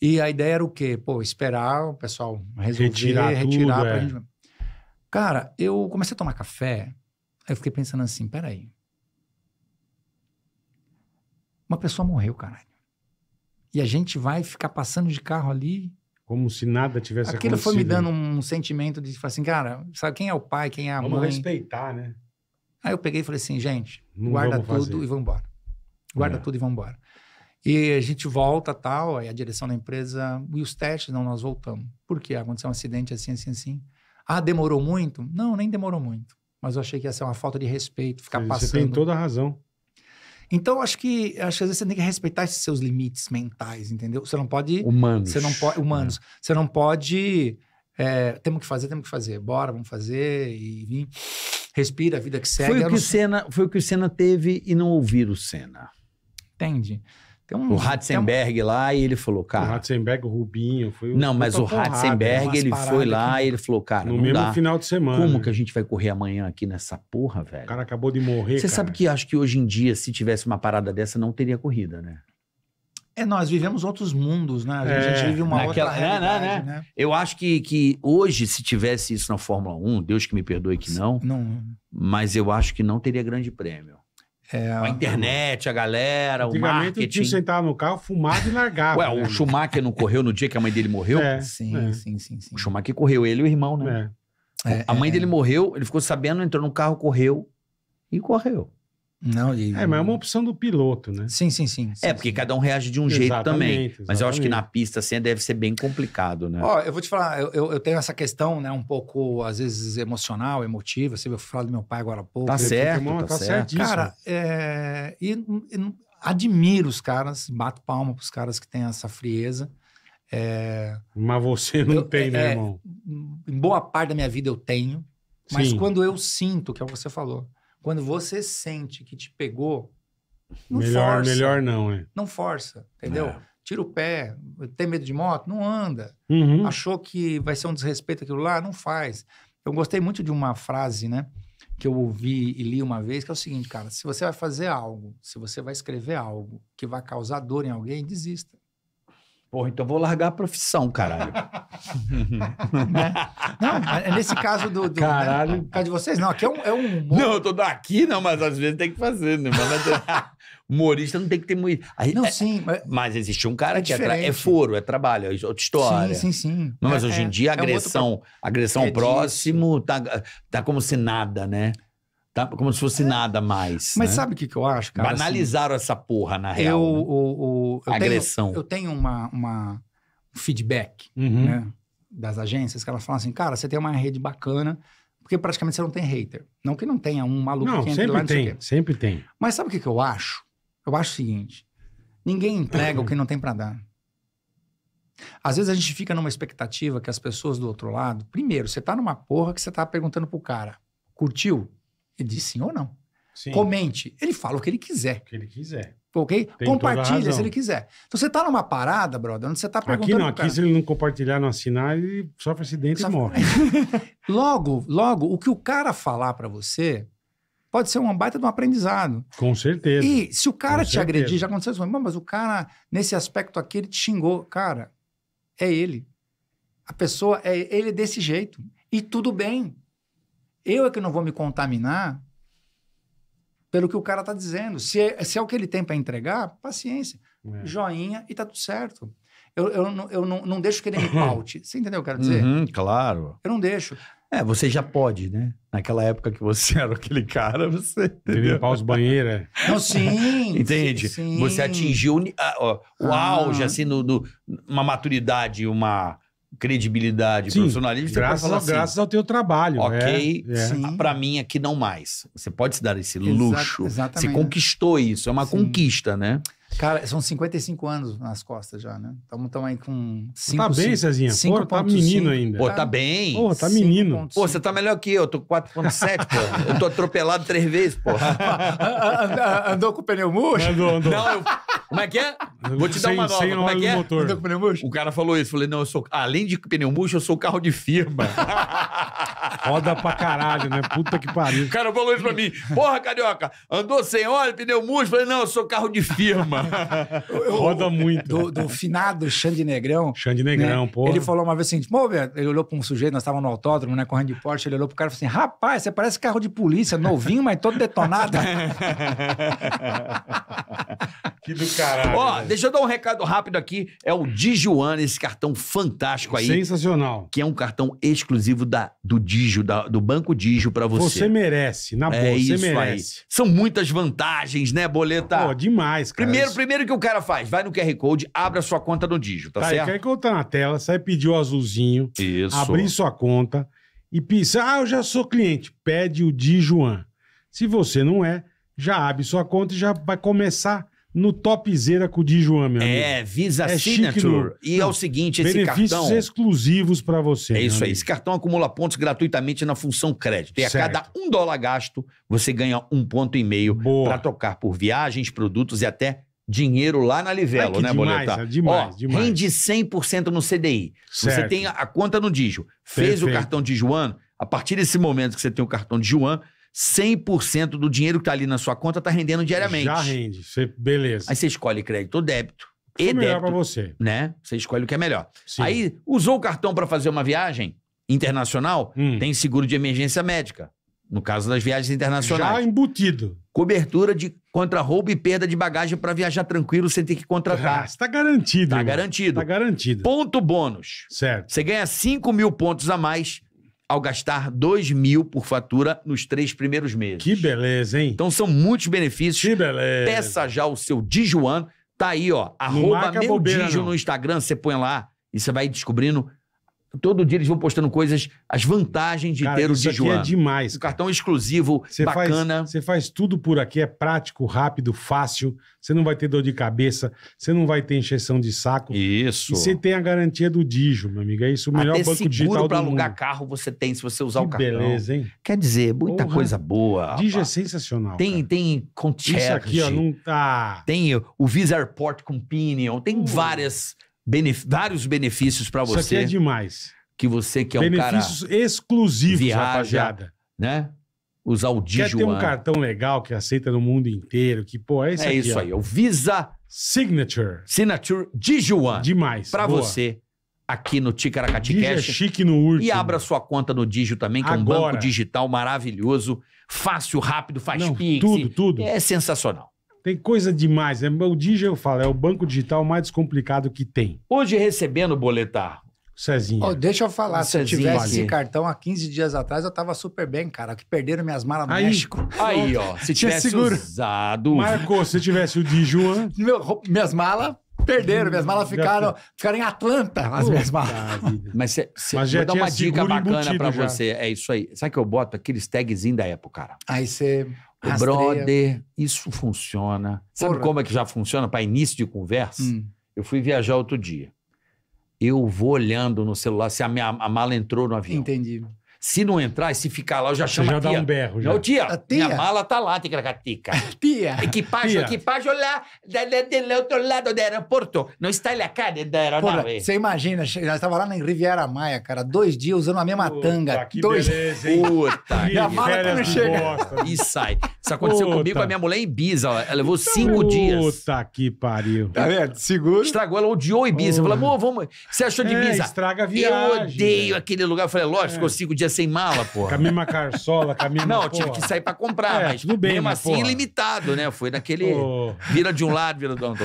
E a ideia era o quê? Pô, esperar o pessoal resolver, retirar, retirar tudo, pra é. gente. Cara, eu comecei a tomar café, aí eu fiquei pensando assim: peraí. Uma pessoa morreu, caralho. E a gente vai ficar passando de carro ali como se nada tivesse Aquilo acontecido. Aquilo foi me dando um sentimento de, tipo assim, cara, sabe quem é o pai, quem é a vamos mãe? Vamos respeitar, né? Aí eu peguei e falei assim, gente, Não guarda tudo fazer. e vamos embora. Guarda é. tudo e vamos embora. E a gente volta tal, aí a direção da empresa, e os testes? Não, nós voltamos. Por quê? Aconteceu um acidente assim, assim, assim. Ah, demorou muito? Não, nem demorou muito. Mas eu achei que ia ser uma falta de respeito, ficar você passando. Você tem toda a razão. Então, acho que, acho que às vezes você tem que respeitar esses seus limites mentais, entendeu? Você não pode. Humanos. Você não pode. É. Humanos. É. Você não pode. É, temos que fazer, temos que fazer. Bora, vamos fazer e vim. Respira, a vida que segue. Foi o que, não... o Senna, foi o que o Senna teve e não ouvir o Senna. Entende? Um, o Ratzenberg um... lá e ele falou, cara. O Ratzenberg, o Rubinho, foi o. Não, mas o Ratzenberg, ele foi lá que... e ele falou, cara. No mesmo dá. final de semana. Como né? que a gente vai correr amanhã aqui nessa porra, velho? O cara acabou de morrer. Você cara. sabe que acho que hoje em dia, se tivesse uma parada dessa, não teria corrida, né? É, nós vivemos outros mundos, né? A gente, é, a gente é, vive uma naquela, outra né, né, realidade, né, né, né? Eu acho que, que hoje, se tivesse isso na Fórmula 1, Deus que me perdoe que não, não. mas eu acho que não teria grande prêmio. É, a internet, a galera, o marketing. Tinha sentava no carro, fumado e largava. Ué, né? o Schumacher não correu no dia que a mãe dele morreu? É, sim, é. sim, sim, sim. O Schumacher correu, ele e o irmão, né? É. É, a mãe é. dele morreu, ele ficou sabendo, entrou no carro, correu e correu. Não, e... É, mas é uma opção do piloto, né? Sim, sim, sim. sim é, porque sim. cada um reage de um exatamente, jeito também. Exatamente. Mas eu acho que na pista assim deve ser bem complicado, né? Ó, eu vou te falar, eu, eu tenho essa questão, né, um pouco, às vezes, emocional, emotiva. Você viu falar do meu pai agora há pouco. Tá certo, tá, tá certo. Cara, é... e, e, admiro os caras, bato palma pros caras que têm essa frieza. É... Mas você não eu, tem, né, é, né, irmão? Em boa parte da minha vida eu tenho. Mas sim. quando eu sinto, que é o que você falou quando você sente que te pegou, não melhor, força. Melhor não, é. Não força, entendeu? É. Tira o pé, tem medo de moto, não anda. Uhum. Achou que vai ser um desrespeito aquilo lá, não faz. Eu gostei muito de uma frase, né? Que eu ouvi e li uma vez, que é o seguinte, cara: se você vai fazer algo, se você vai escrever algo que vai causar dor em alguém, desista. Porra, então vou largar a profissão, caralho. Não, é nesse caso do. do né, caralho. Né? caso de vocês, não, aqui é um. É um... Não, eu tô daqui, não, mas às vezes tem que fazer, né? Mas, humorista não tem que ter muito. Aí, não, é, sim. Mas, mas existe um cara é que é, tra... é foro, é trabalho, é outra história. Sim, sim, sim. Não, mas é, hoje em é. dia, agressão, um outro... agressão próximo, tá, tá como se nada, né? Tá? Como se fosse é. nada mais. Mas né? sabe o que, que eu acho, cara? Assim, Banalizaram assim, essa porra, na real. Eu, né? o, o, eu Agressão. Tenho, eu tenho uma, uma um feedback uhum. né, das agências que elas falam assim: cara, você tem uma rede bacana, porque praticamente você não tem hater. Não que não tenha um maluco não, que entra sempre lá, não tem, sempre tem. Mas sabe o que, que eu acho? Eu acho o seguinte: ninguém entrega o que não tem para dar. Às vezes a gente fica numa expectativa que as pessoas do outro lado. Primeiro, você tá numa porra que você tá perguntando pro cara: curtiu? Ele diz sim ou não. Sim. Comente. Ele fala o que ele quiser. O que ele quiser. Ok? Tem Compartilha se ele quiser. Então você tá numa parada, brother, onde você tá perguntando. Aqui não, aqui cara, se ele não compartilhar, não assinar, ele sofre acidente sofre... e morre. logo, logo, o que o cara falar para você pode ser uma baita de um aprendizado. Com certeza. E se o cara Com te certeza. agredir, já aconteceu isso, mas o cara, nesse aspecto aqui, ele te xingou. Cara, é ele. A pessoa, é ele desse jeito. E tudo bem. Eu é que não vou me contaminar pelo que o cara está dizendo. Se é, se é o que ele tem para entregar, paciência. É. Joinha e tá tudo certo. Eu, eu, eu, eu não, deixo que ele me paute. Você entendeu o que eu quero dizer? Uhum, claro. Eu não deixo. É, você já pode, né? Naquela época que você era aquele cara, você. Limpar os banheiros. É. Não, sim. Entende? Sim, sim. Você atingiu o ah. auge, assim, no, no, uma maturidade, uma credibilidade, Sim, profissionalismo, você graças, pode falar assim, graças ao teu trabalho. Ok, é, é. para mim aqui não mais. Você pode se dar esse luxo. exatamente. Você conquistou isso, é uma Sim. conquista, né? Cara, são 55 anos nas costas já, né? Estamos aí com 5, Tá bem, Cezinha. 5, pô, tá menino ainda. Pô, tá, tá. bem. Pô, tá menino. Pô, você tá melhor que eu. Tô 4.7, pô. Eu tô atropelado três vezes, pô. andou com o pneu murcho? Andou, andou. Não, eu... Como é que é? Vou te dar uma nova. Como é que é? Andou com pneu murcho? O cara falou isso. Falei, não, eu sou... Além de pneu murcho, eu sou carro de firma. Roda pra caralho, né? Puta que pariu. O cara falou isso pra mim. Porra, carioca, andou sem óleo, pneu murcho? Falei, não, eu sou carro de firma. Roda muito. Do, do finado Xande Negrão. Xande né? Negrão, né? porra. Ele falou uma vez assim, pô, ele olhou pra um sujeito, nós estávamos no autódromo, né, correndo de Porsche, ele olhou pro cara e falou assim, rapaz, você parece carro de polícia, novinho, mas todo detonado. que do caralho. Ó, né? deixa eu dar um recado rápido aqui. É o Dijuana, esse cartão fantástico aí. Sensacional. Que é um cartão exclusivo da, do Dijuana Digio, da, do Banco Digio para você. Você merece, na boa, é você merece. Aí. São muitas vantagens, né, Boleta? Pô, demais, cara. Primeiro, primeiro que o cara faz, vai no QR Code, abre a sua conta no Digio, tá, tá certo? O QR Code tá na tela, sai pedir o azulzinho, isso. abrir sua conta e pensa, ah, eu já sou cliente, pede o Dijuan. Se você não é, já abre sua conta e já vai começar no topzera com o Dijuan, meu é, amigo. É, Visa é Signature. No... E é Não, é o seguinte, esse benefícios cartão... Benefícios exclusivos para você. É isso aí. Esse cartão acumula pontos gratuitamente na função crédito. E a cada um dólar gasto, você ganha um ponto e meio para trocar por viagens, produtos e até dinheiro lá na Livelo, Ai, né, demais, Boleta? É demais, Ó, demais. Rende 100% no CDI. Certo. Você tem a, conta no Dijo Fez Perfeito. o cartão de Juan, a partir desse momento que você tem o cartão de Juan, 100% do dinheiro que está ali na sua conta está rendendo diariamente. Já rende, beleza. Aí você escolhe crédito ou débito. é melhor para você. Né? Você escolhe o que é melhor. Sim. Aí, usou o cartão para fazer uma viagem internacional, hum. tem seguro de emergência médica. No caso das viagens internacionais. Já embutido. Cobertura de contra roubo e perda de bagagem para viajar tranquilo sem ter que contratar. Está ah, garantido. Está garantido. Está garantido. Ponto bônus. Certo. Você ganha 5 mil pontos a mais ao gastar 2 mil por fatura nos três primeiros meses. Que beleza, hein? Então são muitos benefícios. Que beleza. Peça já o seu Dijuan. Tá aí, ó. arroba meu bobeira, Dijo no Instagram, você põe lá e você vai descobrindo Todo dia eles vão postando coisas, as vantagens de Cara, ter o isso Dijuan. Aqui é demais. Um cartão exclusivo, bacana. você faz tudo por aqui, é prático, rápido, fácil. Você não vai ter dor de cabeça, você não vai ter encheção de saco. Isso. E você tem a garantia do Dijo, meu amigo. É isso, o melhor Até banco digital para alugar mundo. carro você tem se você usar que o cartão. beleza, hein? Quer dizer, muita Porra. coisa boa. Dijo é sensacional. Tem, cara. tem concierge. Isso aqui, ó, não tá... Tem o Visa Airport com Pinion, tem várias benef vários benefícios para você. Isso aqui é demais. Que você que é um cara... Benefícios exclusivos, viaja, rapaziada. né? Usar o Dijuan. Quer ter um cartão legal que aceita no mundo inteiro, que, pô, é, é aqui, isso ó. aí. O Visa... Signature. Signature Dijuan. Demais. Para você aqui no Ticaracati é Cash. É chique no último. E abra sua conta no Digio também, que Agora. é um banco digital maravilhoso, fácil, rápido, faz Não, pix. Tudo, tudo. É sensacional. Tem coisa demais. É, o Digi, eu falo, é o banco digital mais descomplicado que tem. Hoje recebendo boletar. Cezinha. Oh, deixa eu falar, Cezinha. se eu tivesse esse cartão há 15 dias atrás, eu tava super bem, cara. Que perderam minhas malas no aí, México. Aí, ó. Se tivesse seguro. usado. Marcou, se tivesse o Dijuan. minhas malas. Perderam, minhas malas hum, ficaram, tá. ficaram em Atlanta, as minhas malas. Mas, cê, cê, Mas vou dar uma dica bacana pra já. você. É isso aí. Sabe que eu boto aqueles tagzinhos da Apple, cara? Aí você. Rastreia. Brother, isso funciona. Sabe Porra. como é que já funciona para início de conversa? Hum. Eu fui viajar outro dia. Eu vou olhando no celular se a minha a mala entrou no avião. Entendi. Se não entrar e se ficar lá, eu já chamo Você já dá um berro. Já. Não, tia, a tia, minha mala tá lá, catica Tia. Equipagem, equipagem lá, do outro lado do aeroporto. Não está ele cá da aeronave. Você imagina, nós estava lá na Riviera Maia, cara, dois dias usando a mesma Puta, tanga. Que dois... beleza, hein? Puta, que a mala que não chega. E sai. Isso aconteceu Puta. comigo com a minha mulher em Ibiza. Ela levou cinco Puta dias. Puta que pariu. Tá vendo? Segura. Estragou, ela odiou Ibiza. Oh. Falou, amor, vamos... Você achou de é, Ibiza? É, estraga a viagem. Eu odeio aquele lugar. Eu falei, lógico, é. ficou cinco dias sem mala, porra. Com a mesma carçola, com a mesma, Não, tinha tive que sair pra comprar, É, mas tudo bem, mesmo mas, assim, porra. limitado, né? Foi naquele. Vira de um lado, vira do outro.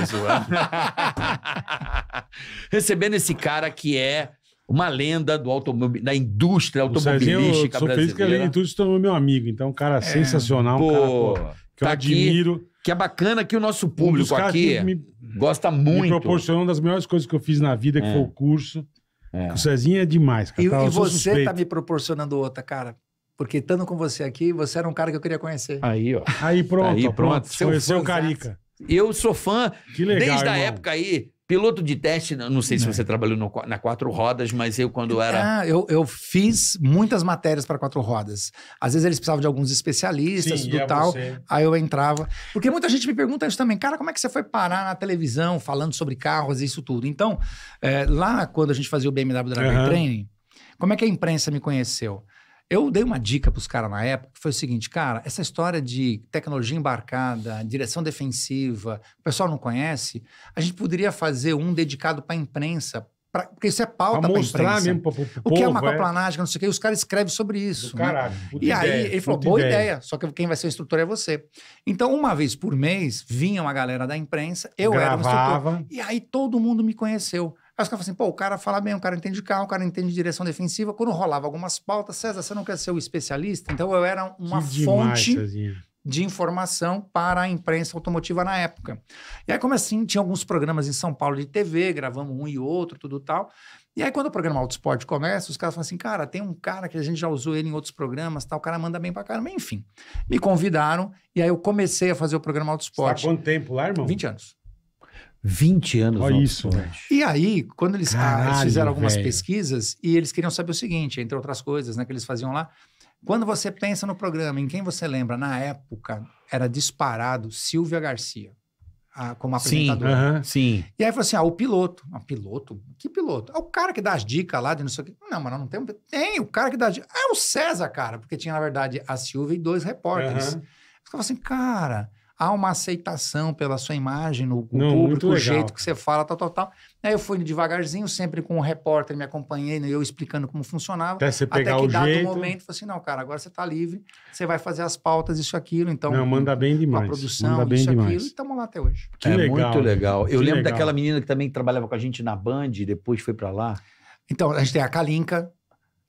Recebendo esse cara que é uma lenda do automobi... da indústria O Serginho, eu automobilística sou feliz que ele tudo se tornou meu amigo. Então, um cara é. sensacional, um cara Pô, que eu tá aqui, admiro. Que é bacana que o nosso público aqui gosta me, gosta me proporcionou uma das melhores coisas que eu fiz na vida, que é. foi o curso. É. O Cezinho é demais, cara. E, tá e você tá suspeito. tá me proporcionando outra, cara. Porque estando com você aqui, você era um cara que eu queria conhecer. Aí, ó. Aí pronto, aí, pronto. pronto. Conheceu o Carica. Eu sou fã. Que legal, Desde irmão. a época aí Piloto de teste, não sei se né. você trabalhou no, na quatro rodas, mas eu quando ah, era. Ah, eu, eu fiz muitas matérias para quatro rodas. Às vezes eles precisavam de alguns especialistas Sim, do é tal. Você. Aí eu entrava. Porque muita gente me pergunta isso também, cara, como é que você foi parar na televisão falando sobre carros e isso tudo? Então, é, lá quando a gente fazia o BMW Driver uhum. Training, como é que a imprensa me conheceu? Eu dei uma dica para os caras na época, que foi o seguinte, cara, essa história de tecnologia embarcada, direção defensiva, o pessoal não conhece, a gente poderia fazer um dedicado para a imprensa, Pra, porque isso é pauta para a imprensa. Mesmo pro, pro o povo, que é aquaplanagem, é. não sei o quê. os caras escrevem sobre isso. Né? Caralho, e ideia, aí ele falou, boa ideia. ideia. só que quem vai ser o instrutor é você. Então, uma vez por mês, vinha uma galera da imprensa, eu Gravava. era o instrutor. E aí todo mundo me conheceu. Aí os caras falam assim, pô, o cara fala bem, o cara entende carro, o cara entende direção defensiva. Quando rolava algumas pautas, César, você não quer ser o especialista? Então eu era uma que fonte demais, de informação para a imprensa automotiva na época. E aí, como assim, tinha alguns programas em São Paulo de TV, gravamos um e outro, tudo tal. E aí, quando o programa Autosport começa, os caras falam assim, cara, tem um cara que a gente já usou ele em outros programas, tal, o cara manda bem pra caramba, enfim. Me convidaram, e aí eu comecei a fazer o programa tá Autosport. há quanto tempo lá, irmão? 20 anos. 20 anos. Olha isso. E aí, quando eles, ah, Caralho, eles fizeram algumas véio. pesquisas e eles queriam saber o seguinte, entre outras coisas, né, que eles faziam lá, quando você pensa no programa, em quem você lembra? Na época, era disparado Silvia Garcia a, como apresentadora. Sim, uh -huh, sim. E aí falou assim: ah, o piloto. Ah, piloto? Que piloto? É o cara que dá as dicas lá de não sei o quê. Não, mas não tem um. Tem, o cara que dá as dicas. Ah, é o César, cara, porque tinha, na verdade, a Silvia e dois repórteres. Uhum. -huh. ficava assim, cara há uma aceitação pela sua imagem no, Não, público, o jeito que você fala, tal, tal, tal. Aí eu fui devagarzinho, sempre com o repórter me acompanhando, eu explicando como funcionava. Até você pegar até que o dado jeito. momento, falei assim, não, cara, agora você está livre, você vai fazer as pautas, isso, aquilo. Então, não, manda bem demais. A produção, manda bem isso, demais. aquilo, e estamos lá até hoje. É que é legal, muito legal. Eu lembro legal. daquela menina que também trabalhava com a gente na Band, e depois foi para lá. Então, a gente tem a Kalinka,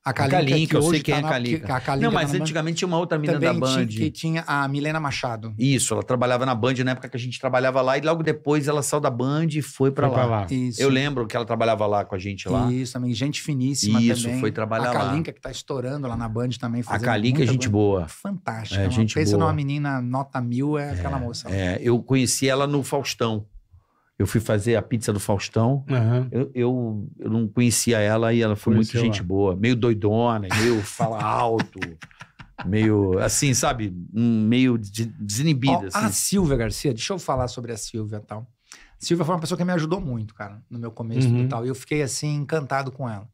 a Kalinka, é tá a Kalinka eu sei quem tá é a Kalinka. Na, a não, mas tá antigamente tinha uma outra menina da Band. Tinha, que tinha a Milena Machado. Isso, ela trabalhava na Band na época que a gente trabalhava lá e logo depois ela saiu da Band e foi para lá. Pra lá. Eu lembro que ela trabalhava lá com a gente lá. Isso, também, gente finíssima Isso, também. foi trabalhar lá. A Kalinka lá. que tá estourando lá na Band também. A Kalinka é gente boa. Fantástica. É, gente pensa boa. numa menina nota mil, é, é aquela moça. É, eu conheci ela no Faustão. Eu fui fazer a pizza do Faustão. Uhum. Eu, eu, eu, não conhecia ela e ela foi muito ela. gente boa. Meio doidona, meio fala alto. meio, assim, sabe? Meio de, desinibida. Oh, assim. A Silvia Garcia, deixa eu falar sobre a Silvia e tal. A Silvia foi uma pessoa que me ajudou muito, cara, no meu começo uhum. e tal. E eu fiquei, assim, encantado com ela.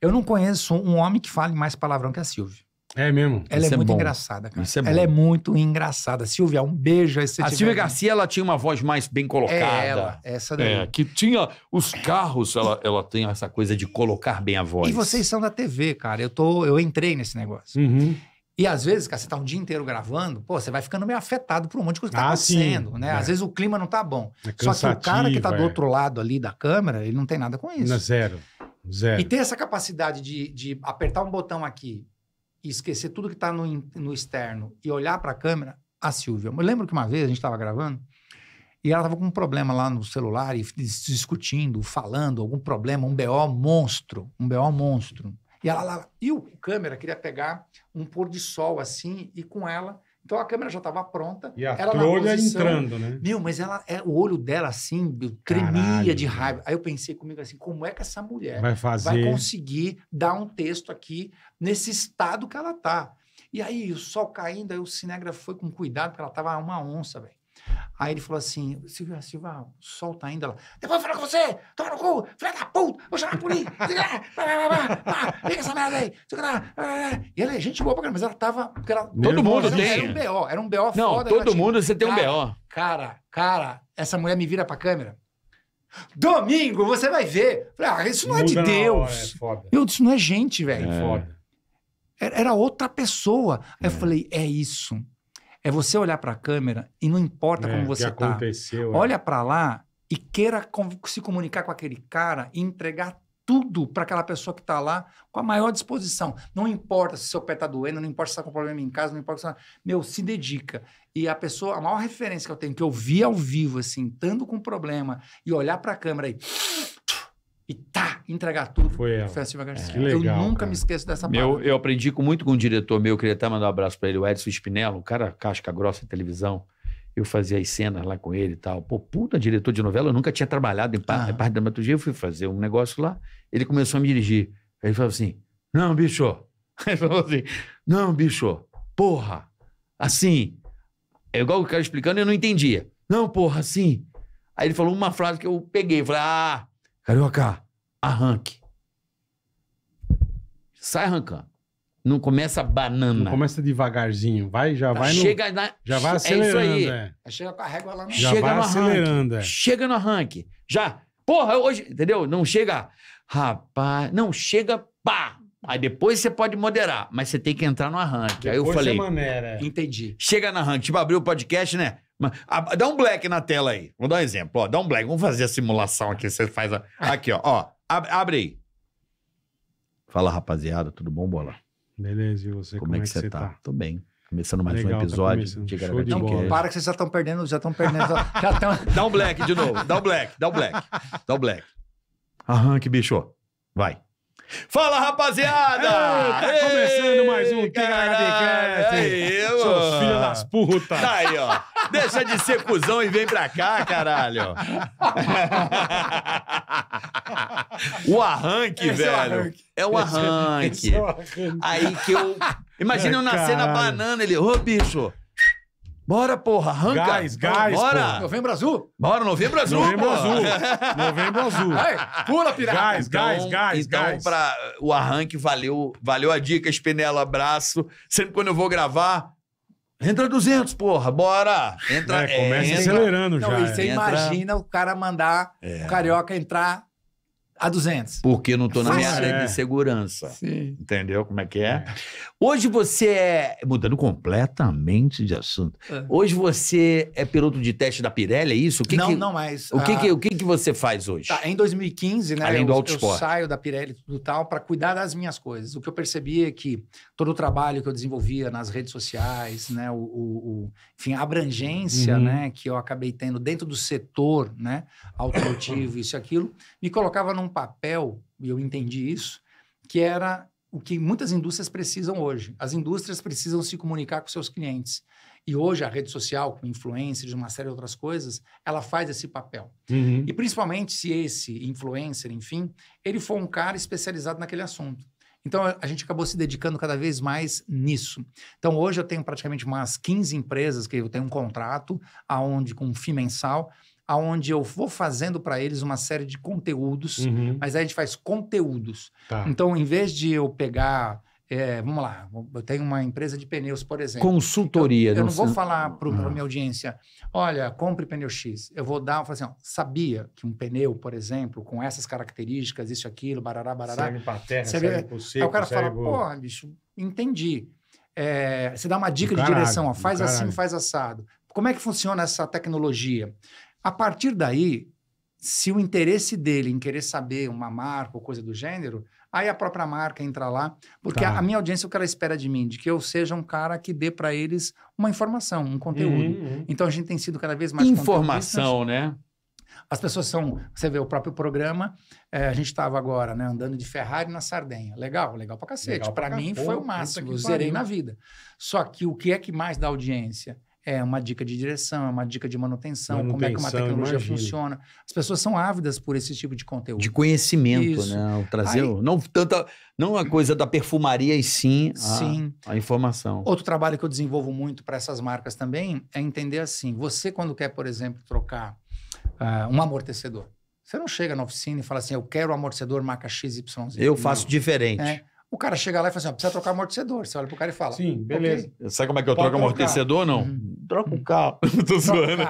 Eu não conheço um homem que fale mais palavrão que a Silvia. É mesmo. Ela Isso é, é muito engraçada, cara. Isso é bom. Ela é muito engraçada. Silvia, um beijo aí. Se a Silvia Garcia, ela tinha uma voz mais bem colocada. É ela, essa daí. É, que tinha os carros, ela, ela tem essa coisa de colocar bem a voz. E vocês são da TV, cara. Eu, tô, eu entrei nesse negócio. Uhum. E às vezes, cara, você tá um dia inteiro gravando, pô, você vai ficando meio afetado por um monte de coisa que tá ah, acontecendo, sim, né? É. Às vezes o clima não tá bom. É Só que o cara que tá do é. outro lado ali da câmera, ele não tem nada com isso. Na zero. Zero. E ter essa capacidade de, de apertar um botão aqui e esquecer tudo que está no, no externo e olhar para a câmera, a Silvia. Eu lembro que uma vez a gente estava gravando e ela estava com um problema lá no celular e discutindo, falando, algum problema, um BO monstro, um BO monstro. E ela lá, e o câmera queria pegar um pôr de sol assim e com ela então a câmera já estava pronta. E a ela trolha entrando, né? Meu, mas ela, é, o olho dela assim, meu, tremia Caralho, de raiva. Meu. Aí eu pensei comigo assim, como é que essa mulher vai, fazer... vai conseguir dar um texto aqui nesse estado que ela tá? E aí o sol caindo, aí o Cinegra foi com cuidado, porque ela tava uma onça, velho. Aí ele falou assim: Silvia Silva, solta ainda lá. Depois eu falo com você, toma no cu, filha da puta, vou chamar a polícia, liga essa merda aí. E ela é gente boa pra caramba, mas ela tava. Porque ela, todo irmão, mundo tem. Né? Era um BO, era um BO Não, foda. Todo mundo tinha, você tem um BO. Cara, cara, essa mulher me vira pra câmera. Domingo, você vai ver. Falei, ah, isso não Muda é de Deus. Hora, é eu disse, não é gente, velho. É. é. Era outra pessoa. Aí é. eu falei, é isso. É você olhar para a câmera e não importa é, como você está. aconteceu. É. Olha para lá e queira se comunicar com aquele cara e entregar tudo para aquela pessoa que está lá com a maior disposição. Não importa se seu pé está doendo, não importa se está com problema em casa, não importa se tá... Meu, se dedica. E a pessoa, a maior referência que eu tenho, que eu vi ao vivo, assim, estando com problema, e olhar para a câmera e e tá, entregar tudo foi ela. Festival assim Garcia. É, legal, eu nunca cara. me esqueço dessa parte. Eu, eu aprendi com, muito com um diretor meu, queria até mandar um abraço para ele, o Edson Spinello, um cara casca grossa em televisão. Eu fazia as cenas lá com ele e tal. Pô, puta, diretor de novela, eu nunca tinha trabalhado em parte, ah. da dramaturgia. Eu fui fazer um negócio lá, ele começou a me dirigir. Aí ele falou assim: Não, bicho. Ele falou assim: Não, bicho, porra, assim. É igual o cara explicando, eu não entendia. Não, porra, assim. Aí ele falou uma frase que eu peguei, falei: Ah, Carioca, arranque. Sai arrancando. Não começa banana. Não começa devagarzinho, vai, já tá, vai chega na, já vai acelerando, é isso aí. É. Chega com a régua lá no já chega vai no acelerando, arranque, é. Chega no arranque. Já. Porra, hoje, entendeu? Não chega, rapaz, não chega pá. Aí depois você pode moderar, mas você tem que entrar no arranque. Aí eu falei. Maneira. É. Entendi. Chega no arranque, tipo, abrir o podcast, né? Dá um black na tela aí. Vou dar um exemplo, ó. Dá um black. Vamos fazer a simulação aqui. Você faz. A... Aqui, ó. ó. Abre aí. Fala, rapaziada. Tudo bom, Bola? Beleza, e você? Como, como é, é que, você tá? tá? Tô bem. Começando mais Legal, um tá episódio. Tá de bola. Para que vocês já estão perdendo, já estão perdendo. já tão... Dá um black de novo. Dá um black, dá um black. Dá um black. Arranque, bicho. Vai. Fala, rapaziada! É, tá Ei, começando mais um THDcast. Aí, eu, Seus filhos das putas. Tá aí, ó. Deixa de ser cuzão e vem pra cá, caralho. o arranque, esse é velho. É, é o arranque. É o arranque. É o arranque. Aí que eu... Imagina eu nascer na banana, ele... Ô, oh, bicho... Bora, porra, arranca. Gás, gás, Bora. porra. Novembro azul? Bora, novembro azul, Novembro porra. azul. Novembro azul. Vai, pula, pirata. Gás, Então, gás, gás, então gás. pra o arranque, valeu, valeu a dica, espinela, abraço. Sempre quando eu vou gravar, entra 200, porra, bora. Entra, É, começa é, acelerando Não, já. e você Entra- é. imagina o cara mandar é. o carioca entrar a 200. Porque eu não estou na minha área de é. segurança. Sim. Entendeu como é que é? é? Hoje você é. Mudando completamente de assunto. É. Hoje você é piloto de teste da Pirelli, é isso? Que não, que... não mais. O, que, ah, que, o que, que você faz hoje? Tá, em 2015, né? Além do eu, eu saio da Pirelli e tudo tal para cuidar das minhas coisas. O que eu percebi é que todo o trabalho que eu desenvolvia nas redes sociais, né? O, o, o enfim, a abrangência uhum. né, que eu acabei tendo dentro do setor, né? Automotivo, isso e aquilo, me colocava num papel, e eu entendi isso, que era o que muitas indústrias precisam hoje. As indústrias precisam se comunicar com seus clientes. E hoje a rede social, com influencers, uma série de outras coisas, ela faz esse papel. Uhum. E principalmente se esse influencer, enfim, ele for um cara especializado naquele assunto. Então a gente acabou se dedicando cada vez mais nisso. Então hoje eu tenho praticamente umas 15 empresas que eu tenho um contrato aonde com um fim mensal aonde eu vou fazendo para eles uma série de conteúdos, uhum. mas aí a gente faz conteúdos. Tá. Então, em vez de eu pegar é, vamos lá, eu tenho uma empresa de pneus, por exemplo. Consultoria. Eu, eu não, vou sei. falar para a uhum. minha audiência, olha, compre pneu X. Eu vou dar, eu assim, ó, sabia que um pneu, por exemplo, com essas características, isso, aquilo, barará, barará. Serve para terra, serve, serve é, para o Aí o cara fala, pô, porra, bicho, entendi. É, você dá uma dica de direção, ó, faz assim, faz assado. Como é que funciona essa tecnologia? A partir daí, se o interesse dele em querer saber uma marca ou coisa do gênero, aí a própria marca entra lá, porque tá. a, a, minha audiência o que ela espera de mim, de que eu seja um cara que dê para eles uma informação, um conteúdo. Uhum, uhum. Então a gente tem sido cada vez mais informação, né? As pessoas são, você vê o próprio programa, é, a gente estava agora, né, andando de Ferrari na Sardenha. Legal, legal pra cacete. Para mim foi o máximo, eu zerei na vida. Só que o que é que mais dá audiência? é uma dica de direção, é uma dica de manutenção, manutenção como é que uma tecnologia imagina. funciona. As pessoas são ávidas por esse tipo de conteúdo. De conhecimento, Isso. né? Trazer, Aí, não tanta, não a coisa da perfumaria e sim, sim. A, a informação. Outro trabalho que eu desenvolvo muito para essas marcas também é entender assim, você quando quer, por exemplo, trocar uh, um amortecedor, você não chega na oficina e fala assim, eu quero um amortecedor marca XYZ. Eu faço não. diferente. É. O cara chega lá e fala assim: ó, precisa trocar amortecedor. Você olha pro cara e fala. Sim, beleza. Okay. Sabe como é que eu troco amortecedor, não? Uhum. uhum. Troca um carro. tô, zoando.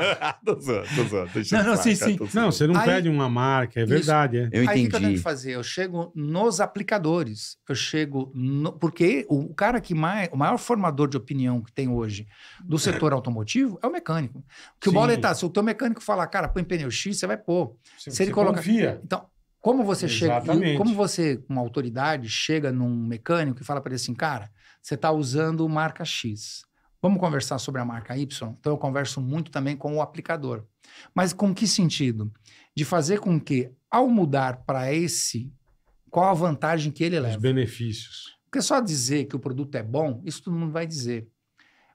tô zoando. Tô zoando, Não, não, sim, sim. Não, você não aí, pede uma marca, é verdade. É. Eu entendi. Aí o que eu tenho que fazer? Eu chego nos aplicadores. Eu chego. No, porque o cara que mais. O maior formador de opinião que tem hoje do setor automotivo é o mecânico. Que o bola é tá, se o teu mecânico falar, cara, põe pneu X, você vai pôr. Você, se ele você Confia. Então, como você Exatamente. chega, como você, com autoridade, chega num mecânico e fala para ele assim, cara, você está usando marca X. Vamos conversar sobre a marca Y? Então eu converso muito também com o aplicador. Mas com que sentido? De fazer com que, ao mudar para esse, qual a vantagem que ele leva? Os benefícios. Porque só dizer que o produto é bom, isso todo mundo vai dizer.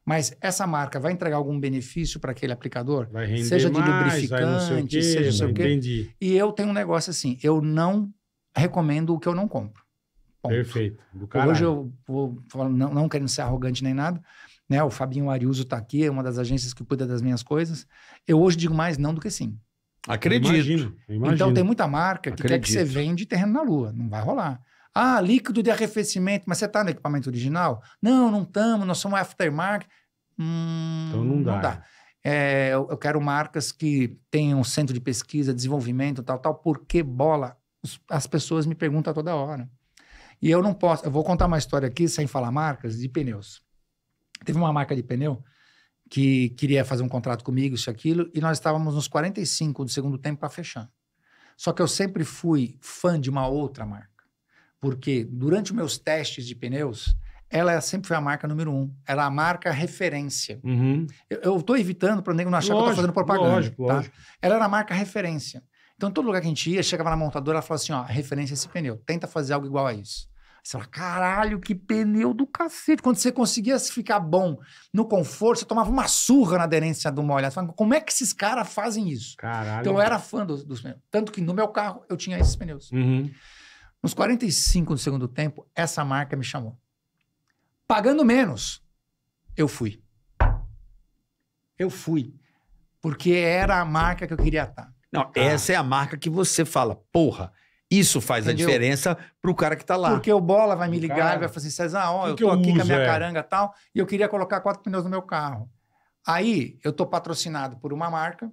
Mas essa marca vai entregar algum benefício para aquele aplicador? Vai render seja mais, de lubrificante, quê, seja não né? sei o quê. Entendi. E eu tenho um negócio assim, eu não recomendo o que eu não compro. Ponto. Perfeito. Hoje eu vou não, não querendo ser arrogante nem nada, né? O Fabinho Ariuso está aqui, é uma das agências que cuida das minhas coisas. Eu hoje digo mais não do que sim. Acredito. Imagino, imagino. Então tem muita marca que Acredito. quer que você vende terreno na lua. Não vai rolar. Ah, líquido de arrefecimento, mas você está no equipamento original? Não, não estamos, nós somos aftermarket. Hum, então não dá. Não dá. É, eu, eu, quero marcas que tenham centro de pesquisa, desenvolvimento, tal, tal. Porque bola? As pessoas me perguntam toda hora. E eu não posso. Eu vou contar uma história aqui, sem falar marcas, de pneus. Teve uma marca de pneu que queria fazer um contrato comigo, isso e aquilo, e nós estávamos nos 45 do segundo tempo para fechar. Só que eu sempre fui fã de uma outra marca. Porque durante meus testes de pneus, ela é, sempre foi a marca número um. Era a marca referência. Uhum. Eu estou evitando para o nego não achar lógico, que eu estou fazendo propaganda. Lógico, tá? Ela era a marca referência. Então, todo lugar que a gente ia, chegava na montadora, ela falava assim: ó, referência esse pneu, tenta fazer algo igual a isso. você fala, caralho, que pneu do cacete. Quando você conseguia ficar bom no conforto, você tomava uma surra na aderência do molhado. Você fala, como é que esses caras fazem isso? Caralho. Então, eu era fã dos, dos pneus. Tanto que no meu carro, eu tinha esses pneus. Uhum. Nos 45 do segundo tempo, essa marca me chamou. Pagando menos, eu fui. Eu fui. Porque era a marca que eu queria estar. Não, ah. essa é a marca que você fala, porra. Isso faz Entendeu? a diferença pro cara que tá lá. Porque o bola vai me ligar e vai fazer, César, assim, ó, que eu tô eu aqui uso, com a minha é? caranga e tal, e eu queria colocar quatro pneus no meu carro. Aí eu tô patrocinado por uma marca,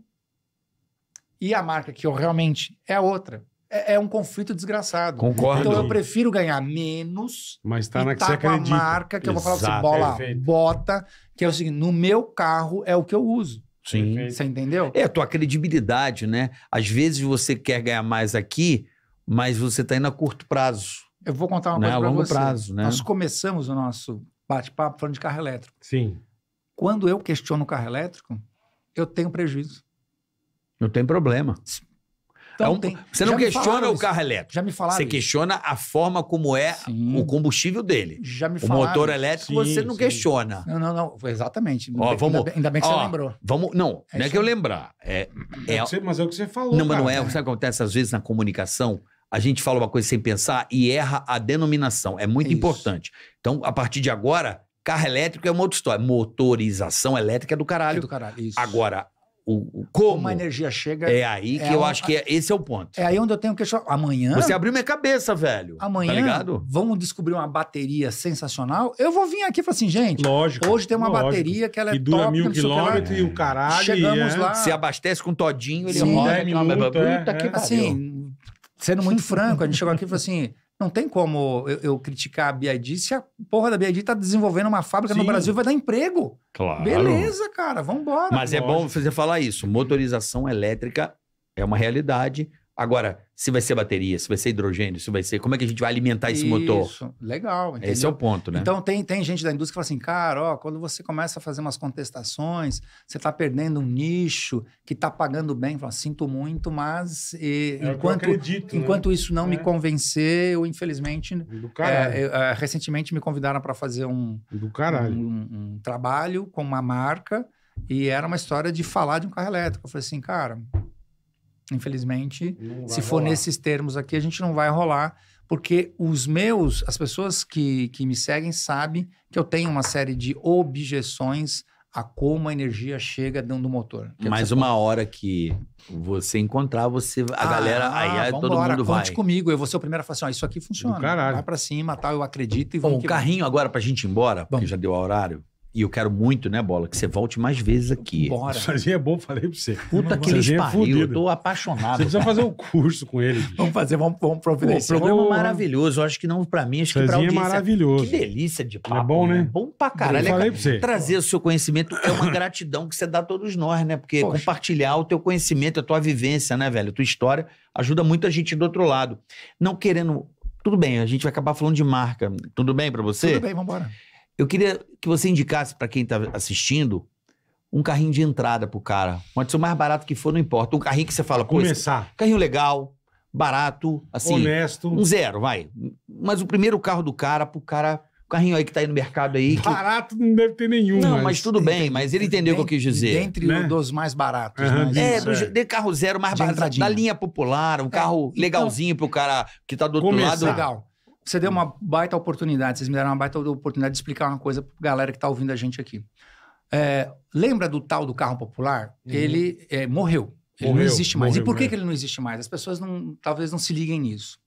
e a marca que eu realmente é outra é, é um conflito desgraçado. Concordo. Então eu prefiro ganhar menos. Mas tá na que tá você com acredita. a marca que eu vou falar pra você, bola, perfeito. bota, que é o seguinte: no meu carro é o que eu uso. Sim. Perfeito. Você entendeu? É, a tua credibilidade, né? Às vezes você quer ganhar mais aqui, mas você está indo a curto prazo. Eu vou contar uma né? coisa para você. prazo, né? Nós começamos o nosso bate-papo falando de carro elétrico. Sim. Quando eu questiono o carro elétrico, eu tenho prejuízo. Eu tenho problema. É então, é um, tem, você não questiona o carro elétrico. Já me falaram. Você isso. questiona a forma como é sim. o combustível dele. Já me falaram. O motor elétrico sim, você não sim. questiona. Não, não, não. Exatamente. Ó, vamos, ainda, bem, ainda bem que ó, você lembrou. Vamos, não, é não é que eu lembrar. É, é, é, mas é o que você falou. Não, mas não é. Sabe o que acontece às vezes na comunicação? a gente fala uma coisa sem pensar e erra a denominação. É muito importante. Então, a partir de agora, carro elétrico é uma outra história. Motorização elétrica é do caralho. É do caralho. Agora, o, como? Como a energia chega. É aí que é eu acho que é, esse é o ponto. É aí onde eu tenho que Amanhã. Você abriu minha cabeça, velho. Amanhã. Tá vamos descobrir uma bateria sensacional. Eu vou vir aqui e falar assim, gente. Lógico. Hoje tem uma lógico. bateria que ela é e dura top, mil quilômetros e o caralho. Chegamos é. lá. Se abastece com todinho, ele roda. É, Puta é, que é. Assim, sendo muito franco, a gente chegou aqui e falou assim não tem como eu, eu criticar a BID se a porra da BID está desenvolvendo uma fábrica Sim. no Brasil vai dar emprego. Claro. Beleza, cara, vamos embora. Mas é bom você falar isso. Motorização elétrica é uma realidade. Agora, se vai ser bateria, se vai ser hidrogênio, se vai ser. Como é que a gente vai alimentar esse Isso, motor? Isso, legal. Entendeu? Esse é o ponto, né? Então, tem, tem gente da indústria que fala assim, cara, ó, quando você começa a fazer umas contestações, você está perdendo um nicho que está pagando bem. Fala, sinto muito, mas e, é, enquanto, acredito, né? enquanto né? isso não é. me convencer, eu, infelizmente. Do caralho. É, é, recentemente me convidaram para fazer um, Do caralho. Um, um trabalho com uma marca e era uma história de falar de um carro elétrico. Eu falei assim, cara Infelizmente, se for rolar. nesses termos aqui, a gente não vai rolar, porque os meus, as pessoas que, que me seguem sabem que eu tenho uma série de objeções a como a energia chega dentro do motor. Que Mas uma pode... hora que você encontrar, você a ah, galera aí, é todo embora, mundo conte vai. Conte comigo, eu vou ser o primeiro a falar assim, isso aqui funciona. Vai para cima, tal, eu acredito e vamos. o carrinho vai. agora pra gente ir embora, porque já deu o horário. E eu quero muito, né, Bola, que você volte mais vezes aqui. Bora. Sozinho é bom, falei pra você. Puta que eles é pariu, eu tô apaixonado. Você precisa cara. fazer um curso com ele. Vamos fazer, vamos, vamos providenciar. um programa é maravilhoso, eu acho que não pra mim, acho Sozinho que pra é audiência. é maravilhoso. Que delícia de papo. É bom, né? É Bom pra caralho. Eu falei pra você. Trazer o seu conhecimento é uma gratidão que você dá a todos nós, né? Porque Poxa. compartilhar o teu conhecimento, a tua vivência, né, velho? A tua história ajuda muito a gente do outro lado. Não querendo... Tudo bem, a gente vai acabar falando de marca. Tudo bem pra você? Tudo bem, vambora. embora. Eu queria que você indicasse para quem tá assistindo um carrinho de entrada pro cara. Pode ser o mais barato que for, não importa. Um carrinho que você fala, pô, começar. Esse... Carrinho legal, barato, assim. Honesto. Um zero, vai. Mas o primeiro carro do cara, pro cara. O carrinho aí que tá aí no mercado aí. Que... Barato não deve ter nenhum. Não, mas, mas tudo bem, mas ele entendeu o que eu quis dizer. Dentre né? dos mais baratos, uhum, É, do de é. carro zero mais barato. Da linha popular, um é. carro então legalzinho então, pro cara que tá do outro lado. Legal. Você deu hum. uma baita oportunidade, vocês me deram uma baita oportunidade de explicar uma coisa para galera que está ouvindo a gente aqui. É, lembra do tal do carro popular? Uhum. Ele é, morreu. Ele morreu, não existe mais. Morreu, e por que, né? que, ele não existe mais? As pessoas não, talvez não se liguem nisso.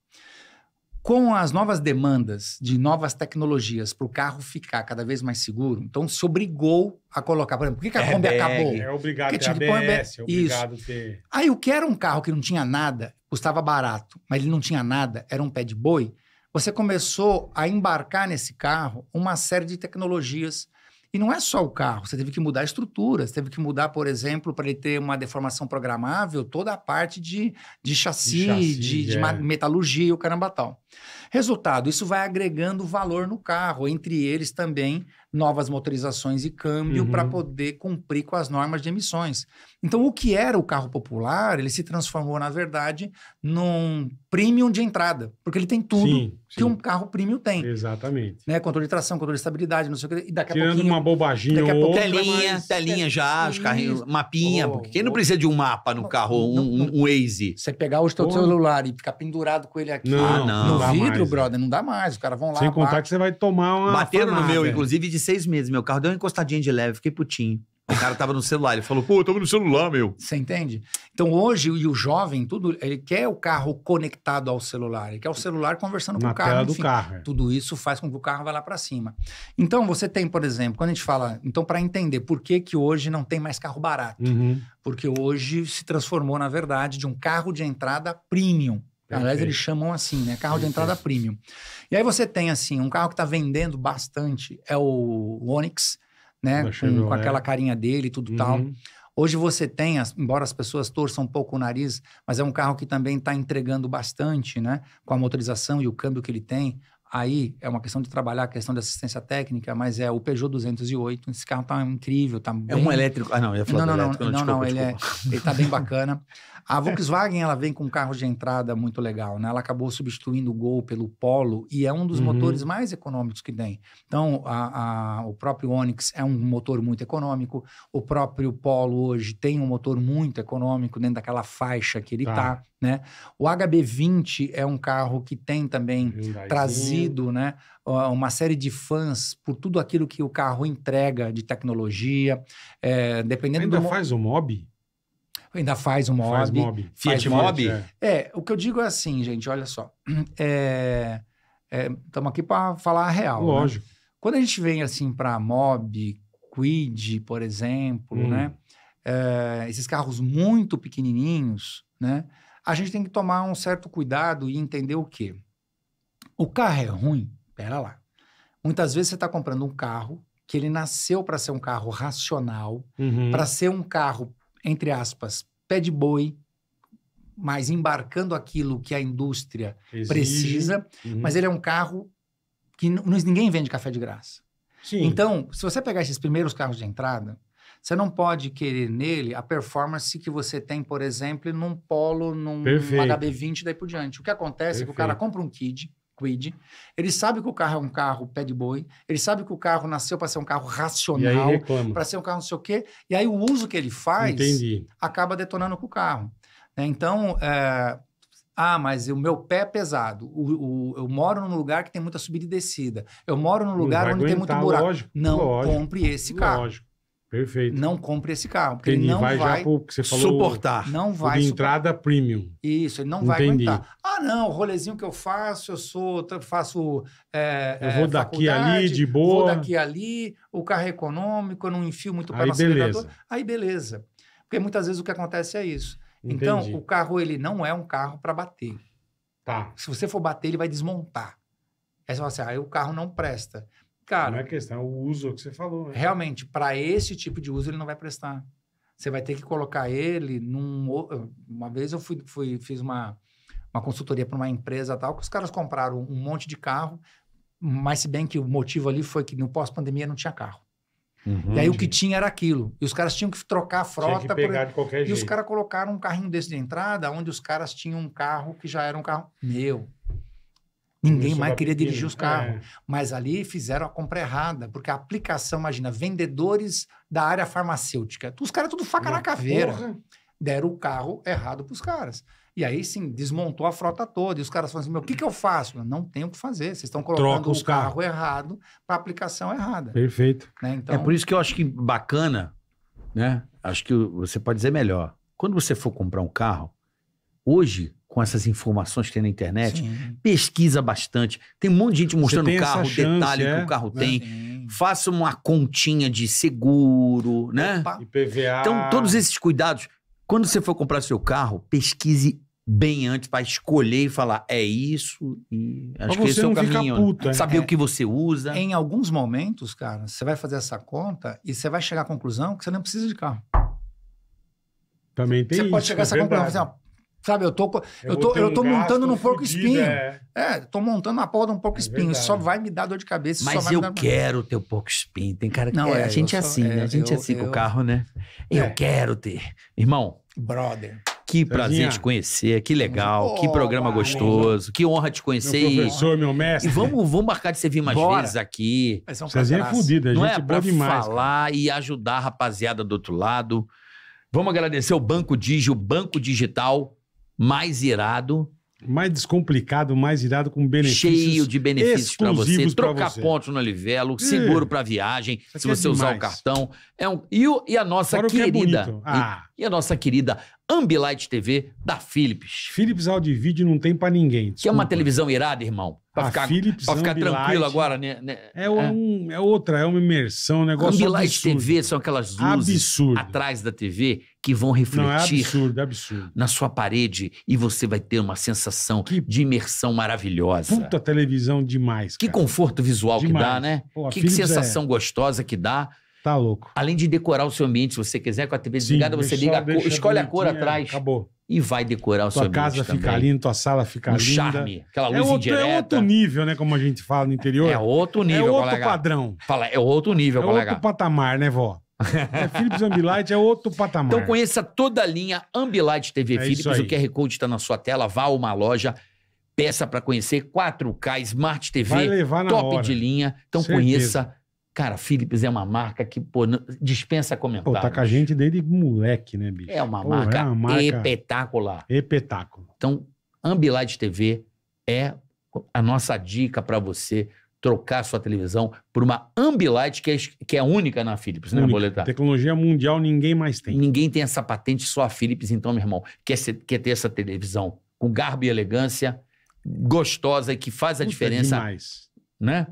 Com as novas demandas de novas tecnologias para o carro ficar cada vez mais seguro, então se obrigou a colocar. Por exemplo, por que, que a é Kombi acabou? É obrigado a ter ABS, é obrigado Isso. ter... Aí o que era um carro que não tinha nada, custava barato, mas ele não tinha nada, era um pé de boi você começou a embarcar nesse carro uma série de tecnologias. E não é só o carro, você teve que mudar a estrutura, você teve que mudar, por exemplo, para ele ter uma deformação programável, toda a parte de, de chassi, de, chassi, de, é. de metalurgia e o caramba tal. Resultado, isso vai agregando valor no carro, entre eles também novas motorizações e câmbio uhum. para poder cumprir com as normas de emissões. Então, o que era o carro popular, ele se transformou, na verdade, num premium de entrada, porque ele tem tudo sim, que sim. um carro premium tem. Exatamente. Né? Controle de tração, controle de estabilidade, não sei o que. E daqui Tirando a pouquinho, uma bobaginha daqui a pouco, telinha, mas... telinha já, os carrinhos, mapinha, oh, porque quem não precisa de um mapa no carro, um, não, um Waze? Você pegar o seu celular e ficar pendurado com ele aqui não, ah, no vidro, mais, brother, é. não dá mais. Os caras vão lá. Sem bate. contar que você vai tomar uma Bateram no meu, inclusive, de seis meses, meu carro deu uma encostadinha de leve, fiquei putinho. O cara tava no celular, ele falou, pô, eu tava no celular, meu. Você entende? Então hoje, e o jovem, tudo, ele quer o carro conectado ao celular, ele quer o celular conversando Na com o carro. Tela do carro. É. Tudo isso faz com que o carro vá lá para cima. Então você tem, por exemplo, quando a gente fala, então para entender por que que hoje não tem mais carro barato, uhum. porque hoje se transformou, na verdade, de um carro de entrada premium. Aliás, eles chamam assim, né? Carro Perfeito. de entrada premium. E aí você tem, assim, um carro que está vendendo bastante é o Onix, né? Com, com, aquela carinha dele e tudo uhum. tal. Hoje você tem, as, embora as pessoas torçam um pouco o nariz, mas é um carro que também está entregando bastante, né? Com a motorização e o câmbio que ele tem, Aí é uma questão de trabalhar a questão de assistência técnica, mas é o Peugeot 208. Esse carro tá incrível, tá É um elétrico. Ah, não, ia falar não, não, elétrico, não, não, não, ele, é, ele tá bem bacana. A Volkswagen, ela vem com um carro de entrada muito legal, né? Ela acabou substituindo o Gol pelo Polo e é um dos uhum. motores mais econômicos que tem. Então, a, a, o próprio Onix é um motor muito econômico, o próprio Polo hoje tem um motor muito econômico dentro daquela faixa que ele tá. tá. Né? O HB20 é um carro que tem também trazido né, uma série de fãs por tudo aquilo que o carro entrega de tecnologia. É, dependendo Ainda do... faz o mob? Ainda faz o mob. Faz mob. Fiat mob? É. é. o que eu digo é assim, gente, olha só. Estamos é, é aqui para falar a real. Né? Lógico. Né? Quando a gente vem assim para mob, quid, por exemplo, hum. né? Eh, esses carros muito pequenininhos, né? a gente tem que tomar um certo cuidado e entender o quê? O carro é ruim? Pera lá. Muitas vezes você está comprando um carro que ele nasceu para ser um carro racional, uhum. para ser um carro, entre aspas, pé de boi, mas embarcando aquilo que a indústria Exige. precisa, uhum. mas ele é um carro que ninguém vende café de graça. Sim. Então, se você pegar esses primeiros carros de entrada, você não pode querer nele a performance que você tem, por exemplo, num Polo, num HB20 daí por diante. O que acontece Perfeito. é que o cara compra um Kid, Quid. Ele sabe que o carro é um carro pé de boi, ele sabe que o carro nasceu para ser um carro racional, para ser um carro não sei o quê, e aí o uso que ele faz Entendi. acaba detonando com o carro. Né? Então, é... ah, mas o meu pé é pesado, o, o, eu moro num lugar que tem muita subida e descida, eu moro num lugar onde tem muito buraco. Lógico, não lógico, compre esse carro. Lógico. Perfeito. Não compre esse carro, porque Entendi. ele não vai, vai pro, falou, suportar. Não vai de entrada suportar. premium. Isso, ele não vai aguentar. Ah, não, o rolezinho que eu faço, eu sou, faço. É, eu é, vou é, daqui ali, de boa. Vou daqui ali, o carro é econômico, eu não enfio muito para o acelerador. Aí beleza. Porque muitas vezes o que acontece é isso. Então, Entendi. Então, o carro ele não é um carro para bater. Tá. Se você for bater, ele vai desmontar. Aí você fala assim, ah, o carro não presta. Cara, não é questão, é o uso é que você falou. Né? Realmente, para esse tipo de uso ele não vai prestar. Você vai ter que colocar ele num. Uma vez eu fui, fui fiz uma, uma consultoria para uma empresa tal, que os caras compraram um monte de carro, mas se bem que o motivo ali foi que no pós-pandemia não tinha carro. Uhum, e aí o que tinha era aquilo. E os caras tinham que trocar a frota. Tinha que pegar por... de qualquer e jeito. os caras colocaram um carrinho desse de entrada, onde os caras tinham um carro que já era um carro meu. Ninguém mais queria pequeno. dirigir os carros. É. Mas ali fizeram a compra errada, porque a aplicação, imagina, vendedores da área farmacêutica. Os caras tudo faca Minha na caveira. Porra. Deram o carro errado para os caras. E aí, sim, desmontou a frota toda. E os caras falam assim: meu, o que, que eu faço? Eu não tenho o que fazer. Vocês estão colocando o carro, errado para aplicação errada. Perfeito. Né? É então... É por isso que eu acho que bacana, né? Acho que você pode dizer melhor. Quando você for comprar um carro, hoje com essas informações que tem na internet. Sim. Pesquisa bastante. Tem um monte de gente mostrando é? o carro, o detalhe é? Né? que o carro tem. Faça uma continha de seguro, né? Opa. IPVA. Então, todos esses cuidados. Quando você for comprar seu carro, pesquise bem antes para escolher e falar é isso e acho que esse é o caminho. Puta, né? Saber é, o que você usa. Em alguns momentos, cara, você vai fazer essa conta e você vai chegar à conclusão que você não precisa de carro. Também tem Você isso, pode chegar é a essa é verdade. conclusão, Sabe, eu tô, eu, é eu tô, eu tô um montando no porco espinho. É. é, tô montando a porra de um porco é espinho. só vai me dar dor de cabeça. Mas eu quero ter o porco espinho. Tem cara que não, é, assim, né? é, a gente é assim, né? A gente é assim com o carro, né? Eu quero ter. Irmão. Brother. Que prazer te conhecer, que legal, oh, que programa gostoso, que honra te conhecer. Meu professor, meu mestre. E vamos, vamos marcar de você vir mais Bora. vezes aqui. vocês é fodida, a gente Não é pra demais, falar cara. e ajudar a rapaziada do outro lado. Vamos agradecer o Banco o Banco Digital, mais irado. Mais descomplicado, mais irado, com benefícios. Cheio de benefícios para você. Trocar pontos no Livelo, seguro é. para viagem, se é você é usar o cartão. É um... e, e a nossa Fora é querida. É ah. e, e, a nossa querida Ambilight TV da Philips. Philips Audio não tem para ninguém. Desculpa. Que é uma televisão irada, irmão. Pra ah, ficar, pra ficar tranquilo agora, né? né? É, um, é. é outra, é uma imersão, um negócio Ambilight absurdo. TV são aquelas luzes absurdo. atrás da TV que vão refletir não, é absurdo, é absurdo. na sua parede e você vai ter uma sensação que de imersão maravilhosa. Puta televisão demais, cara. Que conforto visual demais. que dá, né? Pô, que, que é sensação gostosa que dá. Tá louco. Além de decorar o seu ambiente, se você quiser, com a TV desligada, você liga a cor, escolhe a cor atrás. Acabou. E vai decorar o seu ambiente. Tua casa fica linda, tua sala fica um linda. charme, aquela é luz é outro, indireta. É outro nível, né? Como a gente fala no interior. É outro é nível, É outro colega. padrão. Fala, é outro nível, é colega. É outro patamar, né, vó? É, Philips Ambilight é outro patamar. Então conheça toda a linha Ambilight TV é Philips. O QR Code está na sua tela. Vá a uma loja, peça para conhecer 4K, Smart TV, top hora. de linha. Então Certeza. conheça Cara, Philips é uma marca que pô, dispensa comentários. Pô, tá com a gente desde moleque, né, bicho? É uma, pô, marca, é uma marca espetacular. Espetáculo. Então, Ambilight TV é a nossa dica para você trocar sua televisão por uma Ambilight que é, que é única na Philips, né, única. né, Boletar? Tecnologia mundial ninguém mais tem. Ninguém tem essa patente, só a Philips. Então, meu irmão, quer, ser, quer ter essa televisão com garbo e elegância, gostosa e que faz a Puta diferença, demais. né?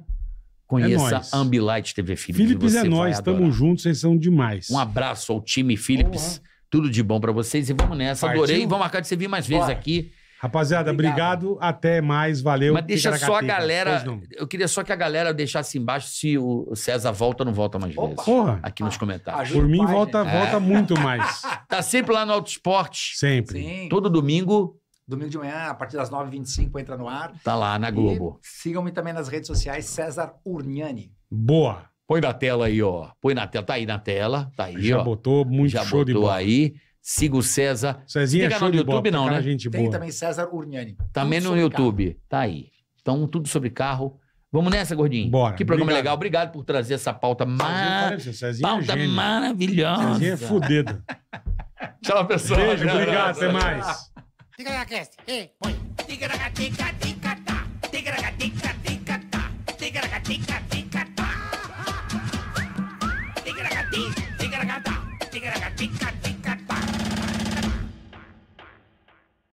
É Conheça é Ambilight TV Philips. Philips é nós, estamos juntos, vocês são demais. Um abraço ao time Philips. Tudo de bom para vocês e vamos nessa. Partiu. Adorei. Vamos marcar de você vir mais vezes Bora. aqui. Rapaziada, obrigado. obrigado. Até mais, valeu. Mas deixa só a galera. Eu queria só que a galera deixasse embaixo se o César volta ou não volta mais Opa. vezes. Porra. Aqui nos comentários. Por mim, pai, volta, volta é. muito mais. Tá sempre lá no Auto Esporte. Sempre. Sim. Todo domingo, Domingo de manhã, a partir das 9h25, entra no ar. Tá lá na Globo. Sigam-me também nas redes sociais, César Urniani. Boa! Põe na tela aí, ó. Põe na tela. Tá aí na tela. Tá aí, Já ó. Já botou muito Já show botou de bola. aí. Siga o César. Cezinha Tem canal no YouTube, bola, não, né? Gente Tem também César Urniani. Também tudo no YouTube. Carro. Tá aí. Então, tudo sobre carro. Vamos nessa, gordinho. Bora. Que programa obrigado. legal. Obrigado por trazer essa pauta, maravilhosa. Cezinha, pauta é maravilhosa. Cezinha é, é fudida. Tchau, pessoal. Beijo, obrigado. Até mais. Ticaracast, e põe. Ticaracatica, ticatá. tica, ticatá. Ticaracatica, ticatá.